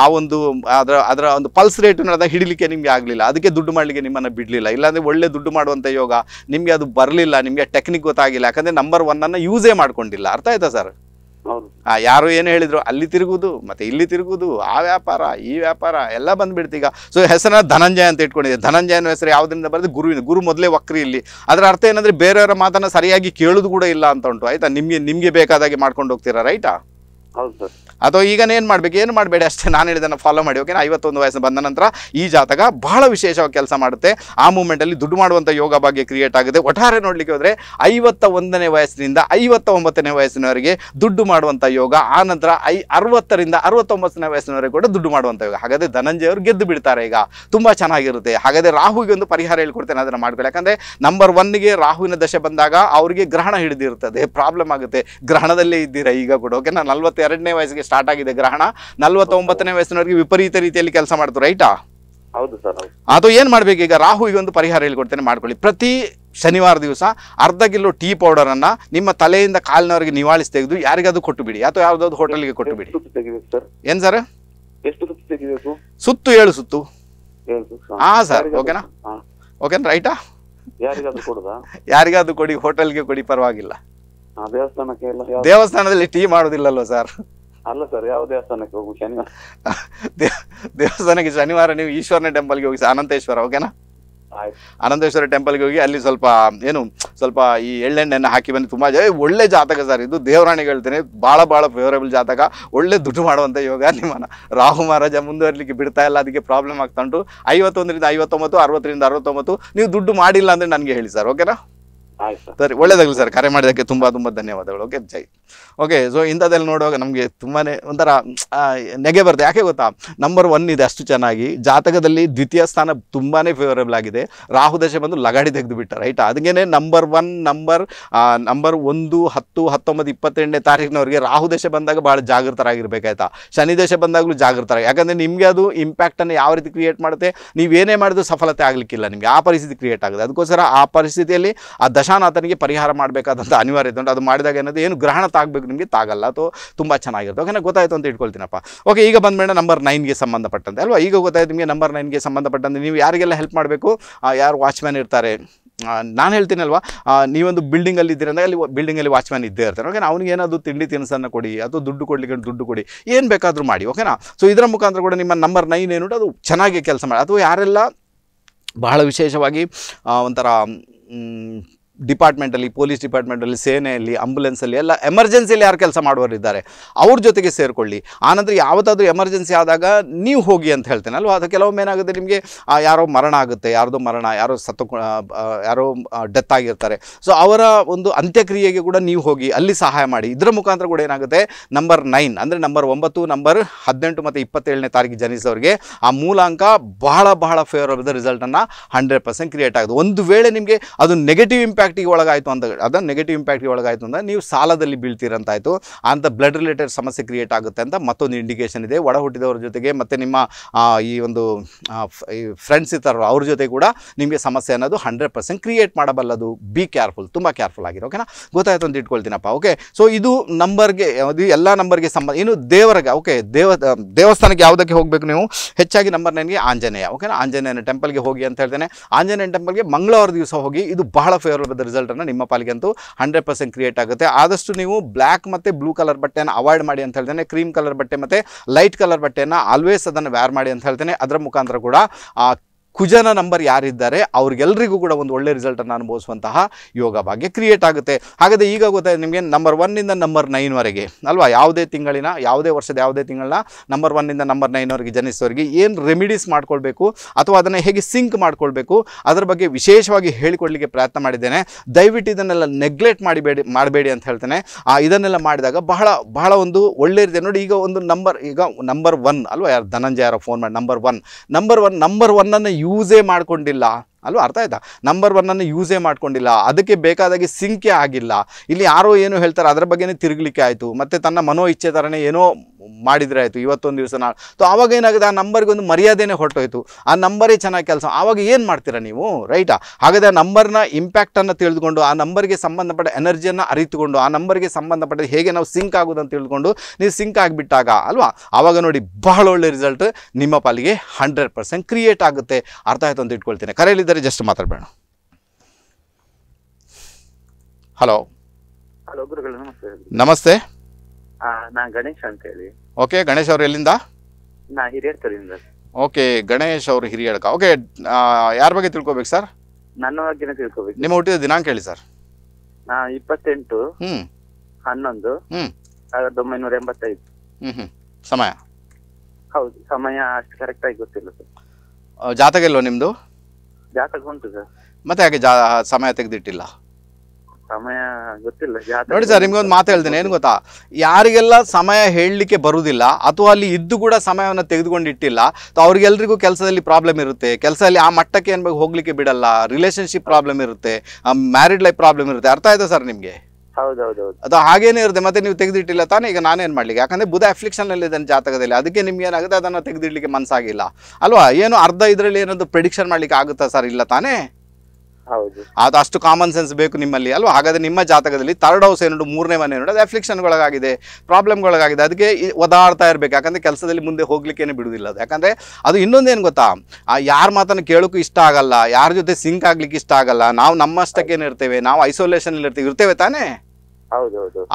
ಆ ಒಂದು ಅದರ ಅದರ ಒಂದು ಪಲ್ಸ್ ರೇಟ್ ಅದನ್ನು ಹಿಡಿಲಿಕ್ಕೆ ನಿಮ್ಗೆ ಆಗ್ಲಿಲ್ಲ ಅದಕ್ಕೆ ದುಡ್ಡು ಮಾಡ್ಲಿಕ್ಕೆ ನಿಮ್ಮನ್ನ ಬಿಡ್ಲಿಲ್ಲ ಇಲ್ಲಾಂದ್ರೆ ಒಳ್ಳೆ ದುಡ್ಡು ಮಾಡುವಂತ ಯೋಗ ನಿಮ್ಗೆ ಅದು ಬರಲಿಲ್ಲ ನಿಮ್ಗೆ ಟೆಕ್ನಿಕ್ ಗೊತ್ತಾಗಿಲ್ಲ ಯಾಕಂದ್ರೆ ನಂಬರ್ ಒನ್ ಅನ್ನ ಯೂಸೇ ಮಾಡ್ಕೊಂಡಿಲ್ಲ ಅರ್ಥ ಆಯ್ತಾ ಸರ್ ಆ ಯಾರು ಏನು ಹೇಳಿದ್ರು ಅಲ್ಲಿ ತಿರುಗುದು ಮತ್ತೆ ಇಲ್ಲಿ ತಿರುಗುದು ಆ ವ್ಯಾಪಾರ ಈ ವ್ಯಾಪಾರ ಎಲ್ಲ ಬಂದ್ಬಿಡ್ತೀಗ ಸೊ ಹೆಸರನ್ನ ಧನಂಜಯ ಅಂತ ಇಟ್ಕೊಂಡಿದೆ ಧನಂಜಯನ ಹೆಸರು ಯಾವ್ದ್ರಿಂದ ಬರೆದು ಗುರುವಿನ ಗುರು ಮೊದಲೇ ವಕ್ರಿ ಇಲ್ಲಿ ಅದರ ಅರ್ಥ ಏನಂದ್ರೆ ಬೇರೆಯವರ ಮಾತನ್ನ ಸರಿಯಾಗಿ ಕೇಳುದು ಕೂಡ ಇಲ್ಲ ಅಂತ ಉಂಟು ಆಯ್ತಾ ನಿಮ್ಗೆ ನಿಮ್ಗೆ ಬೇಕಾದಾಗಿ ಮಾಡ್ಕೊಂಡು ಹೋಗ್ತೀರಾ ರೈಟಾ ಅಥವಾ ಈಗ ಏನು ಮಾಡಬೇಕು ಏನು ಮಾಡಬೇಡಿ ಅಷ್ಟೇ ನಾನು ಹೇಳಿದನ್ನ ಫಾಲೋ ಮಾಡಿ ಓಕೆನಾ ಐವತ್ತೊಂದು ವಯಸ್ಸು ಬಂದ ನಂತರ ಈ ಜಾತಕ ಬಹಳ ವಿಶೇಷವಾಗಿ ಕೆಲಸ ಮಾಡುತ್ತೆ ಆ ಮೂಮೆಂಟ್ ಅಲ್ಲಿ ದುಡ್ಡು ಮಾಡುವಂತ ಯೋಗ ಭಾಗ್ಯ ಕ್ರಿಯೇಟ್ ಆಗುತ್ತೆ ಒಟ್ಟಾರೆ ನೋಡಲಿಕ್ಕೆ ಹೋದ್ರೆ ಐವತ್ತ ಒಂದನೇ ವಯಸ್ಸಿನಿಂದ ಐವತ್ತ ಒಂಬತ್ತನೇ ವಯಸ್ಸಿನವರೆಗೆ ದುಡ್ಡು ಮಾಡುವಂಥ ಯೋಗ ಆ ನಂತರ ಐ ಅರವತ್ತರಿಂದ ಅರವತ್ತೊಂಬತ್ತನೇ ವಯಸ್ಸಿನವರೆಗೆ ಕೂಡ ದುಡ್ಡು ಮಾಡುವಂತ ಯೋಗ ಹಾಗಾದರೆ ಧನಂಜಯ ಅವರು ಗೆದ್ದು ಬಿಡ್ತಾರೆ ಈಗ ತುಂಬಾ ಚೆನ್ನಾಗಿರುತ್ತೆ ಹಾಗಾದ್ರೆ ರಾಹುಗೆ ಒಂದು ಪರಿಹಾರ ಹೇಳ್ಕೊಡ್ತೇನೆ ಅದನ್ನ ಮಾಡ್ಕೊಳ್ಳಿ ಯಾಕಂದ್ರೆ ನಂಬರ್ ಒನ್ಗೆ ರಾಹುವಿನ ದಶೆ ಬಂದಾಗ ಅವರಿಗೆ ಗ್ರಹಣ ಹಿಡಿದಿರುತ್ತದೆ ಪ್ರಾಬ್ಲಮ್ ಆಗುತ್ತೆ ಗ್ರಹಣದಲ್ಲೇ ಇದ್ದೀರಾ ಈಗ ಕೂಡ ಓಕೆನಾ ನಲ್ವತ್ತೆ ಎರಡನೇ ವಯಸ್ಸಿಗೆ ಸ್ಟಾರ್ಟ್ ಆಗಿದೆ ಗ್ರಹಣ ನಲ್ವತ್ತೊಂಬತ್ತನೇ ವಯಸ್ಸಿನವರೆಗೆ ವಿಪರೀತ ರೀತಿಯಲ್ಲಿ ಕೆಲಸ ಮಾಡ್ತು ರೈಟಾ ಅದು ಏನ್ ಮಾಡಬೇಕು ಈಗ ರಾಹು ಈಗ ಒಂದು ಪರಿಹಾರ ಹೇಳ್ಕೊಡ್ತೇನೆ ಮಾಡ್ಕೊಳ್ಳಿ ಪ್ರತಿ ಶನಿವಾರ ದಿವಸ ಅರ್ಧ ಕಿಲೋ ಟೀ ಪೌಡರ್ ಅನ್ನ ನಿಮ್ಮ ತಲೆಯಿಂದ ಕಾಲಿನವರೆಗೆ ನಿವಾಳಿಸ್ ತೆಗೆದು ಯಾರಿಗಾದ್ರೂ ಕೊಟ್ಟು ಬಿಡಿ ಅಥವಾ ಯಾವ್ದಾದ್ರು ಹೋಟೆಲ್ಗೆ ಕೊಟ್ಟು ಬಿಡಿ ಏನ್ ಸರ್ ಸುತ್ತು ಏಳು ಸುತ್ತು ಹಾ ಸರ್ ಓಕೆನಾ ಓಕೆನಾ ರೈಟಾ ಯಾರಿಗಾದ್ರೂ ಕೊಡಿ ಹೋಟೆಲ್ಗೆ ಕೊಡಿ ಪರವಾಗಿಲ್ಲ ದೇವಸ್ಥಾನದಲ್ಲಿ ಟೀ ಮಾಡುದಿಲ್ಲಲ್ವ ಸರ್ ಅಲ್ಲ ಸರ್ ಯಾವ ದೇವಸ್ಥಾನಕ್ಕೆ ಹೋಗು ಶನಿವಾರ ದೇವಸ್ಥಾನಕ್ಕೆ ಶನಿವಾರ ನೀವು ಈಶ್ವರನ ಟೆಂಪಲ್ಗೆ ಹೋಗಿ ಅನಂತೇಶ್ವರ ಓಕೆನಾ ಅನಂತೇಶ್ವರ ಟೆಂಪಲ್ಗೆ ಹೋಗಿ ಅಲ್ಲಿ ಸ್ವಲ್ಪ ಏನು ಸ್ವಲ್ಪ ಈ ಎಳ್ಳೆಣ್ಣೆಯನ್ನು ಹಾಕಿ ಬಂದು ತುಂಬ ಒಳ್ಳೆ ಜಾತಕ ಸರ್ ಇದು ದೇವರಾಣಿ ಹೇಳ್ತೇನೆ ಭಾಳ ಭಾಳ ಫೇವರೇಬಲ್ ಜಾತಕ ಒಳ್ಳೆ ದುಡ್ಡು ಮಾಡುವಂಥ ಯೋಗ ನಿಮ್ಮನ್ನು ರಾಹು ಮಹಾರಾಜ ಮುಂದುವರಲಿಕ್ಕೆ ಬಿಡ್ತಾ ಇಲ್ಲ ಅದಕ್ಕೆ ಪ್ರಾಬ್ಲಮ್ ಆಗ್ತಾ ಉಂಟು ಐವತ್ತೊಂದರಿಂದ ಐವತ್ತೊಂಬತ್ತು ಅರವತ್ತರಿಂದ ಅರವತ್ತೊಂಬತ್ತು ನೀವು ದುಡ್ಡು ಮಾಡಿಲ್ಲ ಅಂದರೆ ನನಗೆ ಹೇಳಿ ಸರ್ ಓಕೆನಾ ಸರಿ ಒಳ್ಳೇದಾಗಲಿ ಸರ್ ಕರೆ ಮಾಡಿದಕ್ಕೆ ತುಂಬಾ ತುಂಬಾ ಧನ್ಯವಾದಗಳು ಓಕೆ ಜೈ ಓಕೆ ಸೊ ಇಂಥದ್ದೆಲ್ಲ ನೋಡುವಾಗ ನಮಗೆ ತುಂಬಾನೇ ಒಂಥರ ನೆಗೆ ಬರುತ್ತೆ ಯಾಕೆ ಗೊತ್ತಾ ನಂಬರ್ ಒನ್ ಇದೆ ಅಷ್ಟು ಚೆನ್ನಾಗಿ ಜಾತಕದಲ್ಲಿ ದ್ವಿತೀಯ ಸ್ಥಾನ ತುಂಬಾನೇ ಫೇವರೇಬಲ್ ಆಗಿದೆ ರಾಹು ದಶೆ ಬಂದು ಲಗಾಡಿ ಬಿಟ್ಟ ರೈಟ್ ಅದಕ್ಕೇನೆ ನಂಬರ್ ಒನ್ ನಂಬರ್ ನಂಬರ್ ಒಂದು ಹತ್ತು ಹತ್ತೊಂಬತ್ತು ಇಪ್ಪತ್ತೆಂಟನೇ ತಾರೀಕಿನವರಿಗೆ ರಾಹು ದಶೆ ಬಂದಾಗ ಬಹಳ ಜಾಗೃತರಾಗಿರ್ಬೇಕಾಯ್ತಾ ಶನಿ ದಶೆ ಬಂದಾಗಲೂ ಜಾಗೃತರ ಯಾಕಂದ್ರೆ ನಿಮಗೆ ಅದು ಇಂಪ್ಯಾಕ್ಟ್ ಅನ್ನು ಯಾವ ರೀತಿ ಕ್ರಿಯೇಟ್ ಮಾಡುತ್ತೆ ನೀವೇನೇ ಮಾಡಿದ್ರು ಸಫಲತೆ ಆಗಲಿಕ್ಕಿಲ್ಲ ನಿಮಗೆ ಆ ಪರಿಸ್ಥಿತಿ ಕ್ರಿಯೇಟ್ ಆಗುತ್ತೆ ಅದಕ್ಕೋಸ್ಕರ ಆ ಪರಿಸ್ಥಿತಿಯಲ್ಲಿ ಆ ದಶ ಆತನಿಗೆ ಪರಿಹಾರ ಮಾಡಬೇಕಾದಂಥ ಅನಿವಾರ್ಯತೆ ಉಂಟು ಅದು ಮಾಡಿದಾಗ ಏನದು ಏನು ಗ್ರಹಣ ತಾಗಬೇಕು ನಿಮಗೆ ತಾಗಲ್ಲ ಅಥವಾ ತುಂಬ ಚೆನ್ನಾಗಿರುತ್ತೆ ಓಕೆನಾ ಗೊತ್ತಾಯಿತು ಅಂತ ಇಟ್ಕೊಳ್ತೀನಪ್ಪ ಓಕೆ ಈಗ ಬಂದಮೇಲೆ ನಂಬರ್ ನೈನ್ಗೆ ಸಂಬಂಧಪಟ್ಟಂತೆ ಅಲ್ವಾ ಈಗ ಗೊತ್ತಾಯ್ತು ನಿಮಗೆ ನಂಬರ್ ನೈನ್ಗೆ ಸಂಬಂಧಪಟ್ಟಂತೆ ನೀವು ಯಾರಿಗೆಲ್ಲ ಹೆಲ್ಪ್ ಮಾಡಬೇಕು ಯಾರು ವಾಚ್ಮ್ಯಾನ್ ಇರ್ತಾರೆ ನಾನು ಹೇಳ್ತೀನಲ್ವಾ ನೀವೊಂದು ಬಿಲ್ಡಿಂಗಲ್ಲಿ ಇದ್ದೀರಂದಾಗ ಅಲ್ಲಿ ಬಿಲ್ಡಿಂಗಲ್ಲಿ ವಾಚ್ಮ್ಯಾನ್ ಇದ್ದೇ ಇರ್ತಾರೆ ಓಕೆ ಅವ್ನಿಗೆ ಏನಾದರೂ ತಿಂಡಿ ತಿನಿಸನ್ನು ಕೊಡಿ ಅಥವಾ ದುಡ್ಡು ಕೊಡಲಿಕ್ಕೆ ದುಡ್ಡು ಕೊಡಿ ಏನು ಬೇಕಾದರೂ ಮಾಡಿ ಓಕೆನಾ ಸೊ ಇದರ ಮುಖಾಂತರ ಕೂಡ ನಿಮ್ಮ ನಂಬರ್ ನೈನ್ ಏನು ಅದು ಚೆನ್ನಾಗಿ ಕೆಲಸ ಮಾಡಿ ಅಥವಾ ಯಾರೆಲ್ಲ ಬಹಳ ವಿಶೇಷವಾಗಿ ಒಂಥರ ಡಿಪಾರ್ಟ್ಮೆಂಟಲ್ಲಿ ಪೊಲೀಸ್ ಡಿಪಾರ್ಟ್ಮೆಂಟಲ್ಲಿ ಸೇನೆಯಲ್ಲಿ ಆಂಬುಲೆನ್ಸಲ್ಲಿ ಎಲ್ಲ ಎಮರ್ಜೆನ್ಸಿಯಲ್ಲಿ ಯಾರು ಕೆಲಸ ಮಾಡುವರಿದ್ದಾರೆ ಅವ್ರ ಜೊತೆಗೆ ಸೇರಿಕೊಳ್ಳಿ ಆನಂತರ ಯಾವತ್ತಾದರೂ ಎಮರ್ಜೆನ್ಸಿ ಆದಾಗ ನೀವು ಹೋಗಿ ಅಂತ ಹೇಳ್ತೇನೆ ಅಲ್ವಾ ಅದು ಕೆಲವೊಮ್ಮೆ ಏನಾಗುತ್ತೆ ನಿಮಗೆ ಯಾರೋ ಮರಣ ಆಗುತ್ತೆ ಯಾರ್ದೋ ಮರಣ ಯಾರೋ ಸತ್ತು ಯಾರೋ ಡೆತ್ ಆಗಿರ್ತಾರೆ ಸೊ ಅವರ ಒಂದು ಅಂತ್ಯಕ್ರಿಯೆಗೆ ಕೂಡ ನೀವು ಹೋಗಿ ಅಲ್ಲಿ ಸಹಾಯ ಮಾಡಿ ಇದರ ಮುಖಾಂತರ ಕೂಡ ಏನಾಗುತ್ತೆ ನಂಬರ್ ನೈನ್ ಅಂದರೆ ನಂಬರ್ ಒಂಬತ್ತು ನಂಬರ್ ಹದಿನೆಂಟು ಮತ್ತು ಇಪ್ಪತ್ತೇಳನೇ ತಾರೀಕು ಜನಿಸೋರಿಗೆ ಆ ಮೂಲಾಂಕ ಬಹಳ ಬಹಳ ದ ರಿಸಲ್ಟನ್ನು ಹಂಡ್ರೆಡ್ ಪರ್ಸೆಂಟ್ ಕ್ರಿಯೇಟ್ ಆಗುತ್ತೆ ಒಂದು ವೇಳೆ ನಿಮಗೆ ಅದು ನೆಗೆಟಿವ್ ಇಂಪ್ಯಾಕ್ಟ್ ಇಂಪ್ಯಾಕ್ಟಿಗೆ ಒಳಗಾಯಿತು ಅಂತ ಅದನ್ನು ನೆಗೆಟಿವ್ ಇಂಪ್ಯಾಕ್ಟಿಗೆ ಒಳಗಾಯಿತು ಅಂದರೆ ನೀವು ಸಾಲದಲ್ಲಿ ಬೀಳ್ತೀರಂತಾಯಿತು ಅಂತ ಬ್ಲಡ್ ರಿಲೇಟೆಡ್ ಸಮಸ್ಯೆ ಕ್ರಿಯೇಟ್ ಆಗುತ್ತೆ ಅಂತ ಮತ್ತೊಂದು ಇಂಡಿಕೇಷನ್ ಇದೆ ಒಡ ಹುಟ್ಟಿದವ್ರ ಜೊತೆಗೆ ಮತ್ತು ನಿಮ್ಮ ಈ ಒಂದು ಫ್ರೆಂಡ್ಸ್ ಇರ್ತಾರೋ ಅವ್ರ ಜೊತೆ ಕೂಡ ನಿಮಗೆ ಸಮಸ್ಯೆ ಅನ್ನೋದು ಹಂಡ್ರೆಡ್ ಪರ್ಸೆಂಟ್ ಕ್ರಿಯೇಟ್ ಮಾಡಬಲ್ಲದು ಬಿ ಕೇರ್ಫುಲ್ ತುಂಬ ಕೇರ್ಫುಲ್ ಆಗಿರೋ ಓಕೆನಾ ಗೊತ್ತಾಯಿತು ಅಂತ ಇಟ್ಕೊಳ್ತೀನಪ್ಪ ಓಕೆ ಸೊ ಇದು ನಂಬರ್ಗೆ ಅದು ಎಲ್ಲ ನಂಬರ್ಗೆ ಸಂಬಂಧ ಇನ್ನು ದೇವರಿಗೆ ಓಕೆ ದೇವ ದೇವಸ್ಥಾನಕ್ಕೆ ಯಾವುದಕ್ಕೆ ಹೋಗಬೇಕು ನೀವು ಹೆಚ್ಚಾಗಿ ನಂಬರ್ ನನಗೆ ಆಂಜನೇಯ ಓಕೆನಾ ಆಂಜನೇಯನ ಟೆಂಪಲ್ಗೆ ಹೋಗಿ ಅಂತ ಹೇಳ್ತೇನೆ ಆಂಜನೇಯ ಟೆಂಪಲ್ಗೆ ಮಂಗಳವಾರ ದಿವಸ ಹೋಗಿ ಇದು ಬಹಳ ಫೇವರಬಲ್ ರಿಸಲ್ಟ್ ರಿಸಲ್ಟನ್ನು ನಿಮ್ಮ ಪಾಲಿಗಂತೂ ಹಂಡ್ರೆಡ್ ಪರ್ಸೆಂಟ್ ಕ್ರಿಯೇಟ್ ಆಗುತ್ತೆ ಆದಷ್ಟು ನೀವು ಬ್ಲ್ಯಾಕ್ ಮತ್ತು ಬ್ಲೂ ಕಲರ್ ಬಟ್ಟೆಯನ್ನು ಅವಾಯ್ಡ್ ಮಾಡಿ ಅಂತ ಹೇಳ್ತೇನೆ ಕ್ರೀಮ್ ಕಲರ್ ಬಟ್ಟೆ ಮತ್ತು ಲೈಟ್ ಕಲರ್ ಬಟ್ಟೆಯನ್ನು ಆಲ್ವೇಸ್ ಅದನ್ನು ವ್ಯಾರ್ ಮಾಡಿ ಅಂತ ಹೇಳ್ತೇನೆ ಅದರ ಮುಖಾಂತರ ಕೂಡ ಕುಜನ ನಂಬರ್ ಯಾರಿದ್ದಾರೆ ಅವ್ರಿಗೆಲ್ಲರಿಗೂ ಕೂಡ ಒಂದು ಒಳ್ಳೆ ರಿಸಲ್ಟನ್ನು ಅನುಭವಿಸುವಂತಹ ಯೋಗ ಭಾಗ್ಯ ಕ್ರಿಯೇಟ್ ಆಗುತ್ತೆ ಹಾಗಾದರೆ ಈಗ ಗೊತ್ತಾಯ್ತು ನಿಮಗೆ ನಂಬರ್ ಒನ್ನಿಂದ ನಂಬರ್ ನೈನ್ವರೆಗೆ ಅಲ್ವಾ ಯಾವುದೇ ತಿಂಗಳಿನ ಯಾವುದೇ ವರ್ಷದ ಯಾವುದೇ ತಿಂಗಳನ್ನ ನಂಬರ್ ಒನ್ನಿಂದ ನಂಬರ್ ನೈನ್ವರೆಗೆ ಜನಿಸೋರಿಗೆ ಏನು ರೆಮಿಡೀಸ್ ಮಾಡ್ಕೊಳ್ಬೇಕು ಅಥವಾ ಅದನ್ನು ಹೇಗೆ ಸಿಂಕ್ ಮಾಡಿಕೊಳ್ಬೇಕು ಅದರ ಬಗ್ಗೆ ವಿಶೇಷವಾಗಿ ಹೇಳಿಕೊಡ್ಲಿಕ್ಕೆ ಪ್ರಯತ್ನ ಮಾಡಿದ್ದೇನೆ ದಯವಿಟ್ಟು ಇದನ್ನೆಲ್ಲ ನೆಗ್ಲೆಕ್ಟ್ ಮಾಡಿಬೇಡಿ ಮಾಡಬೇಡಿ ಅಂತ ಹೇಳ್ತೇನೆ ಆ ಇದನ್ನೆಲ್ಲ ಮಾಡಿದಾಗ ಬಹಳ ಬಹಳ ಒಂದು ಒಳ್ಳೆ ರೀತಿ ನೋಡಿ ಈಗ ಒಂದು ನಂಬರ್ ಈಗ ನಂಬರ್ ಒನ್ ಅಲ್ವಾ ಯಾರು ಧನಂಜಯ ಯಾರೋ ಫೋನ್ ಮಾಡಿ number one number one number ಒನ್ನನ್ನು ಯೂಸೇ ಮಾಡಿಕೊಂಡಿಲ್ಲ ಅಲ್ವಾ ಅರ್ಥ ಆಯ್ತಾ ನಂಬರ್ ಅನ್ನು ಯೂಸೇ ಮಾಡ್ಕೊಂಡಿಲ್ಲ ಅದಕ್ಕೆ ಬೇಕಾದಾಗಿ ಸಿಂಕೆ ಆಗಿಲ್ಲ ಇಲ್ಲಿ ಯಾರೋ ಏನು ಹೇಳ್ತಾರೆ ಅದರ ಬಗ್ಗೆನೇ ತಿರುಗಲಿಕ್ಕೆ ಆಯಿತು ಮತ್ತು ತನ್ನ ಮನೋ ಇಚ್ಛೆ ಥರನೇ ಏನೋ ಮಾಡಿದರೆ ಆಯಿತು ಇವತ್ತೊಂದು ದಿವಸ ನಾಳೆ ಸೊ ಆವಾಗ ಏನಾಗುತ್ತೆ ಆ ನಂಬರ್ಗೆ ಒಂದು ಮರ್ಯಾದೆನೇ ಹೊರಟೋಯ್ತು ಆ ನಂಬರೇ ಚೆನ್ನಾಗಿ ಕೆಲಸ ಆವಾಗ ಏನು ಮಾಡ್ತೀರಾ ನೀವು ರೈಟಾ ಹಾಗಾದರೆ ಆ ನಂಬರ್ನ ಇಂಪ್ಯಾಕ್ಟನ್ನು ತಿಳಿದುಕೊಂಡು ಆ ನಂಬರ್ಗೆ ಸಂಬಂಧಪಟ್ಟ ಎನರ್ಜಿಯನ್ನು ಅರಿತುಕೊಂಡು ಆ ನಂಬರ್ಗೆ ಸಂಬಂಧಪಟ್ಟ ಹೇಗೆ ನಾವು ಸಿಂಕ್ ಆಗೋದಂತ ತಿಳ್ಕೊಂಡು ನೀವು ಸಿಂಕ್ ಆಗಿಬಿಟ್ಟಾಗ ಅಲ್ವಾ ಆವಾಗ ನೋಡಿ ಬಹಳ ಒಳ್ಳೆ ರಿಸಲ್ಟ್ ನಿಮ್ಮ ಪಾಲಿಗೆ ಹಂಡ್ರೆಡ್ ಪರ್ಸೆಂಟ್ ಕ್ರಿಯೇಟ್ ಆಗುತ್ತೆ ಅರ್ಥ ಆಯಿತು ಅಂತ ಇಟ್ಕೊಳ್ತೀನಿ ಕರೆಯಲಿದ್ದಾರೆ ಜಸ್ಟ್ ಮಾತಾಡಬೇಡ ಹಲೋ ಹಲೋ ನಮಸ್ತೆ ನಮಸ್ತೆ ನಾನ್ ಗಣೇಶ್ ಅಂತ ಹೇಳಿ ಓಕೆ ಗಣೇಶ್ ಅವ್ರು ಎಲ್ಲಿಂದ ನಾ ಓಕೆ ಗಣೇಶ್ ಅವ್ರು ಹಿರಿಯಡ್ಕ ಓಕೆ ಯಾರ ಬಗ್ಗೆ ತಿಳ್ಕೊಬೇಕು ಸರ್ ನನ್ನ ಬಗ್ಗೆ ತಿಳ್ಕೊಬೇಕು ನಿಮ್ಮ ಹುಟ್ಟಿದ ದಿನಾಂಕ ಹೇಳಿ ಸರ್ ನಾ ಇಪ್ಪತ್ತೆಂಟು ಹ್ಮ್ ಹನ್ನೊಂದು ಹ್ಮ್ ಸಾವಿರದ ಒಂಬೈನೂರ ಎಂಬತ್ತೈದು ಹ್ಮ್ ಹ್ಮ್ ಸಮಯ ಹೌದು ಸಮಯ ಅಷ್ಟು ಕರೆಕ್ಟ್ ಆಗಿ ಗೊತ್ತಿಲ್ಲ ಸರ್ ಜಾತಕ ಇಲ್ವಾ ನಿಮ್ದು ಜಾತಕ ಉಂಟು ಸರ್ ಮತ್ತೆ ಯಾಕೆ ಸಮಯ ತೆಗೆದಿಟ್ಟಿಲ್ಲ ಸಮಯ ಗೊತ್ತಿಲ್ಲ ನೋಡಿ ಸರ್ ನಿಮ್ಗೆ ಒಂದು ಮಾತು ಹೇಳ್ತೇನೆ ಏನು ಗೊತ್ತಾ ಯಾರಿಗೆಲ್ಲ ಸಮಯ ಹೇಳಲಿಕ್ಕೆ ಬರುವುದಿಲ್ಲ ಅಥವಾ ಅಲ್ಲಿ ಇದ್ದು ಕೂಡ ಸಮಯವನ್ನು ತೆಗೆದುಕೊಂಡಿಟ್ಟಿಲ್ಲ ಅವ್ರಿಗೆಲ್ರಿಗೂ ಕೆಲಸದಲ್ಲಿ ಪ್ರಾಬ್ಲಮ್ ಇರುತ್ತೆ ಕೆಲಸದಲ್ಲಿ ಆ ಮಟ್ಟಕ್ಕೆ ಏನ್ ಹೋಗ್ಲಿಕ್ಕೆ ಬಿಡಲ್ಲ ರಿಲೇಶನ್ಶಿಪ್ ಪ್ರಾಬ್ಲಮ್ ಇರುತ್ತೆ ಮ್ಯಾರಿಡ್ ಲೈಫ್ ಪ್ರಾಬ್ಲಮ್ ಇರುತ್ತೆ ಅರ್ಥ ಆಯ್ತಾ ಸರ್ ನಿಮಗೆ ಅದು ಹಾಗೇನೇ ಇರುತ್ತೆ ಮತ್ತೆ ನೀವು ತೆಗೆದಿಟ್ಟಿಲ್ಲ ತಾನೇ ಈಗ ನಾನೇನು ಮಾಡ್ಲಿಕ್ಕೆ ಯಾಕಂದ್ರೆ ಬುಧ ಅಫ್ಲಿಕ್ಷನ್ ಅಲ್ಲಿ ಜಾತಕದಲ್ಲಿ ಅದಕ್ಕೆ ನಿಮ್ಗೆ ಏನಾಗುತ್ತೆ ಅದನ್ನು ತೆಗೆದಿಡ್ಲಿಕ್ಕೆ ಮನಸ್ಸಾಗಿಲ್ಲ ಅಲ್ವಾ ಏನು ಅರ್ಧ ಇದರಲ್ಲಿ ಏನಾದ್ರು ಪ್ರಿಡಿಕ್ಷನ್ ಮಾಡ್ಲಿಕ್ಕೆ ಆಗುತ್ತಾ ಸರ್ ಇಲ್ಲ ತಾನೇ ಅದು ಅಷ್ಟು ಕಾಮನ್ ಸೆನ್ಸ್ ಬೇಕು ನಿಮ್ಮಲ್ಲಿ ಅಲ್ವಾ ಹಾಗಾದ್ರೆ ನಿಮ್ಮ ಜಾತಕದಲ್ಲಿ ಥರ್ಡ್ ಹೌಸ್ ಏನು ಮೂರನೇ ಮನೆ ಅದು ಪ್ರಾಬ್ಲಮ್ ಒಳಗಾಗಿದೆ ಅದಕ್ಕೆ ಒದಾಡ್ತಾ ಇರಬೇಕು ಯಾಕಂದ್ರೆ ಕೆಲಸದಲ್ಲಿ ಮುಂದೆ ಹೋಗ್ಲಿಕ್ಕೇನೆ ಬಿಡುವುದಿಲ್ಲ ಅದು ಯಾಕಂದ್ರೆ ಅದು ಇನ್ನೊಂದೇನು ಗೊತ್ತಾ ಆ ಯಾರ ಮಾತನ್ನು ಕೇಳೋಕ್ಕೂ ಇಷ್ಟ ಆಗಲ್ಲ ಯಾರ ಜೊತೆ ಸಿಂಕ್ ಆಗ್ಲಿಕ್ಕೆ ಇಷ್ಟ ಆಗಲ್ಲ ನಾವು ನಮ್ಮಷ್ಟಕ್ಕೇನಿರ್ತೇವೆ ನಾವು ಐಸೋಲೇಷನ್ ಇರ್ತೇವೆ ಇರ್ತೇವೆ ತಾನೇ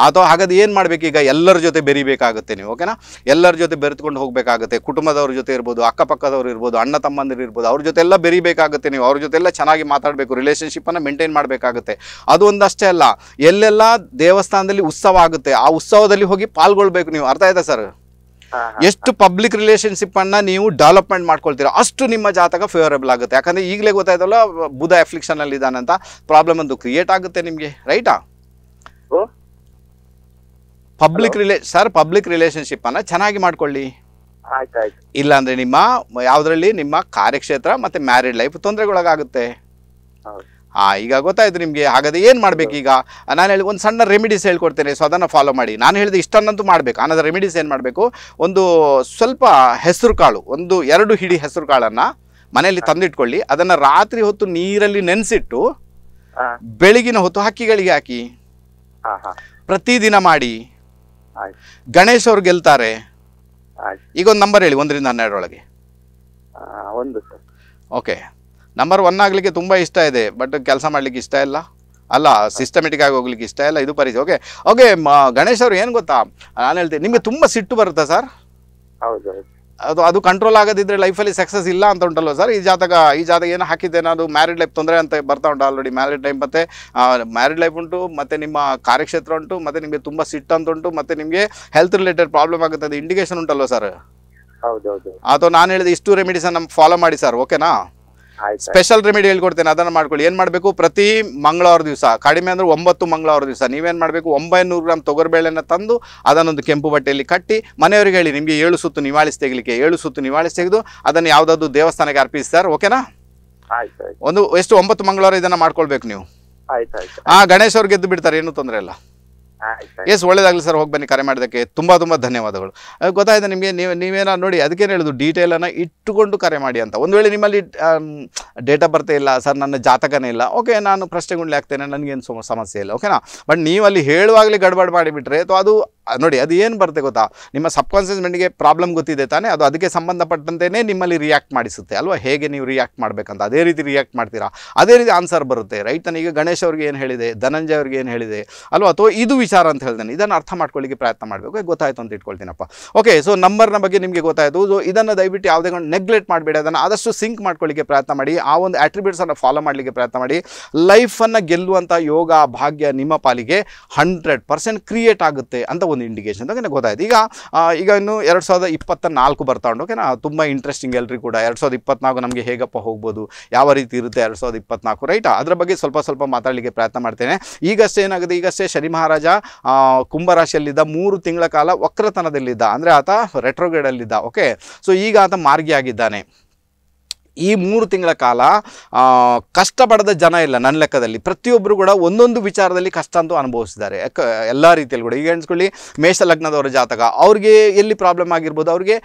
ಅಥವಾ ಹಾಗಾದ್ರೆ ಮಾಡ್ಬೇಕು ಈಗ ಎಲ್ಲರ ಜೊತೆ ಬೆರಿಬೇಕಾಗುತ್ತೆ ನೀವು ಓಕೆನಾ ಎಲ್ಲರ ಜೊತೆ ಬೆರೆತ್ಕೊಂಡು ಹೋಗ್ಬೇಕಾಗುತ್ತೆ ಕುಟುಂಬದವ್ರ ಜೊತೆ ಇರ್ಬೋದು ಅಕ್ಕಪಕ್ಕದವ್ರು ಇರ್ಬೋದು ಅಣ್ಣ ತಮ್ಮಂದ್ರ ಇರ್ಬೋದು ಅವ್ರ ಜೊತೆ ಎಲ್ಲ ಬೆರಿಬೇಕಾಗುತ್ತೆ ನೀವು ಅವ್ರ ಜೊತೆ ಎಲ್ಲ ಚೆನ್ನಾಗಿ ಮಾತಾಡಬೇಕು ಅನ್ನ ಮೇಂಟೈನ್ ಮಾಡ್ಬೇಕಾಗುತ್ತೆ ಅದು ಒಂದಷ್ಟೇ ಅಲ್ಲ ಎಲ್ಲೆಲ್ಲ ದೇವಸ್ಥಾನದಲ್ಲಿ ಉತ್ಸವ ಆಗುತ್ತೆ ಆ ಉತ್ಸವದಲ್ಲಿ ಹೋಗಿ ಪಾಲ್ಗೊಳ್ಬೇಕು ನೀವು ಅರ್ಥ ಆಯ್ತಾ ಸರ್ ಎಷ್ಟು ಪಬ್ಲಿಕ್ ರಿಲೇಷನ್ಶಿಪ್ ಅನ್ನ ನೀವು ಡೆವಲಪ್ಮೆಂಟ್ ಮಾಡ್ಕೊಳ್ತೀರಾ ಅಷ್ಟು ನಿಮ್ಮ ಜಾತಕ ಫೇವರೇಬಲ್ ಆಗುತ್ತೆ ಯಾಕಂದ್ರೆ ಈಗಲೇ ಗೊತ್ತಾಯ್ತಲ್ಲ ಬುಧ ಎಫ್ಲಿಕ್ಷನ್ ಅಲ್ಲಿ ಇದಾನಂತ ಪ್ರಾಬ್ಲಮ್ ಒಂದು ಕ್ರಿಯೇಟ್ ಆಗುತ್ತೆ ನಿಮಗೆ ರೈಟಾ ಪಬ್ಲಿಕ್ ರಿಲೇ ಸರ್ ಪಬ್ಲಿಕ್ ರಿಲೇಶನ್ಶಿಪ್ ಅನ್ನ ಚೆನ್ನಾಗಿ ಮಾಡ್ಕೊಳ್ಳಿ ಇಲ್ಲ ಅಂದ್ರೆ ನಿಮ್ಮ ಯಾವ್ದ್ರಲ್ಲಿ ನಿಮ್ಮ ಕಾರ್ಯಕ್ಷೇತ್ರ ಮತ್ತೆ ಮ್ಯಾರಿಡ್ ಲೈಫ್ ತೊಂದರೆಗೊಳಗಾಗುತ್ತೆ ಹಾ ಈಗ ಗೊತ್ತಾಯ್ತು ನಿಮ್ಗೆ ಹಾಗಾದ್ರೆ ಏನ್ ಈಗ ನಾನು ಹೇಳಿ ಒಂದು ಸಣ್ಣ ರೆಮಿಡೀಸ್ ಹೇಳ್ಕೊಡ್ತೇನೆ ಸೊ ಅದನ್ನ ಫಾಲೋ ಮಾಡಿ ನಾನು ಹೇಳಿದ ಇಷ್ಟನ್ನಂತೂ ಮಾಡ್ಬೇಕು ಅನ್ನೋದು ರೆಮಿಡೀಸ್ ಏನ್ ಮಾಡ್ಬೇಕು ಒಂದು ಸ್ವಲ್ಪ ಹೆಸರು ಕಾಳು ಒಂದು ಎರಡು ಹಿಡಿ ಹೆಸರು ಕಾಳನ್ನ ಮನೆಯಲ್ಲಿ ತಂದಿಟ್ಕೊಳ್ಳಿ ಅದನ್ನ ರಾತ್ರಿ ಹೊತ್ತು ನೀರಲ್ಲಿ ನೆನೆಸಿಟ್ಟು ಬೆಳಗಿನ ಹೊತ್ತು ಹಕ್ಕಿಗಳಿಗೆ ಹಾಕಿ ಪ್ರತಿದಿನ ಮಾಡಿ ಗಣೇಶ್ ಅವ್ರು ಗೆಲ್ತಾರೆ ಈಗ ಒಂದು ನಂಬರ್ ಹೇಳಿ ಒಂದರಿಂದ ಹನ್ನೆರಡರೊಳಗೆ ಒಂದು ಓಕೆ ನಂಬರ್ ಒನ್ ಆಗಲಿಕ್ಕೆ ತುಂಬ ಇಷ್ಟ ಇದೆ ಬಟ್ ಕೆಲಸ ಮಾಡ್ಲಿಕ್ಕೆ ಇಷ್ಟ ಇಲ್ಲ ಅಲ್ಲ ಸಿಸ್ಟಮೆಟಿಕ್ ಆಗಿ ಹೋಗ್ಲಿಕ್ಕೆ ಇಷ್ಟ ಇಲ್ಲ ಇದು ಪರಿಚಯ ಓಕೆ ಓಕೆ ಗಣೇಶ್ ಅವ್ರು ಏನು ಗೊತ್ತಾ ನಾನು ಹೇಳ್ತೀನಿ ನಿಮಗೆ ತುಂಬ ಸಿಟ್ಟು ಬರುತ್ತಾ ಸರ್ ಹೌದು ಅದು ಅದು ಕಂಟ್ರೋಲ್ ಆಗದಿದ್ರೆ ಲೈಫಲ್ಲಿ ಸಕ್ಸಸ್ ಇಲ್ಲ ಅಂತ ಉಂಟಲ್ಲ ಸರ್ ಈ ಜಾತಕ ಈ ಜಾತಕ ಏನು ಹಾಕಿದ್ದೇನೆ ಅದು ಮ್ಯಾರಿಡ್ ಲೈಫ್ ತೊಂದರೆ ಅಂತ ಬರ್ತಾ ಉಂಟು ಆಲ್ರೆಡಿ ಮ್ಯಾರಿಡ್ ಟೈಮ್ ಮತ್ತೆ ಮ್ಯಾರಿಡ್ ಲೈಫ್ ಉಂಟು ಮತ್ತೆ ನಿಮ್ಮ ಕಾರ್ಯಕ್ಷೇತ್ರ ಉಂಟು ಮತ್ತೆ ನಿಮಗೆ ತುಂಬ ಸಿಟ್ಟ ಅಂತ ಉಂಟು ಮತ್ತೆ ನಿಮಗೆ ಹೆಲ್ತ್ ರಿಲೇಟೆಡ್ ಪ್ರಾಬ್ಲಮ್ ಆಗುತ್ತೆ ಅದು ಇಂಡಿಕೇಶನ್ ಉಂಟಲ್ಲ ಸರ್ ಹೌದೌದು ಅಥವಾ ನಾನು ಹೇಳಿದ ಇಷ್ಟು ನಮ್ಗೆ ಫಾಲೋ ಮಾಡಿ ಸರ್ ಓಕೆನಾ ಸ್ಪೆಷಲ್ ರೆಮಿಡಿ ಹೇಳ್ಕೊಡ್ತೇನೆ ಅದನ್ನ ಮಾಡ್ಕೊಳ್ಳಿ ಏನು ಮಾಡಬೇಕು ಪ್ರತಿ ಮಂಗಳವಾರ ದಿವಸ ಕಡಿಮೆ ಅಂದ್ರೆ ಒಂಬತ್ತು ಮಂಗಳವಾರ ದಿವಸ ನೀವೇನು ಮಾಡಬೇಕು ಒಂಬೈನೂರು ಗ್ರಾಮ್ ತೊಗರಿಬೇಳೆನ ತಂದು ಅದನ್ನೊಂದು ಕೆಂಪು ಬಟ್ಟೆಯಲ್ಲಿ ಕಟ್ಟಿ ಮನೆಯವರಿಗೆ ಹೇಳಿ ನಿಮಗೆ ಏಳು ಸುತ್ತು ನಿವಾಳಿಸಿ ತೆಗಲಿಕ್ಕೆ ಏಳು ಸುತ್ತು ನಿವಾಳಿಸಿ ತೆಗೆದು ಅದನ್ನ ಯಾವ್ದಾದ್ರು ದೇವಸ್ಥಾನಕ್ಕೆ ಅರ್ಪಿಸ್ತಾರೆ ಓಕೆನಾ ಒಂದು ಎಷ್ಟು ಒಂಬತ್ತು ಮಂಗಳವಾರ ಇದನ್ನ ಮಾಡ್ಕೊಳ್ಬೇಕು ನೀವು ಆ ಗಣೇಶ್ ಗೆದ್ದು ಬಿಡ್ತಾರೆ ಏನೂ ತೊಂದರೆ ಇಲ್ಲ ಎಸ್ ಒಳ್ಳೇದಾಗಲಿ ಸರ್ ಹೋಗಿ ಬನ್ನಿ ಕರೆ ಮಾಡೋದಕ್ಕೆ ತುಂಬ ತುಂಬ ಧನ್ಯವಾದಗಳು ಗೊತ್ತಾಯ್ತು ನಿಮಗೆ ನೀವು ನೀವೇನೋ ನೋಡಿ ಅದಕ್ಕೇನು ಹೇಳೋದು ಡೀಟೇಲನ್ನು ಇಟ್ಟುಕೊಂಡು ಕರೆ ಮಾಡಿ ಅಂತ ಒಂದು ವೇಳೆ ನಿಮ್ಮಲ್ಲಿ ಡೇಟಾ ಬರ್ತೆ ಇಲ್ಲ ಸರ್ ನನ್ನ ಜಾತಕನೇ ಇಲ್ಲ ಓಕೆ ನಾನು ಪ್ರಶ್ನೆಗುಂಡ್ಲೆ ಆಗ್ತೇನೆ ನನಗೇನು ಸಮಸ್ಯೆ ಇಲ್ಲ ಓಕೆನಾ ಬಟ್ ನೀವು ಅಲ್ಲಿ ಹೇಳುವಾಗಲೇ ಗಡ್ಬಡ್ ಮಾಡಿಬಿಟ್ರೆ ಅಥವಾ ಅದು ನೋಡಿ ಅದು ಏನು ಬರುತ್ತೆ ಗೊತ್ತಾ ನಿಮ್ಮ ಸಬ್ಕಾನ್ಷಿಯಸ್ ಮೈಂಡ್ಗೆ ಪ್ರಾಬ್ಲಮ್ ಗೊತ್ತಿದೆ ತಾನೇ ಅದು ಅದಕ್ಕೆ ಸಂಬಂಧಪಟ್ಟಂತೆಯೇ ನಿಮ್ಮಲ್ಲಿ ರಿಯಾಕ್ಟ್ ಮಾಡಿಸುತ್ತೆ ಅಲ್ವಾ ಹೇಗೆ ನೀವು ರಿಯಾಕ್ಟ್ ಮಾಡಬೇಕಂತ ಅದೇ ರೀತಿ ರಿಯಾಕ್ಟ್ ಮಾಡ್ತೀರಾ ಅದೇ ರೀತಿ ಆನ್ಸರ್ ಬರುತ್ತೆ ರೈಟ್ ನನಗೆ ಗಣೇಶ್ ಅವ್ರಿಗೆ ಏನು ಹೇಳಿದೆ ಧನಂಜಯ ಅವ್ರಿಗೆ ಏನು ಹೇಳಿದೆ ಅಲ್ವಾ ಅಥವಾ ಇದು ವಿಚಾರ ವಿಚಾರ ಅಂತ ಹೇಳ್ತಾನೆ ಇದನ್ನು ಅರ್ಥ ಮಾಡ್ಕೊಳ್ಳಿಕ್ಕೆ ಪ್ರಯತ್ನ ಮಾಡಬೇಕು ಗೊತ್ತಾಯ್ತು ಅಂತ ಇಟ್ಕೊಳ್ತೀನಪ್ಪ ಓಕೆ ಸೊ ನಂಬರ್ನ ಬಗ್ಗೆ ನಿಮಗೆ ಗೊತ್ತಾಯಿತು ಸೊ ಇದನ್ನು ದಯವಿಟ್ಟು ಯಾವುದೇ ಒಂದು ನೆಗ್ಲೆಕ್ಟ್ ಮಾಡಬೇಡಿ ಅದನ್ನು ಆದಷ್ಟು ಸಿಂಕ್ ಮಾಡ್ಕೊಳ್ಳಿಕ್ಕೆ ಪ್ರಯತ್ನ ಮಾಡಿ ಆ ಒಂದು ಆಟ್ರಿಬ್ಯೂಟ್ಸನ್ನು ಫಾಲೋ ಮಾಡಲಿಕ್ಕೆ ಪ್ರಯತ್ನ ಮಾಡಿ ಲೈಫನ್ನು ಗೆಲ್ಲುವಂಥ ಯೋಗ ಭಾಗ್ಯ ನಿಮ್ಮ ಪಾಲಿಗೆ ಹಂಡ್ರೆಡ್ ಪರ್ಸೆಂಟ್ ಕ್ರಿಯೇಟ್ ಆಗುತ್ತೆ ಅಂತ ಒಂದು ಇಂಡಿಕೇಶನ್ ನನಗೆ ಗೊತ್ತಾಯ್ತು ಈಗ ಈಗ ಇನ್ನು ಎರಡು ಸಾವಿರದ ಇಪ್ಪತ್ತ ನಾಲ್ಕು ಬರ್ತಾ ಉಂಟು ಓಕೆನಾ ತುಂಬ ಇಂಟ್ರೆಸ್ಟಿಂಗ್ ಎಲ್ಲರಿ ಕೂಡ ಎರಡು ಸಾವಿರದ ಇಪ್ಪತ್ನಾಲ್ಕು ನಮಗೆ ಹೇಗಪ್ಪ ಹೋಗ್ಬೋದು ಯಾವ ರೀತಿ ಇರುತ್ತೆ ಎರಡು ಸಾವಿರದ ಇಪ್ಪತ್ತ್ನಾಲ್ಕು ರೈಟ್ ಅದರ ಬಗ್ಗೆ ಸ್ವಲ್ಪ ಸ್ವಲ್ಪ ಮಾತಾಡಲಿಕ್ಕೆ ಪ್ರಯತ್ನ ಮಾಡ್ತೇನೆ ಈಗಷ್ಟೇ ಏನಾಗುತ್ತೆ ಈಗಷ್ಟೇ ಶನಿ ಮಹಾರಾಜ ಕುಂಭರಾಶಿಯಲ್ಲಿದ್ದ ಮೂರು ತಿಂಗಳ ಕಾಲ ವಕ್ರತನದಲ್ಲಿದ್ದ ಅಂದರೆ ಆತ ರೆಟ್ರೋಗೇಡಲ್ಲಿದ್ದ ಓಕೆ ಸೊ ಈಗ ಆತ ಮಾರ್ಗಿ ಈ ಮೂರು ತಿಂಗಳ ಕಾಲ ಕಷ್ಟಪಡದ ಜನ ಇಲ್ಲ ನನ್ನ ಲೆಕ್ಕದಲ್ಲಿ ಪ್ರತಿಯೊಬ್ಬರು ಕೂಡ ಒಂದೊಂದು ವಿಚಾರದಲ್ಲಿ ಕಷ್ಟ ಅಂತೂ ಅನುಭವಿಸಿದ್ದಾರೆ ಎಲ್ಲ ರೀತಿಯಲ್ಲಿ ಕೂಡ ಈಗ ಎಣಿಸ್ಕೊಳ್ಳಿ ಮೇಷ ಲಗ್ನದವರ ಜಾತಕ ಅವ್ರಿಗೆ ಎಲ್ಲಿ ಪ್ರಾಬ್ಲಮ್ ಆಗಿರ್ಬೋದು ಅವ್ರಿಗೆ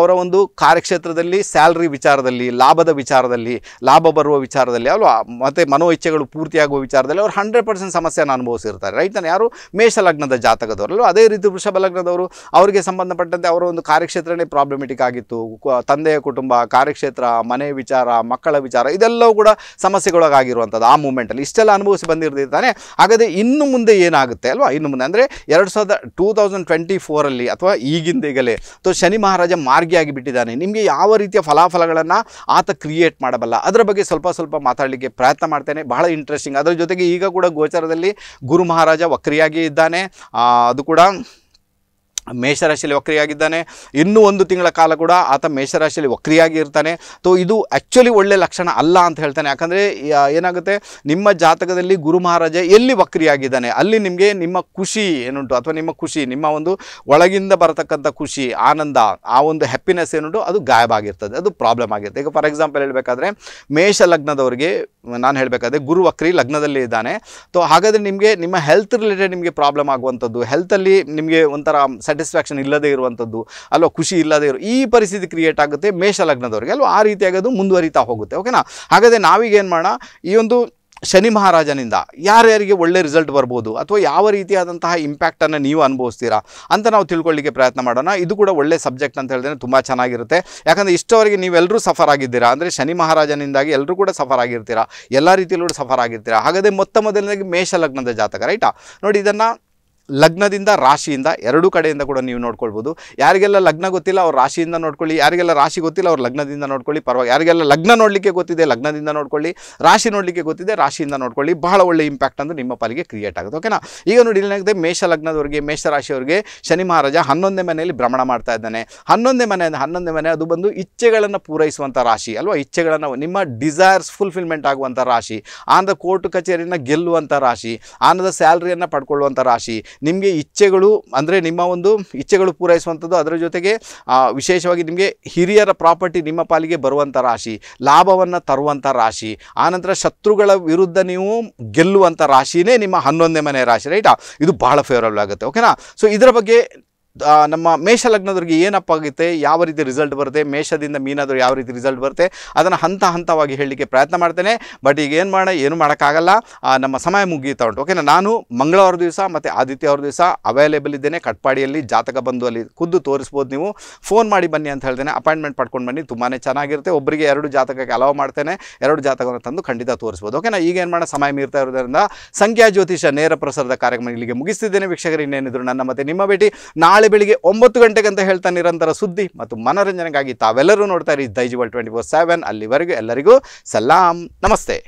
ಅವರ ಒಂದು ಕಾರ್ಯಕ್ಷೇತ್ರದಲ್ಲಿ ಸ್ಯಾಲ್ರಿ ವಿಚಾರದಲ್ಲಿ ಲಾಭದ ವಿಚಾರದಲ್ಲಿ ಲಾಭ ಬರುವ ವಿಚಾರದಲ್ಲಿ ಅಲ್ವಾ ಮತ್ತು ಮನೋ ಇಚ್ಛೆಗಳು ಪೂರ್ತಿಯಾಗುವ ವಿಚಾರದಲ್ಲಿ ಅವ್ರು ಹಂಡ್ರೆಡ್ ಪರ್ಸೆಂಟ್ ಸಮಸ್ಯೆಯನ್ನು ಅನುಭವಿಸಿರ್ತಾರೆ ರೈಟ್ ನಾನು ಯಾರು ಮೇಷ ಲಗ್ನದ ಜಾತಕದವರಲ್ಲೂ ಅದೇ ರೀತಿ ವೃಷಭ ಲಗ್ನದವರು ಅವರಿಗೆ ಸಂಬಂಧಪಟ್ಟಂತೆ ಅವರ ಒಂದು ಕಾರ್ಯಕ್ಷೇತ್ರನೇ ಪ್ರಾಬ್ಲಮೆಟಿಕ್ ಆಗಿತ್ತು ತಂದೆಯ ಕುಟುಂಬ ಕಾರ್ಯಕ್ಷೇತ್ರ ಮನೆ ವಿಚಾರ ಮಕ್ಕಳ ವಿಚಾರ ಇದೆಲ್ಲವೂ ಕೂಡ ಸಮಸ್ಯೆಗೊಳಗಾಗಿರುವಂಥದ್ದು ಆ ಮೂಮೆಂಟಲ್ಲಿ ಇಷ್ಟೆಲ್ಲ ಅನುಭವಿಸಿ ಬಂದಿರ್ತಿದ್ದಾನೆ ಹಾಗಾದರೆ ಇನ್ನು ಮುಂದೆ ಏನಾಗುತ್ತೆ ಅಲ್ವಾ ಇನ್ನು ಮುಂದೆ ಅಂದರೆ ಎರಡು ಸಾವಿರದ ಟೂ ತೌಸಂಡ್ ಟ್ವೆಂಟಿ ಫೋರಲ್ಲಿ ಅಥವಾ ಈಗಿಂದೀಗಲೇ ಅಥವಾ ಶನಿ ಮಹಾರಾಜ ಮಾರ್ಗಿಯಾಗಿ ಬಿಟ್ಟಿದ್ದಾನೆ ನಿಮಗೆ ಯಾವ ರೀತಿಯ ಫಲಾಫಲಗಳನ್ನು ಆತ ಕ್ರಿಯೇಟ್ ಮಾಡಬಲ್ಲ ಅದರ ಬಗ್ಗೆ ಸ್ವಲ್ಪ ಸ್ವಲ್ಪ ಮಾತಾಡಲಿಕ್ಕೆ ಪ್ರಯತ್ನ ಮಾಡ್ತೇನೆ ಬಹಳ ಇಂಟ್ರೆಸ್ಟಿಂಗ್ ಅದರ ಜೊತೆಗೆ ಈಗ ಕೂಡ ಗೋಚರದಲ್ಲಿ ಗುರು ಮಹಾರಾಜ ವಕ್ರಿಯಾಗಿ ಇದ್ದಾನೆ ಅದು ಕೂಡ ಮೇಷರಾಶಿಯಲ್ಲಿ ವಕ್ರಿಯಾಗಿದ್ದಾನೆ ಇನ್ನೂ ಒಂದು ತಿಂಗಳ ಕಾಲ ಕೂಡ ಆತ ಮೇಷರಾಶಿಯಲ್ಲಿ ವಕ್ರಿಯಾಗಿ ಇರ್ತಾನೆ ತೋ ಇದು ಆ್ಯಕ್ಚುಲಿ ಒಳ್ಳೆ ಲಕ್ಷಣ ಅಲ್ಲ ಅಂತ ಹೇಳ್ತಾನೆ ಯಾಕಂದರೆ ಏನಾಗುತ್ತೆ ನಿಮ್ಮ ಜಾತಕದಲ್ಲಿ ಗುರು ಮಹಾರಾಜ ಎಲ್ಲಿ ವಕ್ರಿಯಾಗಿದ್ದಾನೆ ಅಲ್ಲಿ ನಿಮಗೆ ನಿಮ್ಮ ಖುಷಿ ಏನುಂಟು ಅಥವಾ ನಿಮ್ಮ ಖುಷಿ ನಿಮ್ಮ ಒಂದು ಒಳಗಿಂದ ಬರತಕ್ಕಂಥ ಖುಷಿ ಆನಂದ ಆ ಒಂದು ಹ್ಯಾಪಿನೆಸ್ ಏನುಂಟು ಅದು ಗಾಯಬ ಆಗಿರ್ತದೆ ಅದು ಪ್ರಾಬ್ಲಮ್ ಆಗಿರುತ್ತೆ ಈಗ ಫಾರ್ ಎಕ್ಸಾಂಪಲ್ ಹೇಳಬೇಕಾದ್ರೆ ಮೇಷ ಲಗ್ನದವರಿಗೆ ನಾನು ಹೇಳಬೇಕಾದ್ರೆ ಗುರು ವಕ್ರಿ ಲಗ್ನದಲ್ಲಿ ಇದ್ದಾನೆ ತೊ ಹಾಗಾದರೆ ನಿಮಗೆ ನಿಮ್ಮ ಹೆಲ್ತ್ ರಿಲೇಟೆಡ್ ನಿಮಗೆ ಪ್ರಾಬ್ಲಮ್ ಆಗುವಂಥದ್ದು ಹೆಲ್ತಲ್ಲಿ ನಿಮಗೆ ಒಂಥರ ಸೆಟ್ ಸ್ಯಾಟಿಸ್ಫ್ಯಾಕ್ಷನ್ ಇಲ್ಲದೇ ಇರುವಂಥದ್ದು ಅಲ್ವಾ ಖುಷಿ ಇಲ್ಲದೇ ಇರೋ ಈ ಪರಿಸ್ಥಿತಿ ಕ್ರಿಯೇಟ್ ಆಗುತ್ತೆ ಮೇಷ ಲಗ್ನದವರಿಗೆ ಅಲ್ವಾ ಆ ರೀತಿಯಾಗಿ ಅದು ಮುಂದುವರಿತಾ ಹೋಗುತ್ತೆ ಓಕೆನಾ ಹಾಗಾದರೆ ನಾವೀಗೇನು ಮಾಡೋಣ ಈ ಒಂದು ಶನಿ ಮಹಾರಾಜನಿಂದ ಯಾರ್ಯಾರಿಗೆ ಒಳ್ಳೆ ರಿಸಲ್ಟ್ ಬರ್ಬೋದು ಅಥವಾ ಯಾವ ರೀತಿಯಾದಂತಹ ಇಂಪ್ಯಾಕ್ಟನ್ನು ನೀವು ಅನುಭವಿಸ್ತೀರಾ ಅಂತ ನಾವು ತಿಳ್ಕೊಳ್ಳಿಕ್ಕೆ ಪ್ರಯತ್ನ ಮಾಡೋಣ ಇದು ಕೂಡ ಒಳ್ಳೆ ಸಬ್ಜೆಕ್ಟ್ ಅಂತ ಹೇಳಿದ್ರೆ ತುಂಬ ಚೆನ್ನಾಗಿರುತ್ತೆ ಯಾಕಂದರೆ ಇಷ್ಟವರೆಗೆ ನೀವೆಲ್ಲರೂ ಸಫರ್ ಆಗಿದ್ದೀರಾ ಅಂದರೆ ಶನಿ ಮಹಾರಾಜನಿಂದಾಗಿ ಎಲ್ಲರೂ ಕೂಡ ಸಫರ್ ಆಗಿರ್ತೀರಾ ಎಲ್ಲ ರೀತಿಯಲ್ಲೂ ಸಫರ್ ಆಗಿರ್ತೀರಾ ಹಾಗಾದರೆ ಮೊತ್ತ ಮೊದಲನೇದಾಗಿ ಮೇಷ ಲಗ್ನದ ಜಾತಕ ರೈಟಾ ನೋಡಿ ಇದನ್ನು ಲಗ್ನದಿಂದ ರಾಶಿಯಿಂದ ಎರಡೂ ಕಡೆಯಿಂದ ಕೂಡ ನೀವು ನೋಡ್ಕೊಳ್ಬೋದು ಯಾರಿಗೆಲ್ಲ ಲಗ್ನ ಗೊತ್ತಿಲ್ಲ ಅವ್ರು ರಾಶಿಯಿಂದ ನೋಡ್ಕೊಳ್ಳಿ ಯಾರಿಗೆಲ್ಲ ರಾಶಿ ಗೊತ್ತಿಲ್ಲ ಅವ್ರು ಲಗ್ನದಿಂದ ನೋಡ್ಕೊಳ್ಳಿ ಪರವಾಗಿ ಯಾರಿಗೆಲ್ಲ ಲಗ್ನ ನೋಡಲಿಕ್ಕೆ ಗೊತ್ತಿದೆ ಲಗ್ನದಿಂದ ನೋಡ್ಕೊಳ್ಳಿ ರಾಶಿ ನೋಡಲಿಕ್ಕೆ ಗೊತ್ತಿದೆ ರಾಶಿಯಿಂದ ನೋಡ್ಕೊಳ್ಳಿ ಬಹಳ ಒಳ್ಳೆ ಇಂಪ್ಯಾಕ್ಟ್ ಅಂದ್ರೆ ನಿಮ್ಮ ಪಾಲಿಗೆ ಕ್ರಿಯೇಟ್ ಆಗುತ್ತೆ ಓಕೆನಾ ಈಗ ನೋಡಿ ಏನಾಗಿದೆ ಮೇಷ ಲಗ್ನದವರಿಗೆ ಮೇಷ ರಾಶಿಯವರಿಗೆ ಶನಿ ಮಹಾರಾಜ ಹನ್ನೊಂದೇ ಮನೆಯಲ್ಲಿ ಭ್ರಮಣ ಮಾಡ್ತಾ ಇದ್ದಾನೆ ಹನ್ನೊಂದೇ ಮನೆ ಹನ್ನೊಂದೇ ಮನೆ ಅದು ಬಂದು ಇಚ್ಛೆಗಳನ್ನು ಪೂರೈಸುವಂಥ ರಾಶಿ ಅಲ್ವಾ ಇಚ್ಛೆಗಳನ್ನು ನಿಮ್ಮ ಡಿಸೈರ್ಸ್ ಫುಲ್ಫಿಲ್ಮೆಂಟ್ ಆಗುವಂಥ ರಾಶಿ ಆನಂದ ಕೋರ್ಟ್ ಕಚೇರಿನ ಗೆಲ್ಲುವಂಥ ರಾಶಿ ಆನದ ಸ್ಯಾಲ್ರಿಯನ್ನು ಪಡ್ಕೊಳ್ಳುವಂಥ ರಾಶಿ ನಿಮಗೆ ಇಚ್ಛೆಗಳು ಅಂದರೆ ನಿಮ್ಮ ಒಂದು ಇಚ್ಛೆಗಳು ಪೂರೈಸುವಂಥದ್ದು ಅದರ ಜೊತೆಗೆ ವಿಶೇಷವಾಗಿ ನಿಮಗೆ ಹಿರಿಯರ ಪ್ರಾಪರ್ಟಿ ನಿಮ್ಮ ಪಾಲಿಗೆ ಬರುವಂಥ ರಾಶಿ ಲಾಭವನ್ನು ತರುವಂಥ ರಾಶಿ ಆನಂತರ ಶತ್ರುಗಳ ವಿರುದ್ಧ ನೀವು ಗೆಲ್ಲುವಂಥ ರಾಶಿನೇ ನಿಮ್ಮ ಹನ್ನೊಂದನೇ ಮನೆ ರಾಶಿ ರೈಟಾ ಇದು ಭಾಳ ಫೇವರಬಲ್ ಆಗುತ್ತೆ ಓಕೆನಾ ಸೊ ಇದರ ಬಗ್ಗೆ ನಮ್ಮ ಮೇಷ ಲಗ್ನದವ್ರಿಗೆ ಆಗುತ್ತೆ ಯಾವ ರೀತಿ ರಿಸಲ್ಟ್ ಬರುತ್ತೆ ಮೇಷದಿಂದ ಮೀನಾದರೂ ಯಾವ ರೀತಿ ರಿಸಲ್ಟ್ ಬರುತ್ತೆ ಅದನ್ನು ಹಂತ ಹಂತವಾಗಿ ಹೇಳಲಿಕ್ಕೆ ಪ್ರಯತ್ನ ಮಾಡ್ತೇನೆ ಬಟ್ ಈಗ ಏನು ಮಾಡೋಣ ಏನು ಮಾಡೋಕ್ಕಾಗಲ್ಲ ನಮ್ಮ ಸಮಯ ಮುಗಿಯುತ್ತಾ ಉಂಟು ಓಕೆನಾ ನಾನು ಮಂಗಳವಾರ ದಿವಸ ಮತ್ತು ಆದಿತ್ಯವಾರ ದಿವಸ ಅವೈಲೇಬಲ್ ಇದ್ದೇನೆ ಕಟ್ಪಾಡಿಯಲ್ಲಿ ಜಾತಕ ಬಂದು ಅಲ್ಲಿ ಖುದ್ದು ತೋರಿಸ್ಬೋದು ನೀವು ಫೋನ್ ಮಾಡಿ ಬನ್ನಿ ಅಂತ ಹೇಳ್ತೇನೆ ಅಪಾಯಿಂಟ್ಮೆಂಟ್ ಪಡ್ಕೊಂಡು ಬನ್ನಿ ತುಂಬಾ ಚೆನ್ನಾಗಿರುತ್ತೆ ಒಬ್ಬರಿಗೆ ಎರಡು ಜಾತಕಕ್ಕೆ ಅಲೋ ಮಾಡ್ತೇನೆ ಎರಡು ಜಾತಕವನ್ನು ತಂದು ಖಂಡಿತ ತೋರಿಸ್ಬೋದು ಓಕೆನಾ ಈಗೇನು ಮಾಡೋ ಸಮಯ ಮೀರ್ತಾ ಇರೋದ್ರಿಂದ ಸಂಖ್ಯಾ ಜ್ಯೋತಿಷ ನೇರ ಪ್ರಸಾರದ ಕಾರ್ಯಕ್ರಮ ಇಲ್ಲಿಗೆ ಮುಗಿಸ್ತಿದ್ದೇನೆ ವೀಕ್ಷಕರು ಇನ್ನೇನಿದ್ರು ನನ್ನ ಮತ್ತೆ ನಿಮ್ಮ ಭೇಟಿ ನಾಳೆ ನಾಳೆ ಬೆಳಿಗ್ಗೆ ಒಂಬತ್ತು ಗಂಟೆಗೆ ಅಂತ ಹೇಳ್ತಾ ನಿರಂತರ ಸುದ್ದಿ ಮತ್ತು ಮನೋರಂಜನೆಗಾಗಿ ತಾವೆಲ್ಲರೂ ನೋಡ್ತಾ ಇರಿ ದೈಜಿವಲ್ ಟ್ವೆಂಟಿ ಫೋರ್ ಸೆವೆನ್ ಅಲ್ಲಿವರೆಗೂ ಎಲ್ಲರಿಗೂ ಸಲಾಂ ನಮಸ್ತೆ